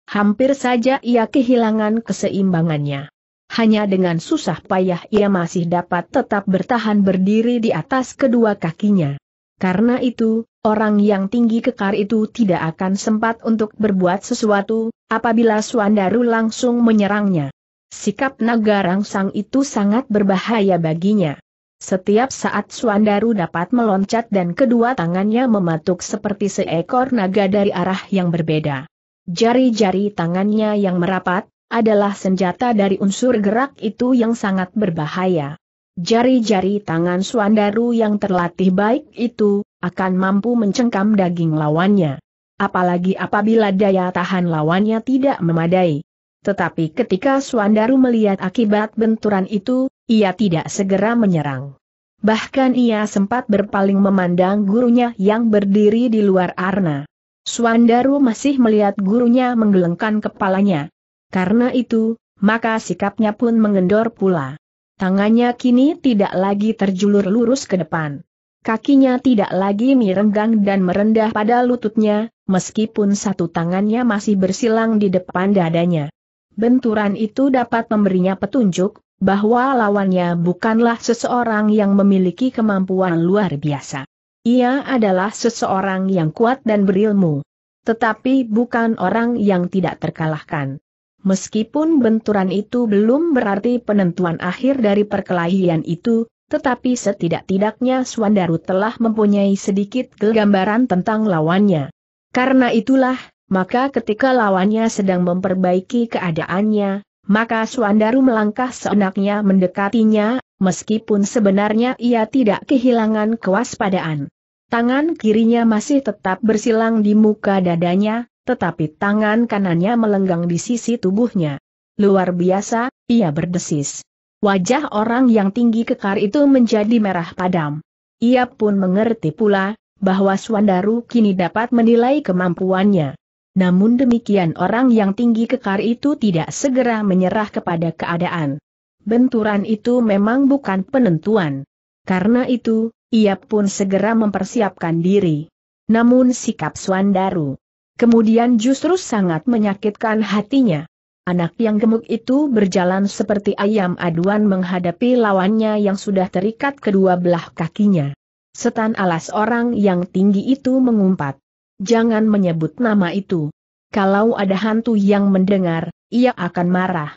Hampir saja ia kehilangan keseimbangannya. Hanya dengan susah payah ia masih dapat tetap bertahan berdiri di atas kedua kakinya. Karena itu, orang yang tinggi kekar itu tidak akan sempat untuk berbuat sesuatu, apabila Suandaru langsung menyerangnya. Sikap naga rangsang itu sangat berbahaya baginya. Setiap saat Suandaru dapat meloncat dan kedua tangannya mematuk seperti seekor naga dari arah yang berbeda. Jari-jari tangannya yang merapat, adalah senjata dari unsur gerak itu yang sangat berbahaya. Jari-jari tangan Suandaru yang terlatih baik itu, akan mampu mencengkam daging lawannya. Apalagi apabila daya tahan lawannya tidak memadai. Tetapi ketika Suandaru melihat akibat benturan itu, ia tidak segera menyerang. Bahkan ia sempat berpaling memandang gurunya yang berdiri di luar arna. Swandaru masih melihat gurunya menggelengkan kepalanya. Karena itu, maka sikapnya pun mengendor pula. Tangannya kini tidak lagi terjulur lurus ke depan. Kakinya tidak lagi merenggang dan merendah pada lututnya, meskipun satu tangannya masih bersilang di depan dadanya. Benturan itu dapat memberinya petunjuk, bahwa lawannya bukanlah seseorang yang memiliki kemampuan luar biasa. Ia adalah seseorang yang kuat dan berilmu. Tetapi bukan orang yang tidak terkalahkan. Meskipun benturan itu belum berarti penentuan akhir dari perkelahian itu, tetapi setidak-tidaknya Swandaru telah mempunyai sedikit kegambaran tentang lawannya. Karena itulah, maka ketika lawannya sedang memperbaiki keadaannya, maka Suandaru melangkah seenaknya mendekatinya, meskipun sebenarnya ia tidak kehilangan kewaspadaan. Tangan kirinya masih tetap bersilang di muka dadanya, tetapi tangan kanannya melenggang di sisi tubuhnya. Luar biasa, ia berdesis. Wajah orang yang tinggi kekar itu menjadi merah padam. Ia pun mengerti pula, bahwa Suandaru kini dapat menilai kemampuannya. Namun demikian orang yang tinggi kekar itu tidak segera menyerah kepada keadaan. Benturan itu memang bukan penentuan. Karena itu, ia pun segera mempersiapkan diri. Namun sikap Swandaru kemudian justru sangat menyakitkan hatinya. Anak yang gemuk itu berjalan seperti ayam aduan menghadapi lawannya yang sudah terikat kedua belah kakinya. Setan alas orang yang tinggi itu mengumpat jangan menyebut nama itu. Kalau ada hantu yang mendengar, ia akan marah.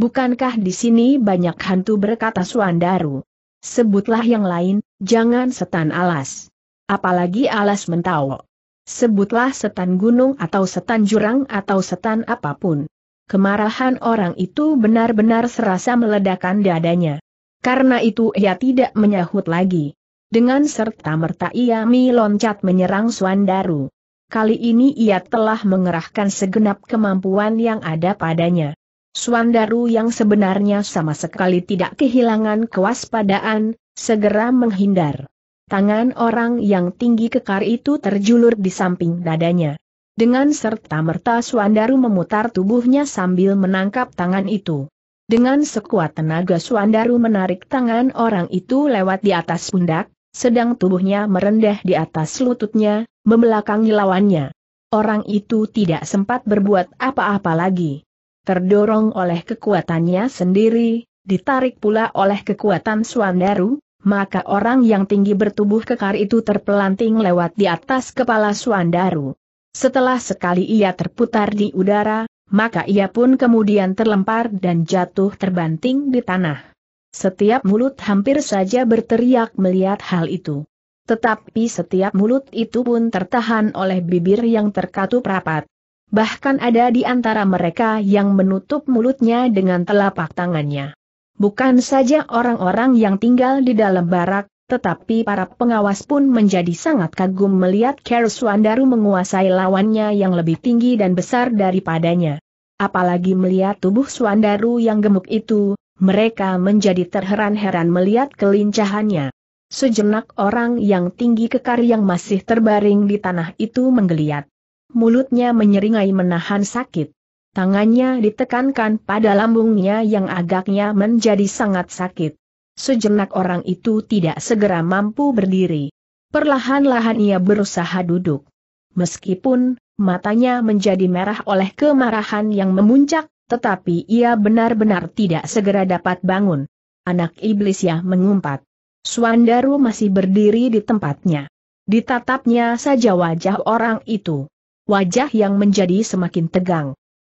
Bukankah di sini banyak hantu berkata Suandaru? Sebutlah yang lain, jangan setan alas. Apalagi alas mentawo. Sebutlah setan gunung atau setan jurang atau setan apapun. Kemarahan orang itu benar-benar serasa meledakan dadanya. Karena itu ia tidak menyahut lagi. Dengan serta merta ia meloncat menyerang Suandaru. Kali ini ia telah mengerahkan segenap kemampuan yang ada padanya. Swandaru yang sebenarnya sama sekali tidak kehilangan kewaspadaan, segera menghindar. Tangan orang yang tinggi kekar itu terjulur di samping dadanya. Dengan serta-merta Swandaru memutar tubuhnya sambil menangkap tangan itu. Dengan sekuat tenaga Swandaru menarik tangan orang itu lewat di atas pundak, sedang tubuhnya merendah di atas lututnya, membelakangi lawannya. Orang itu tidak sempat berbuat apa-apa lagi. Terdorong oleh kekuatannya sendiri, ditarik pula oleh kekuatan Swandaru, maka orang yang tinggi bertubuh kekar itu terpelanting lewat di atas kepala Swandaru. Setelah sekali ia terputar di udara, maka ia pun kemudian terlempar dan jatuh terbanting di tanah. Setiap mulut hampir saja berteriak melihat hal itu. Tetapi setiap mulut itu pun tertahan oleh bibir yang terkatup rapat. Bahkan ada di antara mereka yang menutup mulutnya dengan telapak tangannya. Bukan saja orang-orang yang tinggal di dalam barak, tetapi para pengawas pun menjadi sangat kagum melihat Kerswandaru menguasai lawannya yang lebih tinggi dan besar daripadanya. Apalagi melihat tubuh Swandaru yang gemuk itu, mereka menjadi terheran-heran melihat kelincahannya. Sejenak orang yang tinggi kekar yang masih terbaring di tanah itu menggeliat. Mulutnya menyeringai menahan sakit. Tangannya ditekankan pada lambungnya yang agaknya menjadi sangat sakit. Sejenak orang itu tidak segera mampu berdiri. Perlahan-lahan ia berusaha duduk. Meskipun matanya menjadi merah oleh kemarahan yang memuncak, tetapi ia benar-benar tidak segera dapat bangun. Anak iblis ya mengumpat. Suandaru masih berdiri di tempatnya. Ditatapnya saja wajah orang itu. Wajah yang menjadi semakin tegang.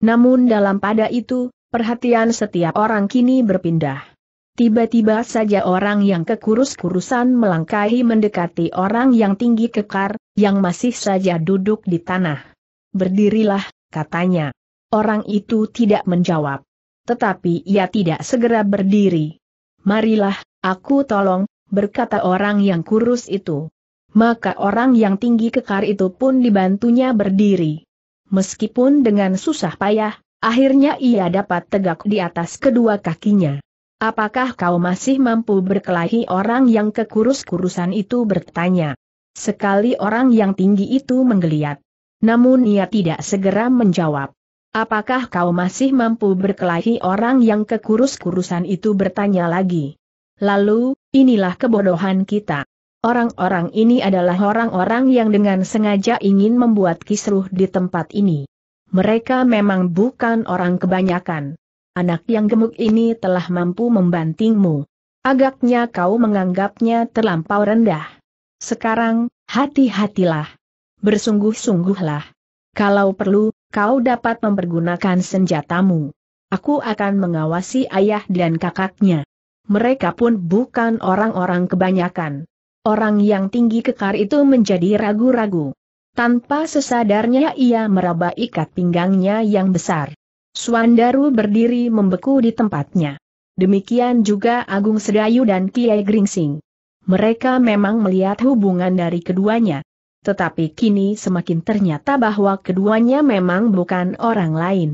Namun dalam pada itu, perhatian setiap orang kini berpindah. Tiba-tiba saja orang yang kekurus-kurusan melangkahi mendekati orang yang tinggi kekar, yang masih saja duduk di tanah. Berdirilah, katanya. Orang itu tidak menjawab. Tetapi ia tidak segera berdiri. Marilah, aku tolong, berkata orang yang kurus itu. Maka orang yang tinggi kekar itu pun dibantunya berdiri. Meskipun dengan susah payah, akhirnya ia dapat tegak di atas kedua kakinya. Apakah kau masih mampu berkelahi orang yang kekurus-kurusan itu bertanya. Sekali orang yang tinggi itu menggeliat. Namun ia tidak segera menjawab. Apakah kau masih mampu berkelahi orang yang kekurus-kurusan itu bertanya lagi? Lalu, inilah kebodohan kita. Orang-orang ini adalah orang-orang yang dengan sengaja ingin membuat kisruh di tempat ini. Mereka memang bukan orang kebanyakan. Anak yang gemuk ini telah mampu membantingmu. Agaknya kau menganggapnya terlampau rendah. Sekarang, hati-hatilah. Bersungguh-sungguhlah. Kalau perlu, kau dapat mempergunakan senjatamu. Aku akan mengawasi ayah dan kakaknya. Mereka pun bukan orang-orang kebanyakan. Orang yang tinggi kekar itu menjadi ragu-ragu. Tanpa sesadarnya ia meraba ikat pinggangnya yang besar. Suandaru berdiri membeku di tempatnya. Demikian juga Agung Sedayu dan Kiai Gringsing. Mereka memang melihat hubungan dari keduanya tetapi kini semakin ternyata bahwa keduanya memang bukan orang lain.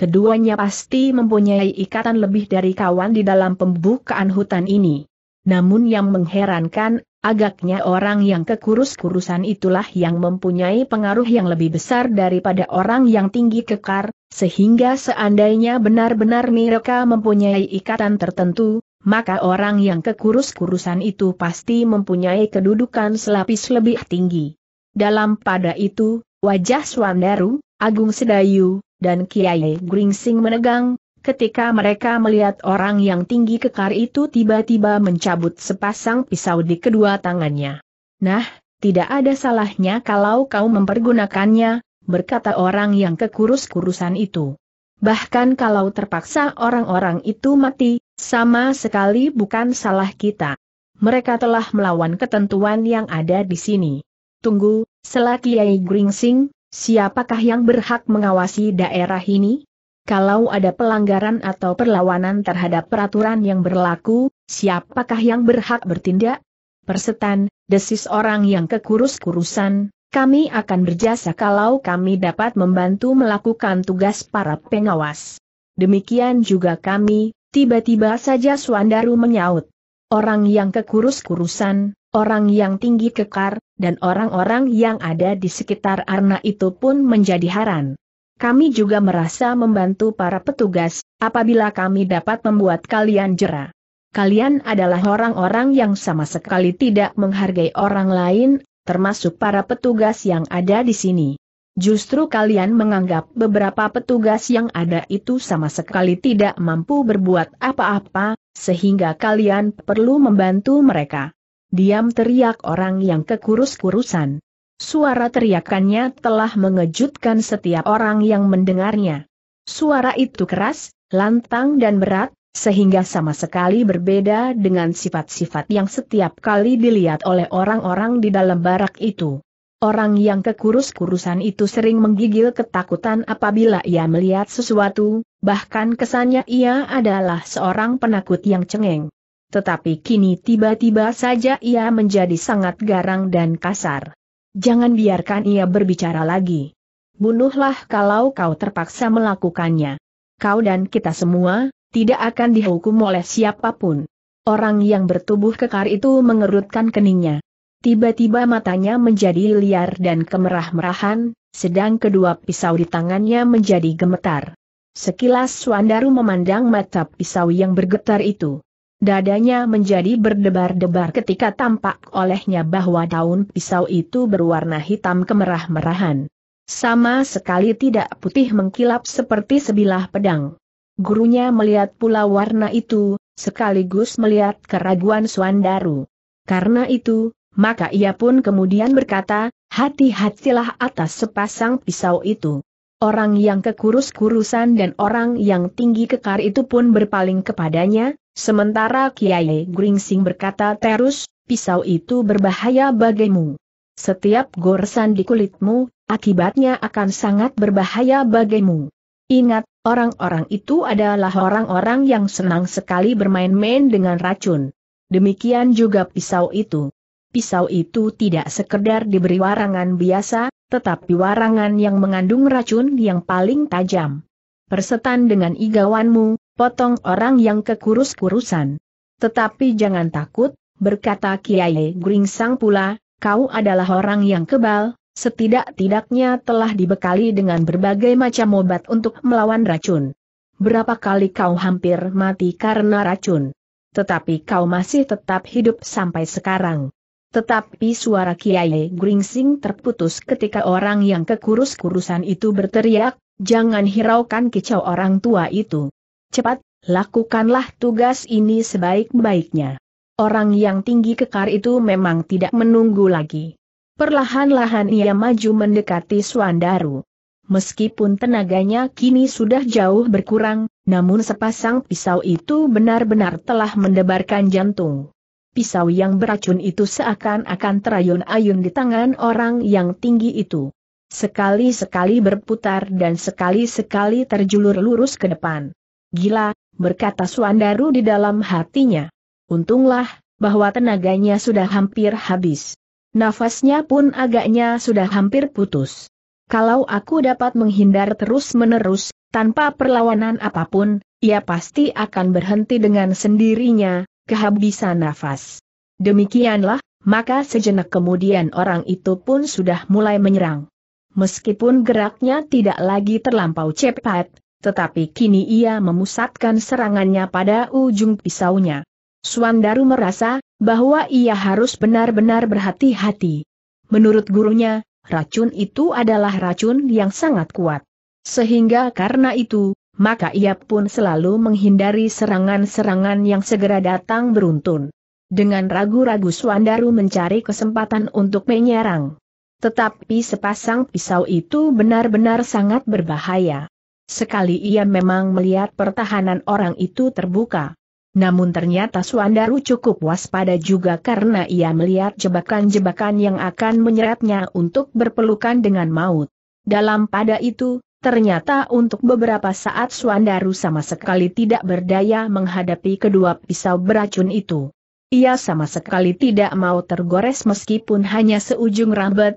Keduanya pasti mempunyai ikatan lebih dari kawan di dalam pembukaan hutan ini. Namun yang mengherankan, agaknya orang yang kekurus-kurusan itulah yang mempunyai pengaruh yang lebih besar daripada orang yang tinggi kekar, sehingga seandainya benar-benar mereka mempunyai ikatan tertentu, maka orang yang kekurus-kurusan itu pasti mempunyai kedudukan selapis lebih tinggi. Dalam pada itu, wajah Swanderu, Agung Sedayu, dan Kiai Gringsing menegang, ketika mereka melihat orang yang tinggi kekar itu tiba-tiba mencabut sepasang pisau di kedua tangannya. Nah, tidak ada salahnya kalau kau mempergunakannya, berkata orang yang kekurus-kurusan itu. Bahkan kalau terpaksa orang-orang itu mati, sama sekali bukan salah kita. Mereka telah melawan ketentuan yang ada di sini. Tunggu, selagi Kiai Gringsing, siapakah yang berhak mengawasi daerah ini? Kalau ada pelanggaran atau perlawanan terhadap peraturan yang berlaku, siapakah yang berhak bertindak? Persetan, desis orang yang kekurus-kurusan, kami akan berjasa kalau kami dapat membantu melakukan tugas para pengawas. Demikian juga kami, tiba-tiba saja Suandaru menyaut. Orang yang kekurus-kurusan, orang yang tinggi kekar, dan orang-orang yang ada di sekitar Arna itu pun menjadi haran. Kami juga merasa membantu para petugas, apabila kami dapat membuat kalian jera. Kalian adalah orang-orang yang sama sekali tidak menghargai orang lain, termasuk para petugas yang ada di sini. Justru kalian menganggap beberapa petugas yang ada itu sama sekali tidak mampu berbuat apa-apa, sehingga kalian perlu membantu mereka diam teriak orang yang kekurus-kurusan. Suara teriakannya telah mengejutkan setiap orang yang mendengarnya. Suara itu keras, lantang dan berat, sehingga sama sekali berbeda dengan sifat-sifat yang setiap kali dilihat oleh orang-orang di dalam barak itu. Orang yang kekurus-kurusan itu sering menggigil ketakutan apabila ia melihat sesuatu, bahkan kesannya ia adalah seorang penakut yang cengeng tetapi kini tiba-tiba saja ia menjadi sangat garang dan kasar. Jangan biarkan ia berbicara lagi. Bunuhlah kalau kau terpaksa melakukannya. Kau dan kita semua, tidak akan dihukum oleh siapapun. Orang yang bertubuh kekar itu mengerutkan keningnya. Tiba-tiba matanya menjadi liar dan kemerah-merahan, sedang kedua pisau di tangannya menjadi gemetar. Sekilas Suandaru memandang mata pisau yang bergetar itu. Dadanya menjadi berdebar-debar ketika tampak olehnya bahwa daun pisau itu berwarna hitam kemerah-merahan. Sama sekali tidak putih mengkilap seperti sebilah pedang. Gurunya melihat pula warna itu, sekaligus melihat keraguan Suandaru. Karena itu, maka ia pun kemudian berkata, hati-hatilah atas sepasang pisau itu. Orang yang kekurus-kurusan dan orang yang tinggi kekar itu pun berpaling kepadanya, sementara Kiai Gringsing berkata terus, pisau itu berbahaya bagimu. Setiap goresan di kulitmu, akibatnya akan sangat berbahaya bagimu. Ingat, orang-orang itu adalah orang-orang yang senang sekali bermain-main dengan racun. Demikian juga pisau itu. Pisau itu tidak sekedar diberi warangan biasa, tetapi warangan yang mengandung racun yang paling tajam. Persetan dengan igawanmu, potong orang yang kekurus-kurusan. Tetapi jangan takut, berkata Kiai Gringsang pula, kau adalah orang yang kebal, setidak-tidaknya telah dibekali dengan berbagai macam obat untuk melawan racun. Berapa kali kau hampir mati karena racun? Tetapi kau masih tetap hidup sampai sekarang. Tetapi suara Kiai Gringsing terputus ketika orang yang kekurus-kurusan itu berteriak, jangan hiraukan kicau orang tua itu. Cepat, lakukanlah tugas ini sebaik-baiknya. Orang yang tinggi kekar itu memang tidak menunggu lagi. Perlahan-lahan ia maju mendekati Suandaru. Meskipun tenaganya kini sudah jauh berkurang, namun sepasang pisau itu benar-benar telah mendebarkan jantung pisau yang beracun itu seakan-akan terayun-ayun di tangan orang yang tinggi itu. Sekali-sekali berputar dan sekali-sekali terjulur lurus ke depan. Gila, berkata Suandaru di dalam hatinya. Untunglah, bahwa tenaganya sudah hampir habis. Nafasnya pun agaknya sudah hampir putus. Kalau aku dapat menghindar terus-menerus, tanpa perlawanan apapun, ia pasti akan berhenti dengan sendirinya, kehabisan nafas. Demikianlah, maka sejenak kemudian orang itu pun sudah mulai menyerang. Meskipun geraknya tidak lagi terlampau cepat, tetapi kini ia memusatkan serangannya pada ujung pisaunya. Suandaru merasa bahwa ia harus benar-benar berhati-hati. Menurut gurunya, racun itu adalah racun yang sangat kuat. Sehingga karena itu, maka ia pun selalu menghindari serangan-serangan yang segera datang beruntun. Dengan ragu-ragu Suandaru mencari kesempatan untuk menyerang. Tetapi sepasang pisau itu benar-benar sangat berbahaya. Sekali ia memang melihat pertahanan orang itu terbuka. Namun ternyata Suandaru cukup waspada juga karena ia melihat jebakan-jebakan yang akan menyeretnya untuk berpelukan dengan maut. Dalam pada itu, Ternyata untuk beberapa saat Suandaru sama sekali tidak berdaya menghadapi kedua pisau beracun itu. Ia sama sekali tidak mau tergores meskipun hanya seujung rambut.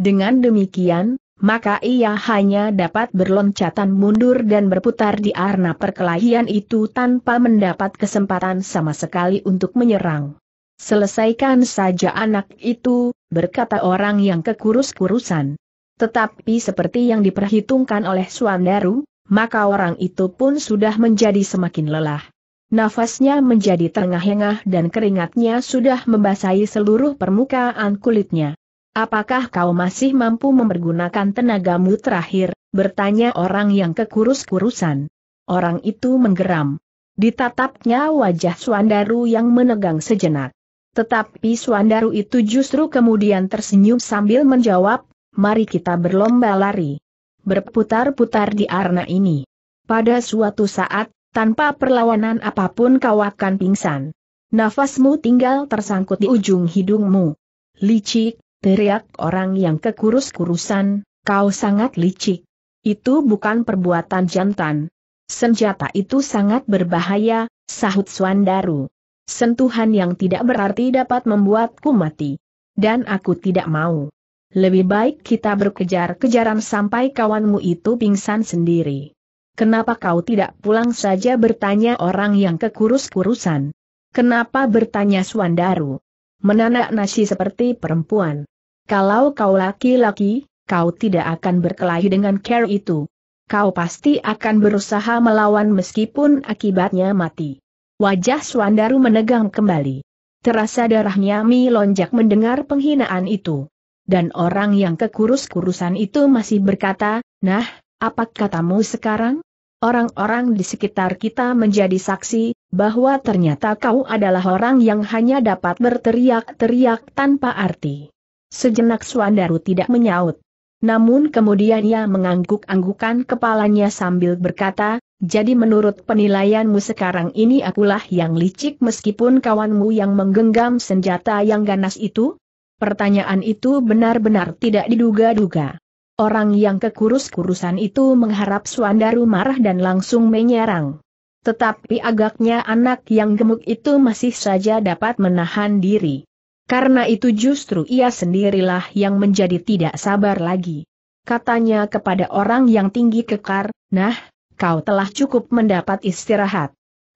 Dengan demikian, maka ia hanya dapat berloncatan mundur dan berputar di arena perkelahian itu tanpa mendapat kesempatan sama sekali untuk menyerang. Selesaikan saja anak itu, berkata orang yang kekurus-kurusan. Tetapi seperti yang diperhitungkan oleh Suandaru, maka orang itu pun sudah menjadi semakin lelah. Nafasnya menjadi terengah-engah dan keringatnya sudah membasahi seluruh permukaan kulitnya. Apakah kau masih mampu mempergunakan tenagamu terakhir? bertanya orang yang kekurus-kurusan. Orang itu menggeram. Ditatapnya wajah Suandaru yang menegang sejenak. Tetapi Suandaru itu justru kemudian tersenyum sambil menjawab, mari kita berlomba lari. Berputar-putar di arena ini. Pada suatu saat, tanpa perlawanan apapun kau akan pingsan. Nafasmu tinggal tersangkut di ujung hidungmu. Licik, teriak orang yang kekurus-kurusan, kau sangat licik. Itu bukan perbuatan jantan. Senjata itu sangat berbahaya, sahut Swandaru. Sentuhan yang tidak berarti dapat membuatku mati. Dan aku tidak mau. Lebih baik kita berkejar-kejaran sampai kawanmu itu pingsan sendiri. Kenapa kau tidak pulang saja bertanya orang yang kekurus-kurusan? Kenapa bertanya Suandaru? Menanak nasi seperti perempuan. Kalau kau laki-laki, kau tidak akan berkelahi dengan care itu. Kau pasti akan berusaha melawan meskipun akibatnya mati. Wajah Suandaru menegang kembali. Terasa darahnya lonjak mendengar penghinaan itu dan orang yang kekurus-kurusan itu masih berkata, nah, apa katamu sekarang? Orang-orang di sekitar kita menjadi saksi, bahwa ternyata kau adalah orang yang hanya dapat berteriak-teriak tanpa arti. Sejenak Suandaru tidak menyaut. Namun kemudian ia mengangguk-anggukan kepalanya sambil berkata, jadi menurut penilaianmu sekarang ini akulah yang licik meskipun kawanmu yang menggenggam senjata yang ganas itu? Pertanyaan itu benar-benar tidak diduga-duga. Orang yang kekurus-kurusan itu mengharap Suandaru marah dan langsung menyerang. Tetapi agaknya anak yang gemuk itu masih saja dapat menahan diri. Karena itu justru ia sendirilah yang menjadi tidak sabar lagi. Katanya kepada orang yang tinggi kekar, nah, kau telah cukup mendapat istirahat.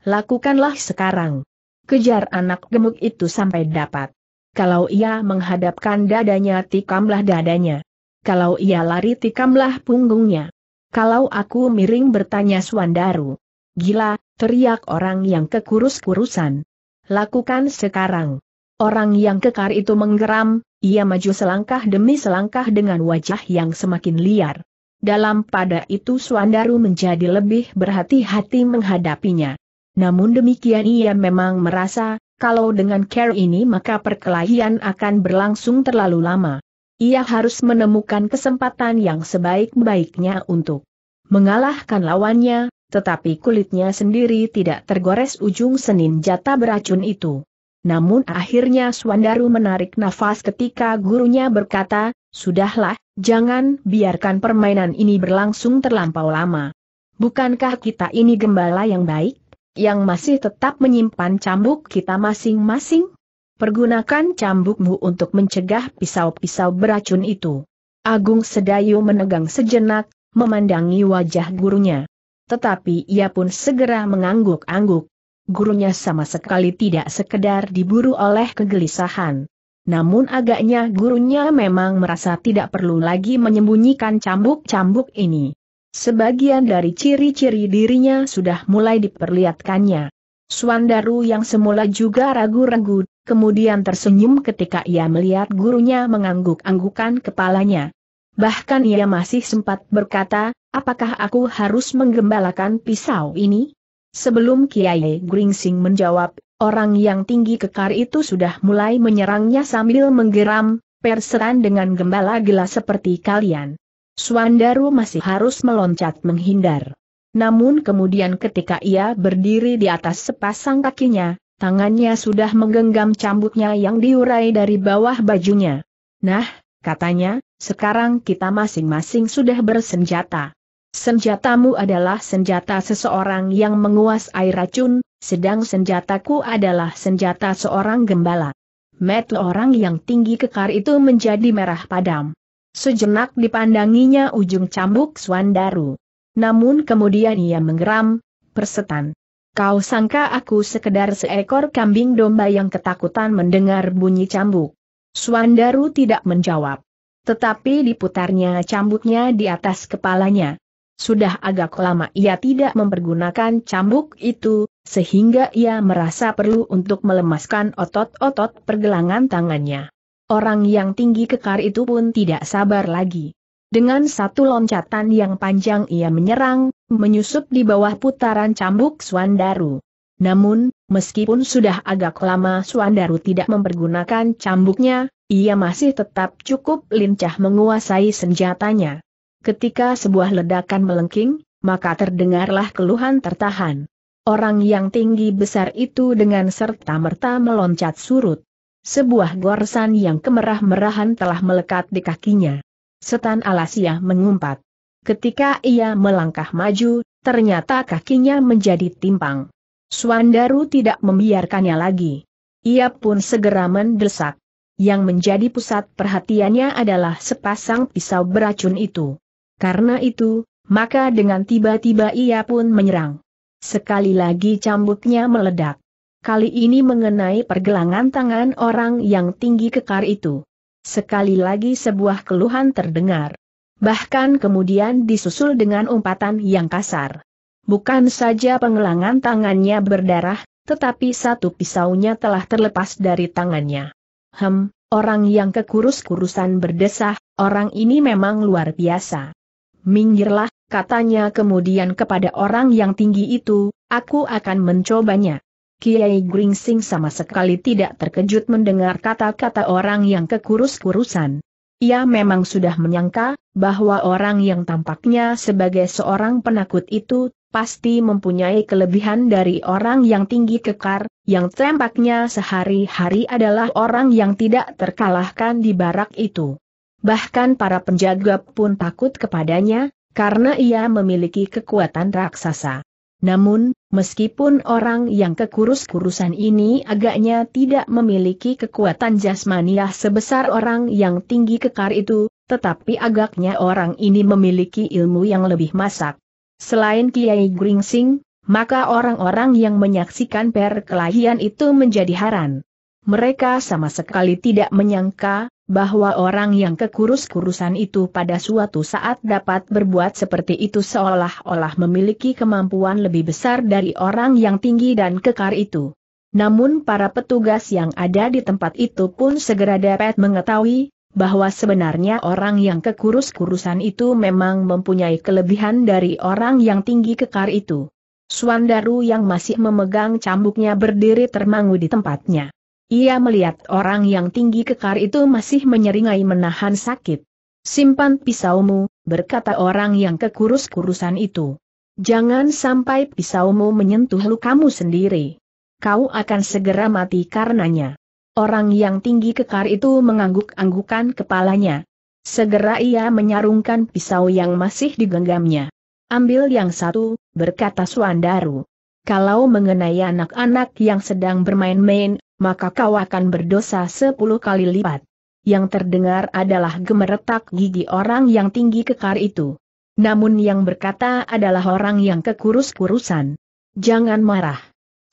Lakukanlah sekarang. Kejar anak gemuk itu sampai dapat. Kalau ia menghadapkan dadanya tikamlah dadanya. Kalau ia lari tikamlah punggungnya. Kalau aku miring bertanya Suandaru. Gila, teriak orang yang kekurus-kurusan. Lakukan sekarang. Orang yang kekar itu menggeram, ia maju selangkah demi selangkah dengan wajah yang semakin liar. Dalam pada itu Suandaru menjadi lebih berhati-hati menghadapinya. Namun demikian ia memang merasa, kalau dengan care ini maka perkelahian akan berlangsung terlalu lama. Ia harus menemukan kesempatan yang sebaik-baiknya untuk mengalahkan lawannya, tetapi kulitnya sendiri tidak tergores ujung senin jata beracun itu. Namun akhirnya Swandaru menarik nafas ketika gurunya berkata, Sudahlah, jangan biarkan permainan ini berlangsung terlampau lama. Bukankah kita ini gembala yang baik? yang masih tetap menyimpan cambuk kita masing-masing? Pergunakan cambukmu untuk mencegah pisau-pisau beracun itu. Agung Sedayu menegang sejenak, memandangi wajah gurunya. Tetapi ia pun segera mengangguk-angguk. Gurunya sama sekali tidak sekedar diburu oleh kegelisahan. Namun agaknya gurunya memang merasa tidak perlu lagi menyembunyikan cambuk-cambuk ini. Sebagian dari ciri-ciri dirinya sudah mulai diperlihatkannya. Swandaru yang semula juga ragu-ragu, kemudian tersenyum ketika ia melihat gurunya mengangguk-anggukan kepalanya. Bahkan ia masih sempat berkata, apakah aku harus menggembalakan pisau ini? Sebelum Kiai Gringsing menjawab, orang yang tinggi kekar itu sudah mulai menyerangnya sambil menggeram, perseran dengan gembala gila seperti kalian. Suandaru masih harus meloncat menghindar. Namun kemudian ketika ia berdiri di atas sepasang kakinya, tangannya sudah menggenggam cambuknya yang diurai dari bawah bajunya. Nah, katanya, sekarang kita masing-masing sudah bersenjata. Senjatamu adalah senjata seseorang yang menguasai racun, sedang senjataku adalah senjata seorang gembala. Met orang yang tinggi kekar itu menjadi merah padam. Sejenak dipandanginya ujung cambuk Swandaru. Namun kemudian ia menggeram, persetan. Kau sangka aku sekedar seekor kambing domba yang ketakutan mendengar bunyi cambuk. Swandaru tidak menjawab. Tetapi diputarnya cambuknya di atas kepalanya. Sudah agak lama ia tidak mempergunakan cambuk itu, sehingga ia merasa perlu untuk melemaskan otot-otot pergelangan tangannya. Orang yang tinggi kekar itu pun tidak sabar lagi. Dengan satu loncatan yang panjang ia menyerang, menyusup di bawah putaran cambuk Swandaru. Namun, meskipun sudah agak lama Swandaru tidak mempergunakan cambuknya, ia masih tetap cukup lincah menguasai senjatanya. Ketika sebuah ledakan melengking, maka terdengarlah keluhan tertahan. Orang yang tinggi besar itu dengan serta-merta meloncat surut. Sebuah goresan yang kemerah-merahan telah melekat di kakinya. Setan Alasia mengumpat. Ketika ia melangkah maju, ternyata kakinya menjadi timpang. Suandaru tidak membiarkannya lagi. Ia pun segera mendesak. Yang menjadi pusat perhatiannya adalah sepasang pisau beracun itu. Karena itu, maka dengan tiba-tiba ia pun menyerang. Sekali lagi cambuknya meledak kali ini mengenai pergelangan tangan orang yang tinggi kekar itu. Sekali lagi sebuah keluhan terdengar. Bahkan kemudian disusul dengan umpatan yang kasar. Bukan saja pengelangan tangannya berdarah, tetapi satu pisaunya telah terlepas dari tangannya. Hem, orang yang kekurus-kurusan berdesah, orang ini memang luar biasa. Minggirlah, katanya kemudian kepada orang yang tinggi itu, aku akan mencobanya. Kiai Gringsing sama sekali tidak terkejut mendengar kata-kata orang yang kekurus-kurusan. Ia memang sudah menyangka bahwa orang yang tampaknya sebagai seorang penakut itu pasti mempunyai kelebihan dari orang yang tinggi kekar, yang tampaknya sehari-hari adalah orang yang tidak terkalahkan di barak itu. Bahkan para penjaga pun takut kepadanya, karena ia memiliki kekuatan raksasa. Namun, meskipun orang yang kekurus-kurusan ini agaknya tidak memiliki kekuatan jasmaniah sebesar orang yang tinggi kekar itu, tetapi agaknya orang ini memiliki ilmu yang lebih masak. Selain Kiai Gringsing, maka orang-orang yang menyaksikan perkelahian itu menjadi haran. Mereka sama sekali tidak menyangka, bahwa orang yang kekurus-kurusan itu pada suatu saat dapat berbuat seperti itu seolah-olah memiliki kemampuan lebih besar dari orang yang tinggi dan kekar itu. Namun para petugas yang ada di tempat itu pun segera dapat mengetahui, bahwa sebenarnya orang yang kekurus-kurusan itu memang mempunyai kelebihan dari orang yang tinggi kekar itu. Suandaru yang masih memegang cambuknya berdiri termangu di tempatnya. Ia melihat orang yang tinggi kekar itu masih menyeringai menahan sakit. Simpan pisaumu, berkata orang yang kekurus-kurusan itu. Jangan sampai pisaumu menyentuh lukamu sendiri. Kau akan segera mati karenanya. Orang yang tinggi kekar itu mengangguk-anggukan kepalanya. Segera ia menyarungkan pisau yang masih digenggamnya. Ambil yang satu, berkata Suandaru. Kalau mengenai anak-anak yang sedang bermain-main, maka kau akan berdosa sepuluh kali lipat. Yang terdengar adalah gemeretak gigi orang yang tinggi kekar itu. Namun yang berkata adalah orang yang kekurus-kurusan. Jangan marah.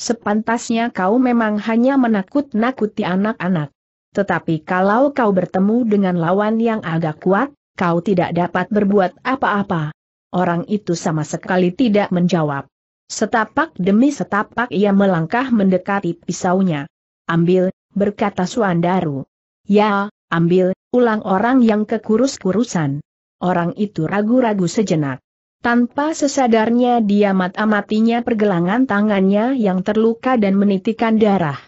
Sepantasnya kau memang hanya menakut-nakuti anak-anak. Tetapi kalau kau bertemu dengan lawan yang agak kuat, kau tidak dapat berbuat apa-apa. Orang itu sama sekali tidak menjawab. Setapak demi setapak ia melangkah mendekati pisaunya ambil, berkata Suandaru. Ya, ambil, ulang orang yang kekurus-kurusan. Orang itu ragu-ragu sejenak. Tanpa sesadarnya dia mat-amatinya pergelangan tangannya yang terluka dan menitikan darah.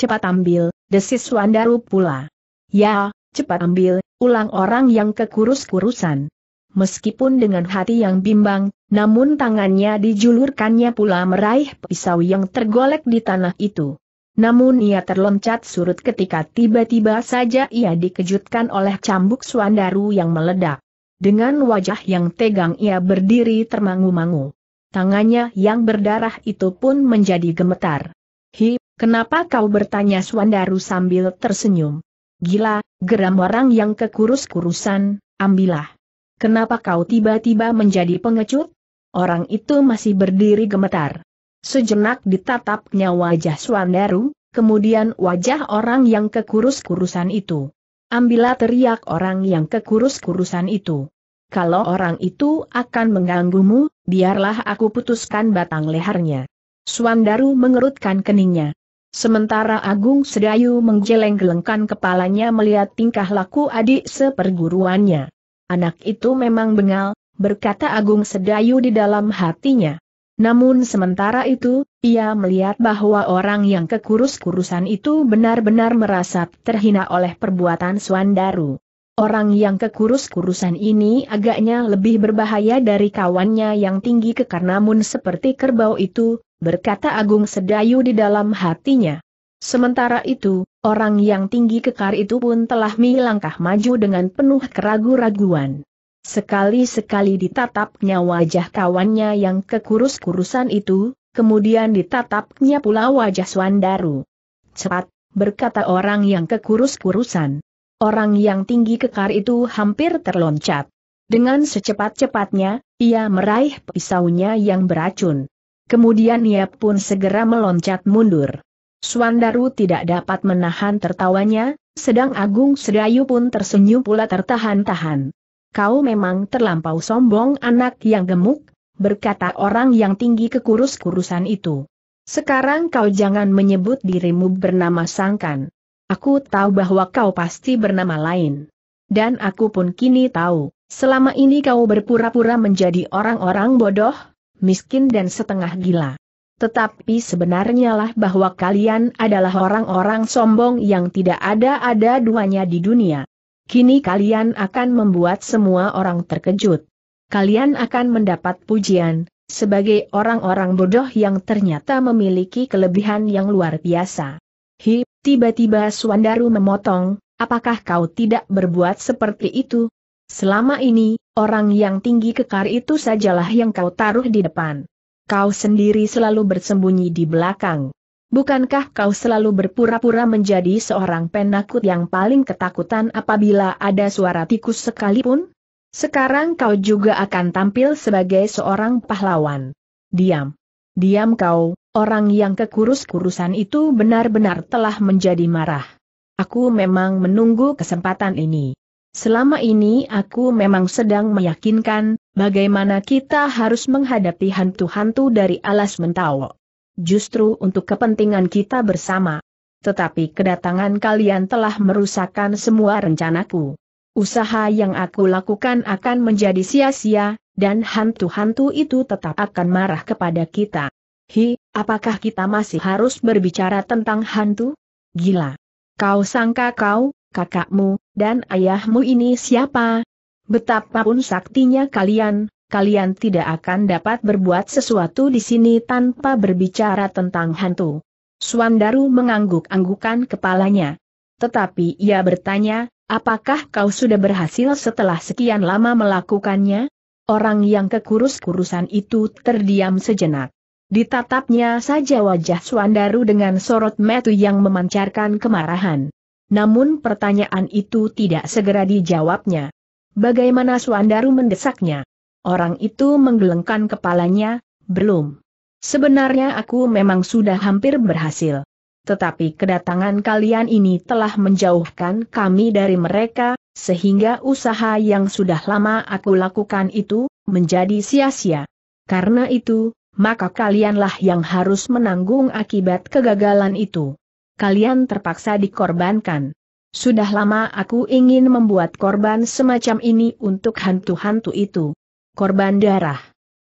Cepat ambil, desis Suandaru pula. Ya, cepat ambil, ulang orang yang kekurus-kurusan. Meskipun dengan hati yang bimbang, namun tangannya dijulurkannya pula meraih pisau yang tergolek di tanah itu. Namun ia terloncat surut ketika tiba-tiba saja ia dikejutkan oleh cambuk Suandaru yang meledak. Dengan wajah yang tegang ia berdiri termangu-mangu. Tangannya yang berdarah itu pun menjadi gemetar. Hi, kenapa kau bertanya Suandaru sambil tersenyum? Gila, geram orang yang kekurus-kurusan, ambillah. Kenapa kau tiba-tiba menjadi pengecut? Orang itu masih berdiri gemetar. Sejenak ditatapnya wajah Swandaru, kemudian wajah orang yang kekurus-kurusan itu. Ambillah teriak orang yang kekurus-kurusan itu. Kalau orang itu akan mengganggumu, biarlah aku putuskan batang lehernya. Swandaru mengerutkan keningnya. Sementara Agung Sedayu menggeleng-gelengkan kepalanya melihat tingkah laku adik seperguruannya. Anak itu memang bengal, berkata Agung Sedayu di dalam hatinya. Namun sementara itu, ia melihat bahwa orang yang kekurus-kurusan itu benar-benar merasa terhina oleh perbuatan Swandaru. Orang yang kekurus-kurusan ini agaknya lebih berbahaya dari kawannya yang tinggi kekar namun seperti kerbau itu, berkata Agung Sedayu di dalam hatinya. Sementara itu, orang yang tinggi kekar itu pun telah melangkah maju dengan penuh keragu-raguan. Sekali-sekali ditatapnya wajah kawannya yang kekurus-kurusan itu, kemudian ditatapnya pula wajah Swandaru. Cepat, berkata orang yang kekurus-kurusan. Orang yang tinggi kekar itu hampir terloncat. Dengan secepat-cepatnya, ia meraih pisaunya yang beracun. Kemudian ia pun segera meloncat mundur. Swandaru tidak dapat menahan tertawanya, sedang Agung Sedayu pun tersenyum pula tertahan-tahan kau memang terlampau sombong anak yang gemuk, berkata orang yang tinggi kekurus-kurusan itu. Sekarang kau jangan menyebut dirimu bernama Sangkan. Aku tahu bahwa kau pasti bernama lain. Dan aku pun kini tahu, selama ini kau berpura-pura menjadi orang-orang bodoh, miskin dan setengah gila. Tetapi sebenarnya lah bahwa kalian adalah orang-orang sombong yang tidak ada-ada duanya di dunia. Kini kalian akan membuat semua orang terkejut. Kalian akan mendapat pujian, sebagai orang-orang bodoh yang ternyata memiliki kelebihan yang luar biasa. Hi, tiba-tiba Suandaru memotong, apakah kau tidak berbuat seperti itu? Selama ini, orang yang tinggi kekar itu sajalah yang kau taruh di depan. Kau sendiri selalu bersembunyi di belakang. Bukankah kau selalu berpura-pura menjadi seorang penakut yang paling ketakutan apabila ada suara tikus sekalipun? Sekarang kau juga akan tampil sebagai seorang pahlawan. Diam. Diam kau, orang yang kekurus-kurusan itu benar-benar telah menjadi marah. Aku memang menunggu kesempatan ini. Selama ini aku memang sedang meyakinkan, bagaimana kita harus menghadapi hantu-hantu dari alas mentawok justru untuk kepentingan kita bersama. Tetapi kedatangan kalian telah merusakkan semua rencanaku. Usaha yang aku lakukan akan menjadi sia-sia, dan hantu-hantu itu tetap akan marah kepada kita. Hi, apakah kita masih harus berbicara tentang hantu? Gila. Kau sangka kau, kakakmu, dan ayahmu ini siapa? Betapapun saktinya kalian, kalian tidak akan dapat berbuat sesuatu di sini tanpa berbicara tentang hantu. Suandaru mengangguk-anggukan kepalanya. Tetapi ia bertanya, apakah kau sudah berhasil setelah sekian lama melakukannya? Orang yang kekurus-kurusan itu terdiam sejenak. Ditatapnya saja wajah Suandaru dengan sorot metu yang memancarkan kemarahan. Namun pertanyaan itu tidak segera dijawabnya. Bagaimana Suandaru mendesaknya? Orang itu menggelengkan kepalanya, belum. Sebenarnya aku memang sudah hampir berhasil. Tetapi kedatangan kalian ini telah menjauhkan kami dari mereka, sehingga usaha yang sudah lama aku lakukan itu, menjadi sia-sia. Karena itu, maka kalianlah yang harus menanggung akibat kegagalan itu. Kalian terpaksa dikorbankan. Sudah lama aku ingin membuat korban semacam ini untuk hantu-hantu itu korban darah.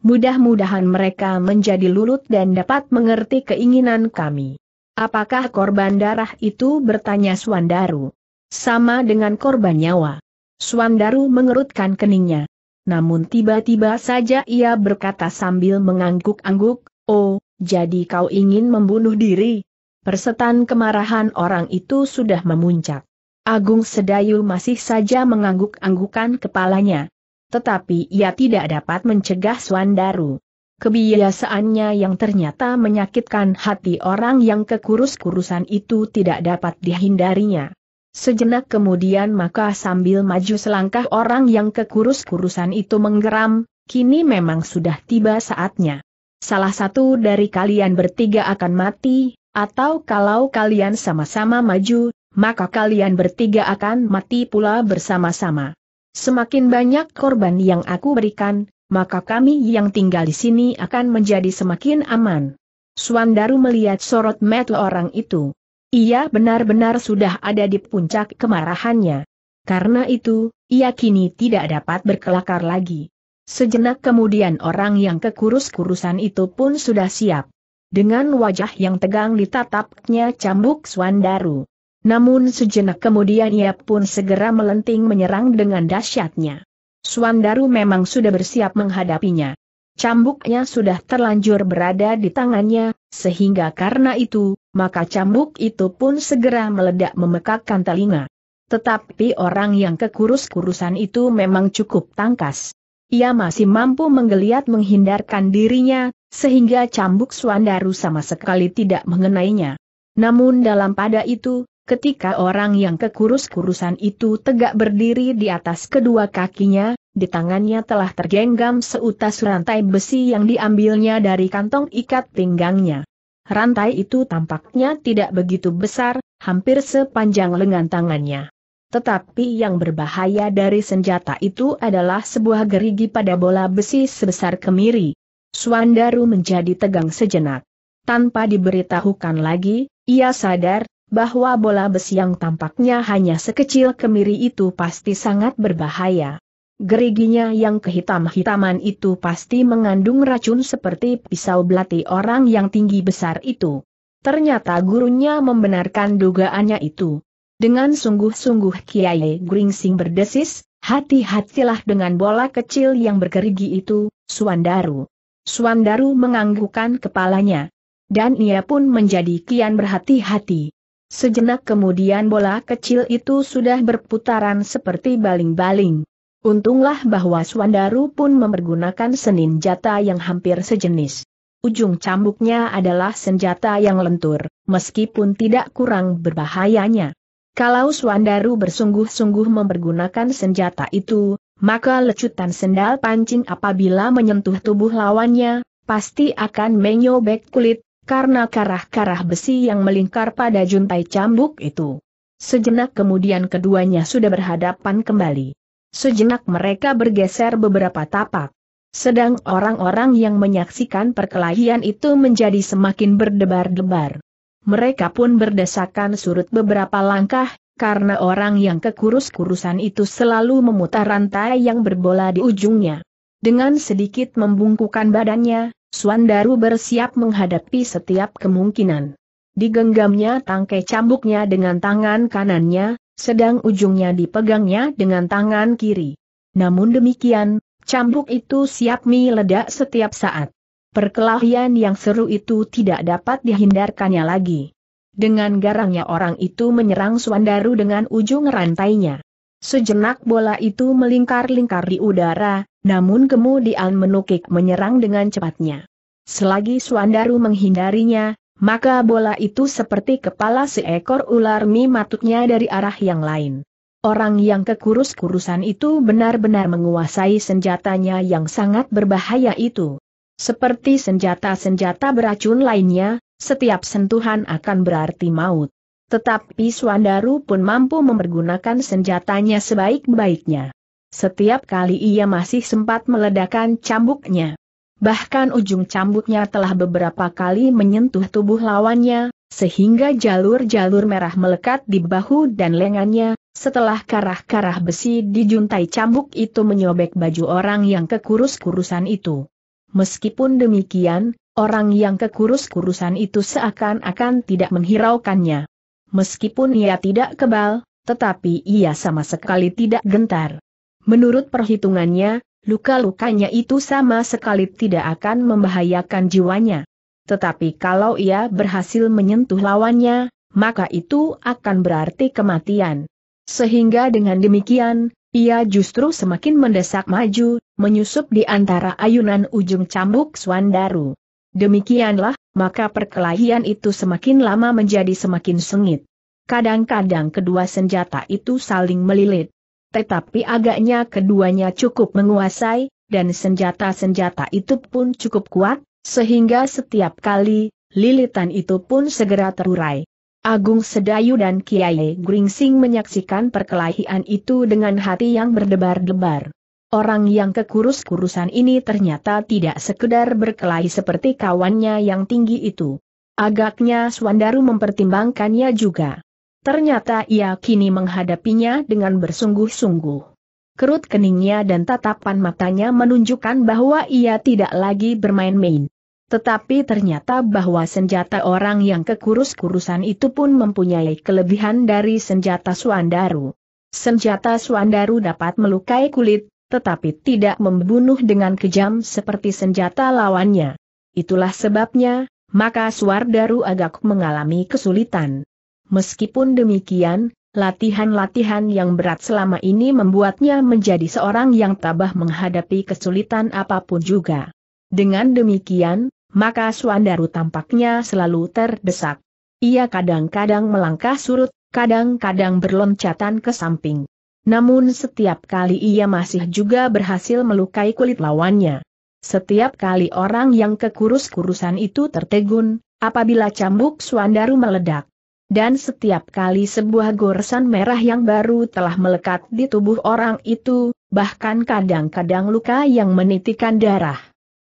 Mudah-mudahan mereka menjadi lulut dan dapat mengerti keinginan kami. Apakah korban darah itu bertanya Swandaru? Sama dengan korban nyawa. Swandaru mengerutkan keningnya. Namun tiba-tiba saja ia berkata sambil mengangguk-angguk, Oh, jadi kau ingin membunuh diri? Persetan kemarahan orang itu sudah memuncak. Agung Sedayu masih saja mengangguk-anggukan kepalanya tetapi ia tidak dapat mencegah Swandaru. Kebiasaannya yang ternyata menyakitkan hati orang yang kekurus-kurusan itu tidak dapat dihindarinya. Sejenak kemudian maka sambil maju selangkah orang yang kekurus-kurusan itu menggeram, kini memang sudah tiba saatnya. Salah satu dari kalian bertiga akan mati, atau kalau kalian sama-sama maju, maka kalian bertiga akan mati pula bersama-sama. Semakin banyak korban yang aku berikan, maka kami yang tinggal di sini akan menjadi semakin aman. Suandaru melihat sorot mata orang itu. Ia benar-benar sudah ada di puncak kemarahannya. Karena itu, ia kini tidak dapat berkelakar lagi. Sejenak kemudian orang yang kekurus-kurusan itu pun sudah siap. Dengan wajah yang tegang ditatapnya cambuk Suandaru. Namun sejenak kemudian ia pun segera melenting menyerang dengan dahsyatnya. Suandaru memang sudah bersiap menghadapinya. Cambuknya sudah terlanjur berada di tangannya, sehingga karena itu, maka cambuk itu pun segera meledak memekakkan telinga. Tetapi orang yang kekurus-kurusan itu memang cukup tangkas. Ia masih mampu menggeliat menghindarkan dirinya, sehingga cambuk Suandaru sama sekali tidak mengenainya. Namun dalam pada itu, Ketika orang yang kekurus-kurusan itu tegak berdiri di atas kedua kakinya, di tangannya telah tergenggam seutas rantai besi yang diambilnya dari kantong ikat pinggangnya. Rantai itu tampaknya tidak begitu besar, hampir sepanjang lengan tangannya. Tetapi yang berbahaya dari senjata itu adalah sebuah gerigi pada bola besi sebesar kemiri. Suandaru menjadi tegang sejenak. Tanpa diberitahukan lagi, ia sadar, bahwa bola besi yang tampaknya hanya sekecil kemiri itu pasti sangat berbahaya. Geriginya yang kehitam-hitaman itu pasti mengandung racun seperti pisau belati orang yang tinggi besar itu. Ternyata gurunya membenarkan dugaannya itu. Dengan sungguh-sungguh Kiai Gringsing berdesis, hati-hatilah dengan bola kecil yang bergerigi itu, Suandaru. Suandaru menganggukkan kepalanya. Dan ia pun menjadi kian berhati-hati. Sejenak kemudian bola kecil itu sudah berputaran seperti baling-baling. Untunglah bahwa Swandaru pun mempergunakan senin jata yang hampir sejenis. Ujung cambuknya adalah senjata yang lentur, meskipun tidak kurang berbahayanya. Kalau Swandaru bersungguh-sungguh mempergunakan senjata itu, maka lecutan sendal pancing apabila menyentuh tubuh lawannya, pasti akan menyobek kulit, karena karah-karah besi yang melingkar pada juntai cambuk itu. Sejenak kemudian keduanya sudah berhadapan kembali. Sejenak mereka bergeser beberapa tapak. Sedang orang-orang yang menyaksikan perkelahian itu menjadi semakin berdebar-debar. Mereka pun berdesakan surut beberapa langkah, karena orang yang kekurus-kurusan itu selalu memutar rantai yang berbola di ujungnya. Dengan sedikit membungkukan badannya, Suandaru bersiap menghadapi setiap kemungkinan. Digenggamnya tangkai cambuknya dengan tangan kanannya, sedang ujungnya dipegangnya dengan tangan kiri. Namun demikian, cambuk itu siap meledak setiap saat. Perkelahian yang seru itu tidak dapat dihindarkannya lagi. Dengan garangnya orang itu menyerang Suandaru dengan ujung rantainya. Sejenak bola itu melingkar-lingkar di udara, namun kemudian menukik menyerang dengan cepatnya. Selagi Suandaru menghindarinya, maka bola itu seperti kepala seekor ular mimatutnya dari arah yang lain. Orang yang kekurus-kurusan itu benar-benar menguasai senjatanya yang sangat berbahaya itu. Seperti senjata-senjata beracun lainnya, setiap sentuhan akan berarti maut. Tetapi Suandaru pun mampu mempergunakan senjatanya sebaik-baiknya. Setiap kali ia masih sempat meledakkan cambuknya. Bahkan ujung cambuknya telah beberapa kali menyentuh tubuh lawannya, sehingga jalur-jalur merah melekat di bahu dan lengannya, setelah karah-karah besi dijuntai cambuk itu menyobek baju orang yang kekurus-kurusan itu. Meskipun demikian, orang yang kekurus-kurusan itu seakan-akan tidak menghiraukannya. Meskipun ia tidak kebal, tetapi ia sama sekali tidak gentar. Menurut perhitungannya, luka-lukanya itu sama sekali tidak akan membahayakan jiwanya. Tetapi kalau ia berhasil menyentuh lawannya, maka itu akan berarti kematian. Sehingga dengan demikian, ia justru semakin mendesak maju, menyusup di antara ayunan ujung cambuk Swandaru. Demikianlah, maka perkelahian itu semakin lama menjadi semakin sengit. Kadang-kadang kedua senjata itu saling melilit tetapi agaknya keduanya cukup menguasai, dan senjata-senjata itu pun cukup kuat, sehingga setiap kali, lilitan itu pun segera terurai. Agung Sedayu dan Kiai Gringsing menyaksikan perkelahian itu dengan hati yang berdebar-debar. Orang yang kekurus-kurusan ini ternyata tidak sekedar berkelahi seperti kawannya yang tinggi itu. Agaknya Swandaru mempertimbangkannya juga. Ternyata ia kini menghadapinya dengan bersungguh-sungguh. Kerut keningnya dan tatapan matanya menunjukkan bahwa ia tidak lagi bermain-main. Tetapi ternyata bahwa senjata orang yang kekurus-kurusan itu pun mempunyai kelebihan dari senjata Suandaru. Senjata Suandaru dapat melukai kulit, tetapi tidak membunuh dengan kejam seperti senjata lawannya. Itulah sebabnya, maka Suandaru agak mengalami kesulitan. Meskipun demikian, latihan-latihan yang berat selama ini membuatnya menjadi seorang yang tabah menghadapi kesulitan apapun juga. Dengan demikian, maka Suandaru tampaknya selalu terdesak. Ia kadang-kadang melangkah surut, kadang-kadang berloncatan ke samping. Namun setiap kali ia masih juga berhasil melukai kulit lawannya. Setiap kali orang yang kekurus-kurusan itu tertegun, apabila cambuk Suandaru meledak, dan setiap kali sebuah goresan merah yang baru telah melekat di tubuh orang itu, bahkan kadang-kadang luka yang menitikan darah.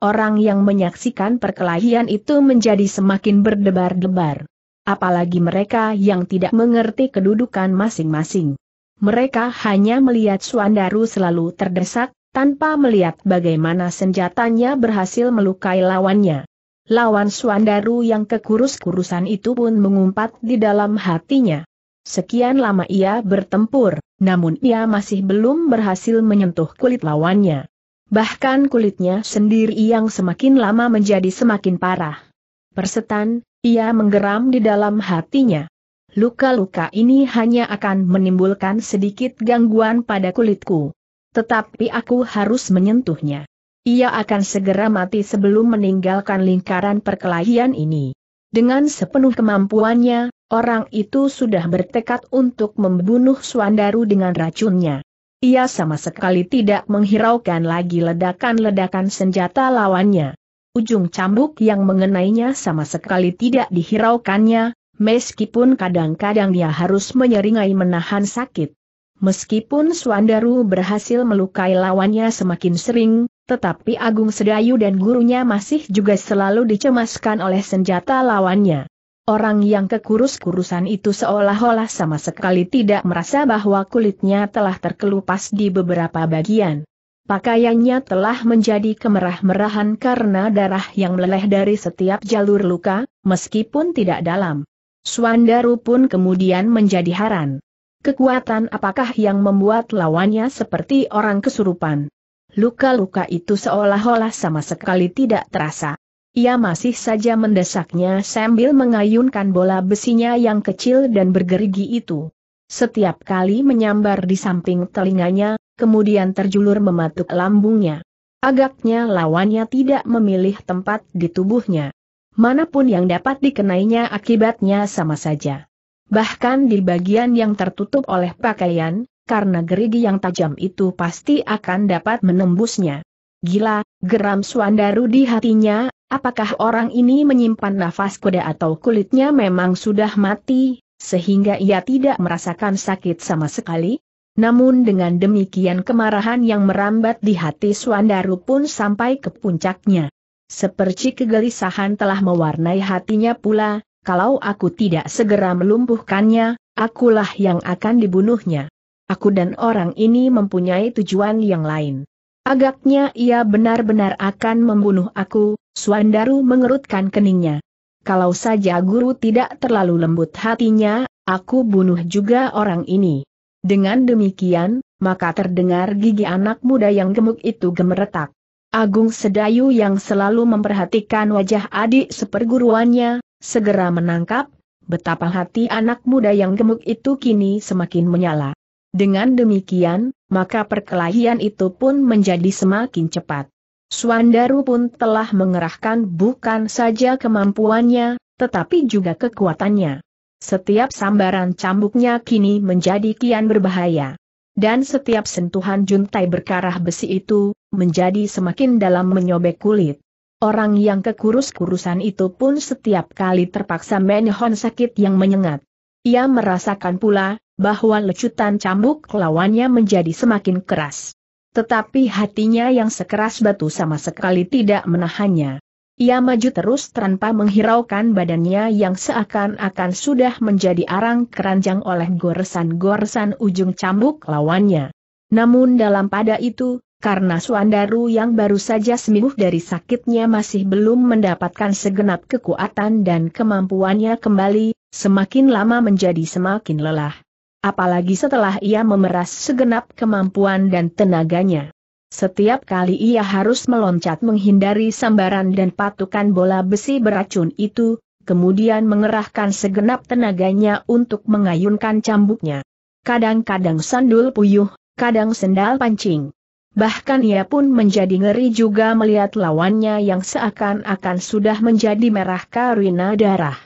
Orang yang menyaksikan perkelahian itu menjadi semakin berdebar-debar. Apalagi mereka yang tidak mengerti kedudukan masing-masing. Mereka hanya melihat Suandaru selalu terdesak, tanpa melihat bagaimana senjatanya berhasil melukai lawannya. Lawan Suandaru yang kekurus-kurusan itu pun mengumpat di dalam hatinya. Sekian lama ia bertempur, namun ia masih belum berhasil menyentuh kulit lawannya. Bahkan kulitnya sendiri yang semakin lama menjadi semakin parah. Persetan, ia menggeram di dalam hatinya. Luka-luka ini hanya akan menimbulkan sedikit gangguan pada kulitku. Tetapi aku harus menyentuhnya ia akan segera mati sebelum meninggalkan lingkaran perkelahian ini. Dengan sepenuh kemampuannya, orang itu sudah bertekad untuk membunuh Suandaru dengan racunnya. Ia sama sekali tidak menghiraukan lagi ledakan-ledakan senjata lawannya. Ujung cambuk yang mengenainya sama sekali tidak dihiraukannya, meskipun kadang-kadang ia harus menyeringai menahan sakit. Meskipun Suandaru berhasil melukai lawannya semakin sering, tetapi Agung Sedayu dan gurunya masih juga selalu dicemaskan oleh senjata lawannya. Orang yang kekurus-kurusan itu seolah-olah sama sekali tidak merasa bahwa kulitnya telah terkelupas di beberapa bagian. Pakaiannya telah menjadi kemerah-merahan karena darah yang meleleh dari setiap jalur luka, meskipun tidak dalam. Swandaru pun kemudian menjadi haran. Kekuatan apakah yang membuat lawannya seperti orang kesurupan? luka-luka itu seolah-olah sama sekali tidak terasa. Ia masih saja mendesaknya sambil mengayunkan bola besinya yang kecil dan bergerigi itu. Setiap kali menyambar di samping telinganya, kemudian terjulur mematuk lambungnya. Agaknya lawannya tidak memilih tempat di tubuhnya. Manapun yang dapat dikenainya akibatnya sama saja. Bahkan di bagian yang tertutup oleh pakaian, karena gerigi yang tajam itu pasti akan dapat menembusnya. Gila, geram Suandaru di hatinya, apakah orang ini menyimpan nafas kuda atau kulitnya memang sudah mati, sehingga ia tidak merasakan sakit sama sekali? Namun dengan demikian kemarahan yang merambat di hati Suandaru pun sampai ke puncaknya. Seperti kegelisahan telah mewarnai hatinya pula, kalau aku tidak segera melumpuhkannya, akulah yang akan dibunuhnya. Aku dan orang ini mempunyai tujuan yang lain. Agaknya ia benar-benar akan membunuh aku, Suandaru mengerutkan keningnya. Kalau saja guru tidak terlalu lembut hatinya, aku bunuh juga orang ini. Dengan demikian, maka terdengar gigi anak muda yang gemuk itu gemeretak. Agung Sedayu yang selalu memperhatikan wajah adik seperguruannya, segera menangkap, betapa hati anak muda yang gemuk itu kini semakin menyala. Dengan demikian, maka perkelahian itu pun menjadi semakin cepat. Suandaru pun telah mengerahkan bukan saja kemampuannya, tetapi juga kekuatannya. Setiap sambaran cambuknya kini menjadi kian berbahaya. Dan setiap sentuhan juntai berkarah besi itu, menjadi semakin dalam menyobek kulit. Orang yang kekurus-kurusan itu pun setiap kali terpaksa menahan sakit yang menyengat. Ia merasakan pula, bahwa lecutan cambuk lawannya menjadi semakin keras. Tetapi hatinya yang sekeras batu sama sekali tidak menahannya. Ia maju terus tanpa menghiraukan badannya yang seakan-akan sudah menjadi arang keranjang oleh goresan-goresan ujung cambuk lawannya. Namun dalam pada itu, karena Suandaru yang baru saja sembuh dari sakitnya masih belum mendapatkan segenap kekuatan dan kemampuannya kembali, semakin lama menjadi semakin lelah apalagi setelah ia memeras segenap kemampuan dan tenaganya. Setiap kali ia harus meloncat menghindari sambaran dan patukan bola besi beracun itu, kemudian mengerahkan segenap tenaganya untuk mengayunkan cambuknya. Kadang-kadang sandul puyuh, kadang sendal pancing. Bahkan ia pun menjadi ngeri juga melihat lawannya yang seakan-akan sudah menjadi merah karina darah.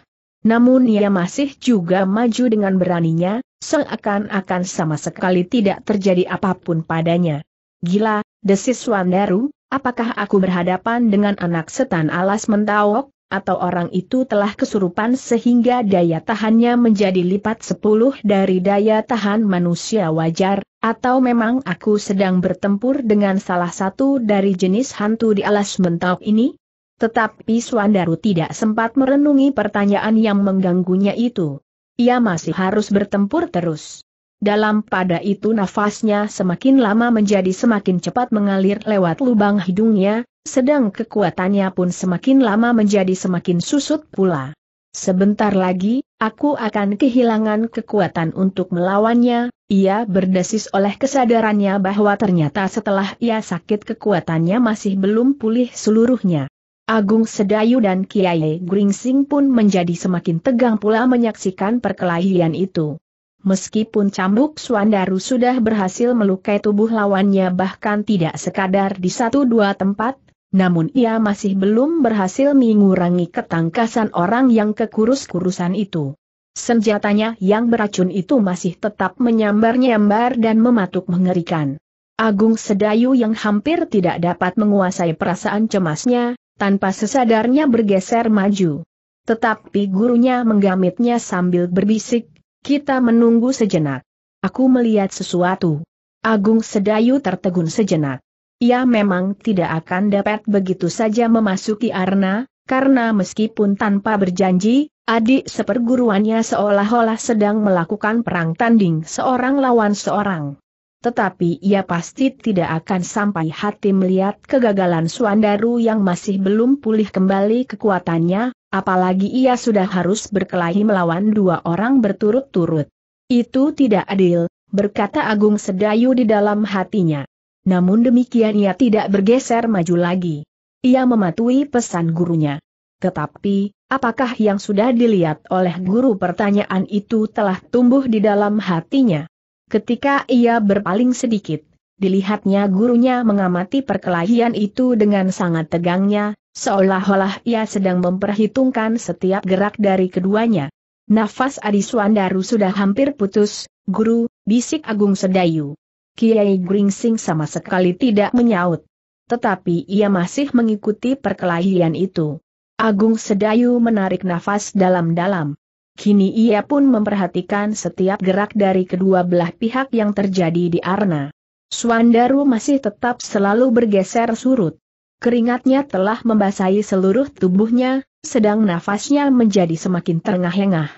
Namun ia masih juga maju dengan beraninya, seakan-akan sama sekali tidak terjadi apapun padanya. Gila, desis Wandaru, apakah aku berhadapan dengan anak setan alas mentawok, atau orang itu telah kesurupan sehingga daya tahannya menjadi lipat sepuluh dari daya tahan manusia wajar, atau memang aku sedang bertempur dengan salah satu dari jenis hantu di alas mentawok ini? Tetapi Swandaru tidak sempat merenungi pertanyaan yang mengganggunya itu. Ia masih harus bertempur terus. Dalam pada itu nafasnya semakin lama menjadi semakin cepat mengalir lewat lubang hidungnya, sedang kekuatannya pun semakin lama menjadi semakin susut pula. Sebentar lagi, aku akan kehilangan kekuatan untuk melawannya, ia berdesis oleh kesadarannya bahwa ternyata setelah ia sakit kekuatannya masih belum pulih seluruhnya. Agung Sedayu dan Kiai Gringsing pun menjadi semakin tegang pula menyaksikan perkelahian itu. Meskipun cambuk Suandaru sudah berhasil melukai tubuh lawannya bahkan tidak sekadar di satu dua tempat, namun ia masih belum berhasil mengurangi ketangkasan orang yang kekurus-kurusan itu. Senjatanya yang beracun itu masih tetap menyambar-nyambar dan mematuk mengerikan. Agung Sedayu yang hampir tidak dapat menguasai perasaan cemasnya, tanpa sesadarnya bergeser maju. Tetapi gurunya menggamitnya sambil berbisik, kita menunggu sejenak. Aku melihat sesuatu. Agung Sedayu tertegun sejenak. Ia memang tidak akan dapat begitu saja memasuki arna, karena meskipun tanpa berjanji, adik seperguruannya seolah-olah sedang melakukan perang tanding seorang lawan seorang tetapi ia pasti tidak akan sampai hati melihat kegagalan Suandaru yang masih belum pulih kembali kekuatannya, apalagi ia sudah harus berkelahi melawan dua orang berturut-turut. Itu tidak adil, berkata Agung Sedayu di dalam hatinya. Namun demikian ia tidak bergeser maju lagi. Ia mematuhi pesan gurunya. Tetapi, apakah yang sudah dilihat oleh guru pertanyaan itu telah tumbuh di dalam hatinya? Ketika ia berpaling sedikit, dilihatnya gurunya mengamati perkelahian itu dengan sangat tegangnya, seolah-olah ia sedang memperhitungkan setiap gerak dari keduanya. Nafas Adi Suandaru sudah hampir putus, guru, bisik Agung Sedayu. Kiai Gringsing sama sekali tidak menyaut. Tetapi ia masih mengikuti perkelahian itu. Agung Sedayu menarik nafas dalam-dalam kini ia pun memperhatikan setiap gerak dari kedua belah pihak yang terjadi di Arna. Swandaru masih tetap selalu bergeser surut. Keringatnya telah membasahi seluruh tubuhnya, sedang nafasnya menjadi semakin terengah-engah.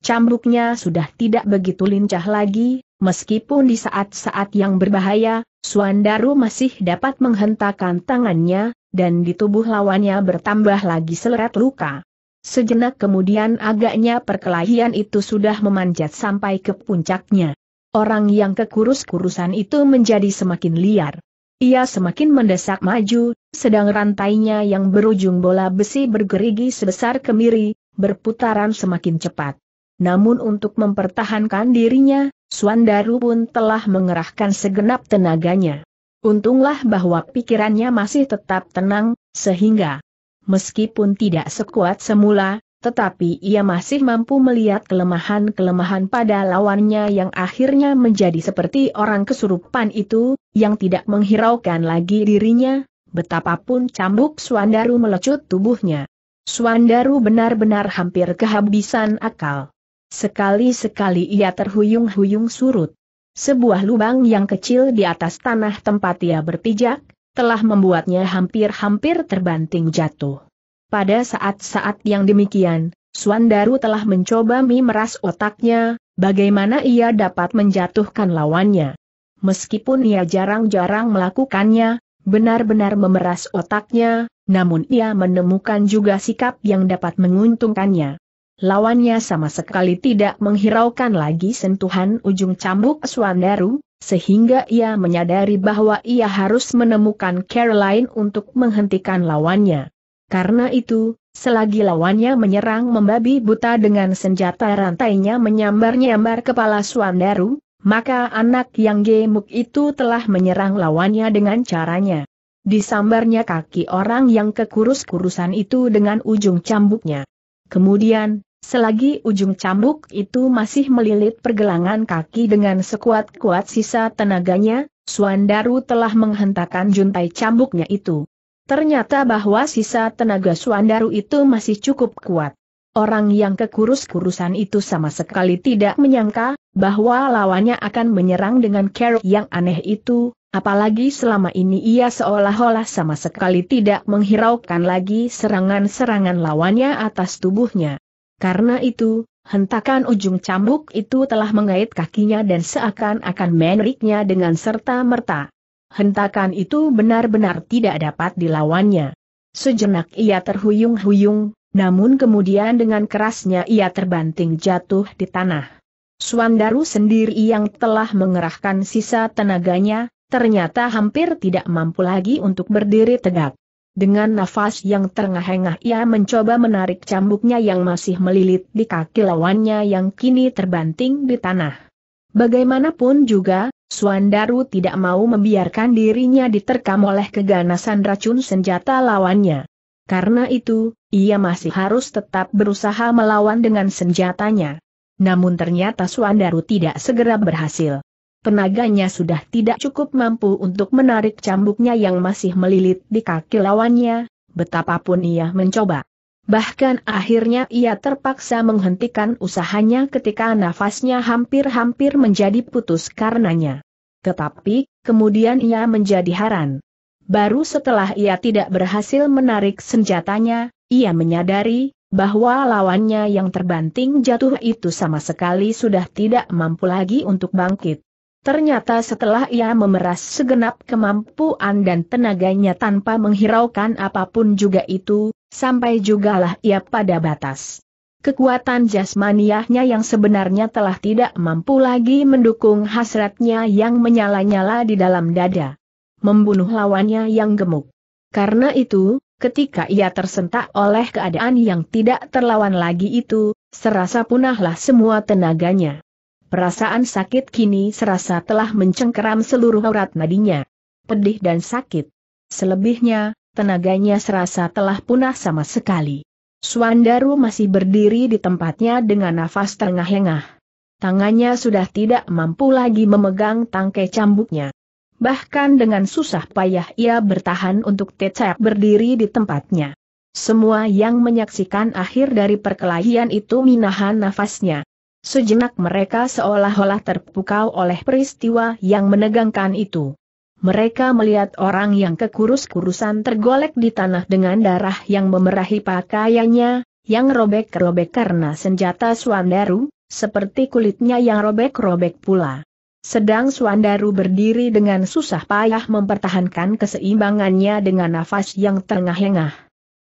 Cambuknya sudah tidak begitu lincah lagi, meskipun di saat-saat yang berbahaya, Swandaru masih dapat menghentakkan tangannya, dan di tubuh lawannya bertambah lagi seleret luka. Sejenak kemudian agaknya perkelahian itu sudah memanjat sampai ke puncaknya. Orang yang kekurus-kurusan itu menjadi semakin liar. Ia semakin mendesak maju, sedang rantainya yang berujung bola besi bergerigi sebesar kemiri, berputaran semakin cepat. Namun untuk mempertahankan dirinya, Swandaru pun telah mengerahkan segenap tenaganya. Untunglah bahwa pikirannya masih tetap tenang, sehingga Meskipun tidak sekuat semula, tetapi ia masih mampu melihat kelemahan-kelemahan pada lawannya yang akhirnya menjadi seperti orang kesurupan itu, yang tidak menghiraukan lagi dirinya, betapapun cambuk Swandaru melecut tubuhnya. Swandaru benar-benar hampir kehabisan akal. Sekali-sekali ia terhuyung-huyung surut. Sebuah lubang yang kecil di atas tanah tempat ia berpijak, telah membuatnya hampir-hampir terbanting jatuh. Pada saat-saat yang demikian, Suandaru telah mencoba memeras otaknya, bagaimana ia dapat menjatuhkan lawannya. Meskipun ia jarang-jarang melakukannya, benar-benar memeras otaknya, namun ia menemukan juga sikap yang dapat menguntungkannya. Lawannya sama sekali tidak menghiraukan lagi sentuhan ujung cambuk Suandaru, sehingga ia menyadari bahwa ia harus menemukan Caroline untuk menghentikan lawannya. Karena itu, selagi lawannya menyerang membabi buta dengan senjata rantainya menyambar-nyambar kepala Suandaru, maka anak yang gemuk itu telah menyerang lawannya dengan caranya. Disambarnya kaki orang yang kekurus-kurusan itu dengan ujung cambuknya. Kemudian, Selagi ujung cambuk itu masih melilit pergelangan kaki dengan sekuat-kuat sisa tenaganya, Suandaru telah menghentakkan juntai cambuknya itu. Ternyata bahwa sisa tenaga Suandaru itu masih cukup kuat. Orang yang kekurus-kurusan itu sama sekali tidak menyangka bahwa lawannya akan menyerang dengan kerok yang aneh itu, apalagi selama ini ia seolah-olah sama sekali tidak menghiraukan lagi serangan-serangan lawannya atas tubuhnya. Karena itu, hentakan ujung cambuk itu telah mengait kakinya dan seakan-akan menariknya dengan serta-merta. Hentakan itu benar-benar tidak dapat dilawannya. Sejenak ia terhuyung-huyung, namun kemudian dengan kerasnya ia terbanting jatuh di tanah. Suandaru sendiri yang telah mengerahkan sisa tenaganya, ternyata hampir tidak mampu lagi untuk berdiri tegak. Dengan nafas yang terengah-engah ia mencoba menarik cambuknya yang masih melilit di kaki lawannya yang kini terbanting di tanah. Bagaimanapun juga, Suandaru tidak mau membiarkan dirinya diterkam oleh keganasan racun senjata lawannya. Karena itu, ia masih harus tetap berusaha melawan dengan senjatanya. Namun ternyata Suandaru tidak segera berhasil. Tenaganya sudah tidak cukup mampu untuk menarik cambuknya yang masih melilit di kaki lawannya, betapapun ia mencoba. Bahkan akhirnya ia terpaksa menghentikan usahanya ketika nafasnya hampir-hampir menjadi putus karenanya. Tetapi, kemudian ia menjadi heran. Baru setelah ia tidak berhasil menarik senjatanya, ia menyadari bahwa lawannya yang terbanting jatuh itu sama sekali sudah tidak mampu lagi untuk bangkit. Ternyata setelah ia memeras segenap kemampuan dan tenaganya tanpa menghiraukan apapun juga itu, sampai jugalah ia pada batas. Kekuatan jasmaniahnya yang sebenarnya telah tidak mampu lagi mendukung hasratnya yang menyala-nyala di dalam dada. Membunuh lawannya yang gemuk. Karena itu, ketika ia tersentak oleh keadaan yang tidak terlawan lagi itu, serasa punahlah semua tenaganya. Perasaan sakit kini serasa telah mencengkeram seluruh aurat nadinya. Pedih dan sakit. Selebihnya, tenaganya serasa telah punah sama sekali. Suandaru masih berdiri di tempatnya dengan nafas terengah-engah. Tangannya sudah tidak mampu lagi memegang tangkai cambuknya. Bahkan dengan susah payah ia bertahan untuk tetap berdiri di tempatnya. Semua yang menyaksikan akhir dari perkelahian itu minahan nafasnya. Sejenak mereka seolah-olah terpukau oleh peristiwa yang menegangkan itu. Mereka melihat orang yang kekurus-kurusan tergolek di tanah dengan darah yang memerahi pakaiannya, yang robek-robek karena senjata Swandaru, seperti kulitnya yang robek-robek pula. Sedang Swandaru berdiri dengan susah payah mempertahankan keseimbangannya dengan nafas yang terengah-engah.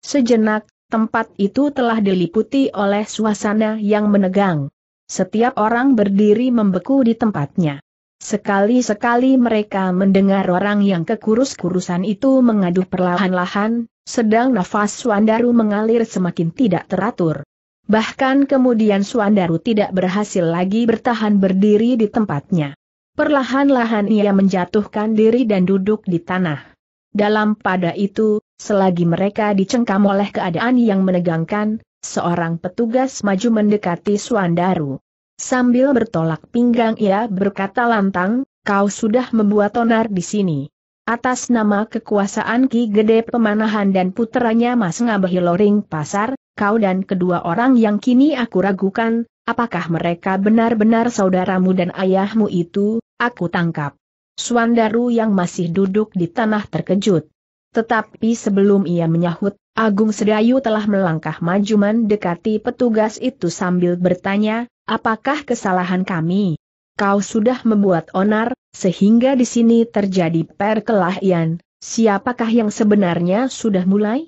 Sejenak, tempat itu telah diliputi oleh suasana yang menegang. Setiap orang berdiri membeku di tempatnya. Sekali-sekali mereka mendengar orang yang kekurus-kurusan itu mengaduh perlahan-lahan, sedang nafas Suandaru mengalir semakin tidak teratur. Bahkan kemudian Suandaru tidak berhasil lagi bertahan berdiri di tempatnya. Perlahan-lahan ia menjatuhkan diri dan duduk di tanah. Dalam pada itu, selagi mereka dicengkam oleh keadaan yang menegangkan, Seorang petugas maju mendekati Suandaru. Sambil bertolak pinggang ia berkata lantang, kau sudah membuat onar di sini. Atas nama kekuasaan Ki Gede Pemanahan dan putranya Mas Loring Pasar, kau dan kedua orang yang kini aku ragukan, apakah mereka benar-benar saudaramu dan ayahmu itu, aku tangkap. Suandaru yang masih duduk di tanah terkejut. Tetapi sebelum ia menyahut, Agung Sedayu telah melangkah maju mendekati petugas itu sambil bertanya, apakah kesalahan kami? Kau sudah membuat onar, sehingga di sini terjadi perkelahian, siapakah yang sebenarnya sudah mulai?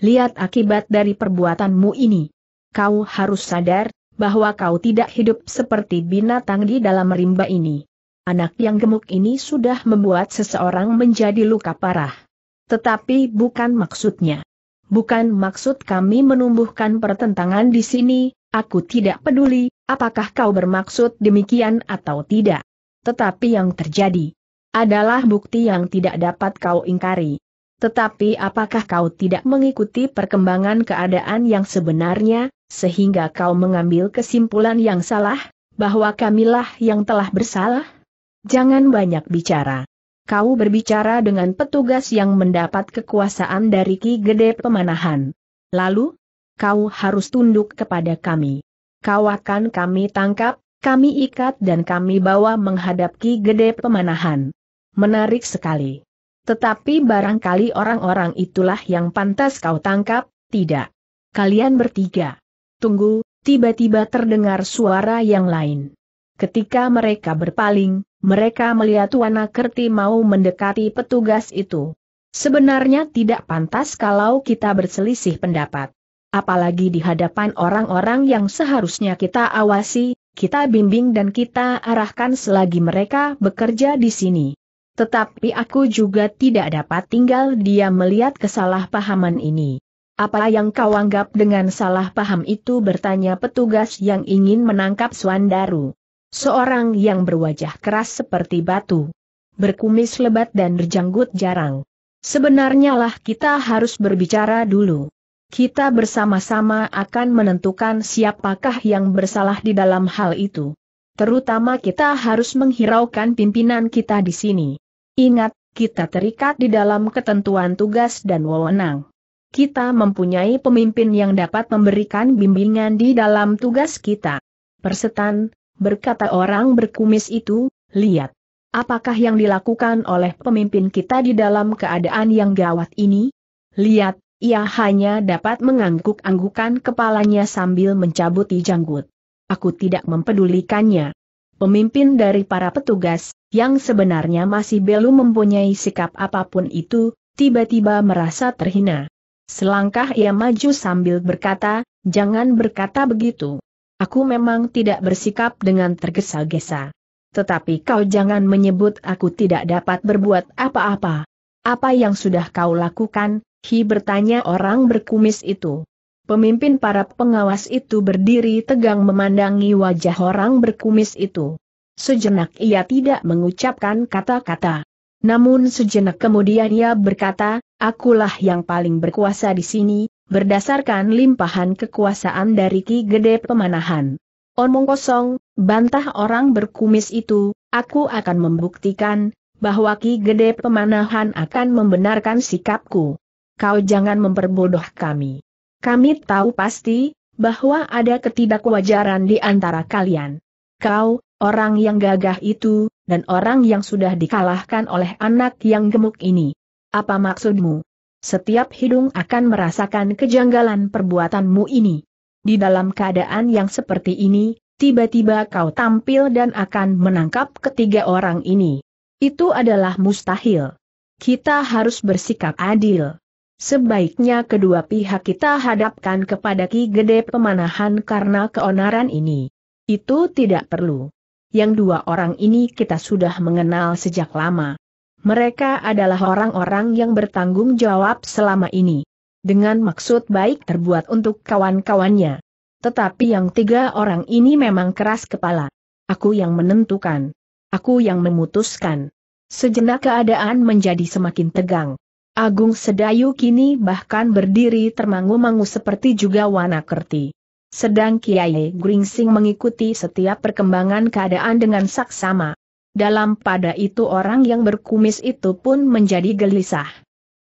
Lihat akibat dari perbuatanmu ini. Kau harus sadar, bahwa kau tidak hidup seperti binatang di dalam rimba ini. Anak yang gemuk ini sudah membuat seseorang menjadi luka parah. Tetapi bukan maksudnya. Bukan maksud kami menumbuhkan pertentangan di sini, aku tidak peduli, apakah kau bermaksud demikian atau tidak. Tetapi yang terjadi adalah bukti yang tidak dapat kau ingkari. Tetapi apakah kau tidak mengikuti perkembangan keadaan yang sebenarnya, sehingga kau mengambil kesimpulan yang salah, bahwa kamilah yang telah bersalah? Jangan banyak bicara kau berbicara dengan petugas yang mendapat kekuasaan dari Ki Gede Pemanahan. Lalu, kau harus tunduk kepada kami. Kau akan kami tangkap, kami ikat dan kami bawa menghadap Ki Gede Pemanahan. Menarik sekali. Tetapi barangkali orang-orang itulah yang pantas kau tangkap, tidak. Kalian bertiga. Tunggu, tiba-tiba terdengar suara yang lain. Ketika mereka berpaling, mereka melihat Wana Kerti mau mendekati petugas itu. Sebenarnya tidak pantas kalau kita berselisih pendapat. Apalagi di hadapan orang-orang yang seharusnya kita awasi, kita bimbing dan kita arahkan selagi mereka bekerja di sini. Tetapi aku juga tidak dapat tinggal dia melihat kesalahpahaman ini. Apa yang kau anggap dengan salah paham itu bertanya petugas yang ingin menangkap Swandaru. Seorang yang berwajah keras seperti batu. Berkumis lebat dan berjanggut jarang. Sebenarnya lah kita harus berbicara dulu. Kita bersama-sama akan menentukan siapakah yang bersalah di dalam hal itu. Terutama kita harus menghiraukan pimpinan kita di sini. Ingat, kita terikat di dalam ketentuan tugas dan wewenang. Kita mempunyai pemimpin yang dapat memberikan bimbingan di dalam tugas kita. Persetan, berkata orang berkumis itu, lihat. Apakah yang dilakukan oleh pemimpin kita di dalam keadaan yang gawat ini? Lihat, ia hanya dapat mengangguk-anggukan kepalanya sambil mencabuti janggut. Aku tidak mempedulikannya. Pemimpin dari para petugas, yang sebenarnya masih belum mempunyai sikap apapun itu, tiba-tiba merasa terhina. Selangkah ia maju sambil berkata, jangan berkata begitu. Aku memang tidak bersikap dengan tergesa-gesa. Tetapi kau jangan menyebut aku tidak dapat berbuat apa-apa. Apa yang sudah kau lakukan, Hi bertanya orang berkumis itu. Pemimpin para pengawas itu berdiri tegang memandangi wajah orang berkumis itu. Sejenak ia tidak mengucapkan kata-kata. Namun sejenak kemudian ia berkata, akulah yang paling berkuasa di sini, berdasarkan limpahan kekuasaan dari Ki Gede Pemanahan. Omong kosong, bantah orang berkumis itu, aku akan membuktikan, bahwa Ki Gede Pemanahan akan membenarkan sikapku. Kau jangan memperbodoh kami. Kami tahu pasti, bahwa ada ketidakwajaran di antara kalian. Kau, orang yang gagah itu, dan orang yang sudah dikalahkan oleh anak yang gemuk ini. Apa maksudmu? Setiap hidung akan merasakan kejanggalan perbuatanmu ini. Di dalam keadaan yang seperti ini, tiba-tiba kau tampil dan akan menangkap ketiga orang ini. Itu adalah mustahil. Kita harus bersikap adil. Sebaiknya kedua pihak kita hadapkan kepada Ki Gede Pemanahan karena keonaran ini. Itu tidak perlu. Yang dua orang ini kita sudah mengenal sejak lama. Mereka adalah orang-orang yang bertanggung jawab selama ini. Dengan maksud baik terbuat untuk kawan-kawannya. Tetapi yang tiga orang ini memang keras kepala. Aku yang menentukan. Aku yang memutuskan. Sejenak keadaan menjadi semakin tegang. Agung Sedayu kini bahkan berdiri termangu-mangu seperti juga Wanakerti. Sedang Kiai Gringsing mengikuti setiap perkembangan keadaan dengan saksama dalam pada itu orang yang berkumis itu pun menjadi gelisah.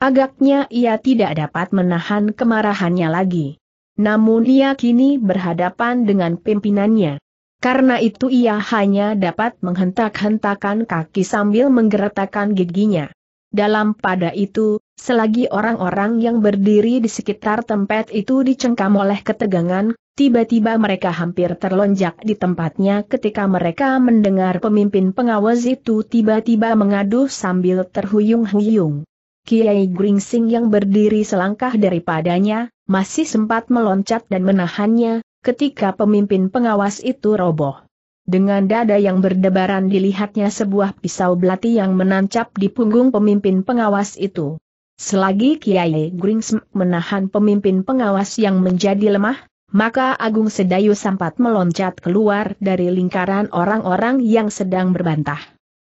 Agaknya ia tidak dapat menahan kemarahannya lagi. Namun ia kini berhadapan dengan pimpinannya. Karena itu ia hanya dapat menghentak-hentakan kaki sambil menggeretakkan giginya. Dalam pada itu, Selagi orang-orang yang berdiri di sekitar tempat itu dicengkam oleh ketegangan, tiba-tiba mereka hampir terlonjak di tempatnya ketika mereka mendengar pemimpin pengawas itu tiba-tiba mengadu sambil terhuyung-huyung. Kiai Gringsing yang berdiri selangkah daripadanya, masih sempat meloncat dan menahannya, ketika pemimpin pengawas itu roboh. Dengan dada yang berdebaran dilihatnya sebuah pisau belati yang menancap di punggung pemimpin pengawas itu. Selagi Kiai Gringsm menahan pemimpin pengawas yang menjadi lemah, maka Agung Sedayu sempat meloncat keluar dari lingkaran orang-orang yang sedang berbantah.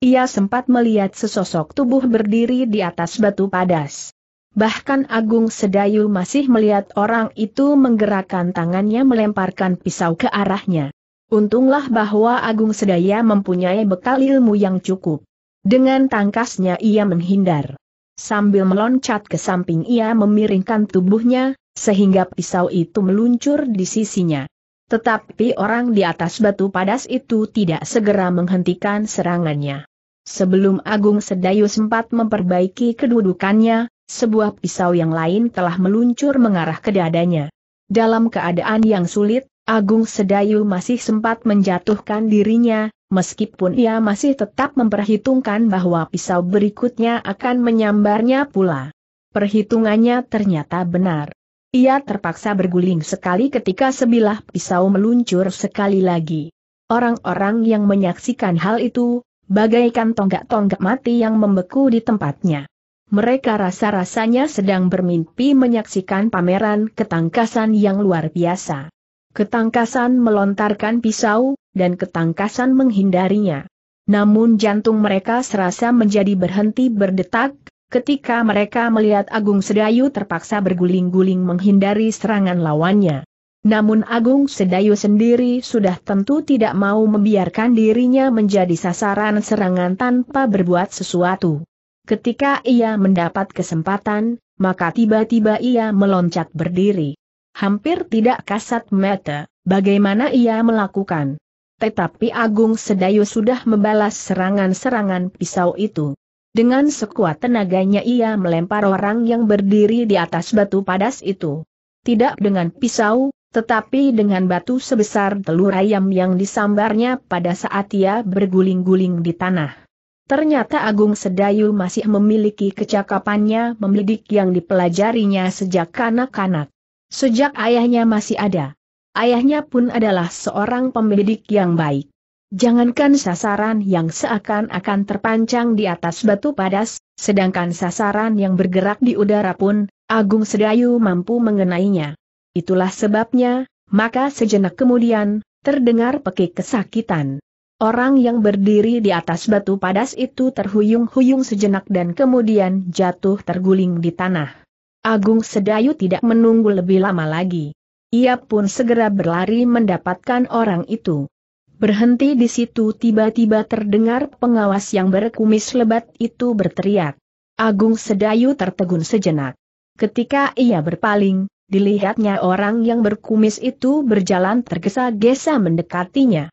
Ia sempat melihat sesosok tubuh berdiri di atas batu padas. Bahkan Agung Sedayu masih melihat orang itu menggerakkan tangannya melemparkan pisau ke arahnya. Untunglah bahwa Agung Sedaya mempunyai bekal ilmu yang cukup. Dengan tangkasnya ia menghindar. Sambil meloncat ke samping ia memiringkan tubuhnya, sehingga pisau itu meluncur di sisinya. Tetapi orang di atas batu padas itu tidak segera menghentikan serangannya. Sebelum Agung Sedayu sempat memperbaiki kedudukannya, sebuah pisau yang lain telah meluncur mengarah ke dadanya. Dalam keadaan yang sulit, Agung Sedayu masih sempat menjatuhkan dirinya, meskipun ia masih tetap memperhitungkan bahwa pisau berikutnya akan menyambarnya pula. Perhitungannya ternyata benar. Ia terpaksa berguling sekali ketika sebilah pisau meluncur sekali lagi. Orang-orang yang menyaksikan hal itu, bagaikan tonggak-tonggak mati yang membeku di tempatnya. Mereka rasa-rasanya sedang bermimpi menyaksikan pameran ketangkasan yang luar biasa. Ketangkasan melontarkan pisau, dan ketangkasan menghindarinya. Namun jantung mereka serasa menjadi berhenti berdetak, ketika mereka melihat Agung Sedayu terpaksa berguling-guling menghindari serangan lawannya. Namun Agung Sedayu sendiri sudah tentu tidak mau membiarkan dirinya menjadi sasaran serangan tanpa berbuat sesuatu. Ketika ia mendapat kesempatan, maka tiba-tiba ia meloncat berdiri. Hampir tidak kasat mata, bagaimana ia melakukan tetapi Agung Sedayu sudah membalas serangan-serangan pisau itu. Dengan sekuat tenaganya ia melempar orang yang berdiri di atas batu padas itu. Tidak dengan pisau, tetapi dengan batu sebesar telur ayam yang disambarnya pada saat ia berguling-guling di tanah. Ternyata Agung Sedayu masih memiliki kecakapannya membidik yang dipelajarinya sejak kanak-kanak. Sejak ayahnya masih ada ayahnya pun adalah seorang pembidik yang baik. Jangankan sasaran yang seakan-akan terpancang di atas batu padas, sedangkan sasaran yang bergerak di udara pun, Agung Sedayu mampu mengenainya. Itulah sebabnya, maka sejenak kemudian, terdengar pekik kesakitan. Orang yang berdiri di atas batu padas itu terhuyung-huyung sejenak dan kemudian jatuh terguling di tanah. Agung Sedayu tidak menunggu lebih lama lagi. Ia pun segera berlari mendapatkan orang itu. Berhenti di situ tiba-tiba terdengar pengawas yang berkumis lebat itu berteriak. Agung Sedayu tertegun sejenak. Ketika ia berpaling, dilihatnya orang yang berkumis itu berjalan tergesa-gesa mendekatinya.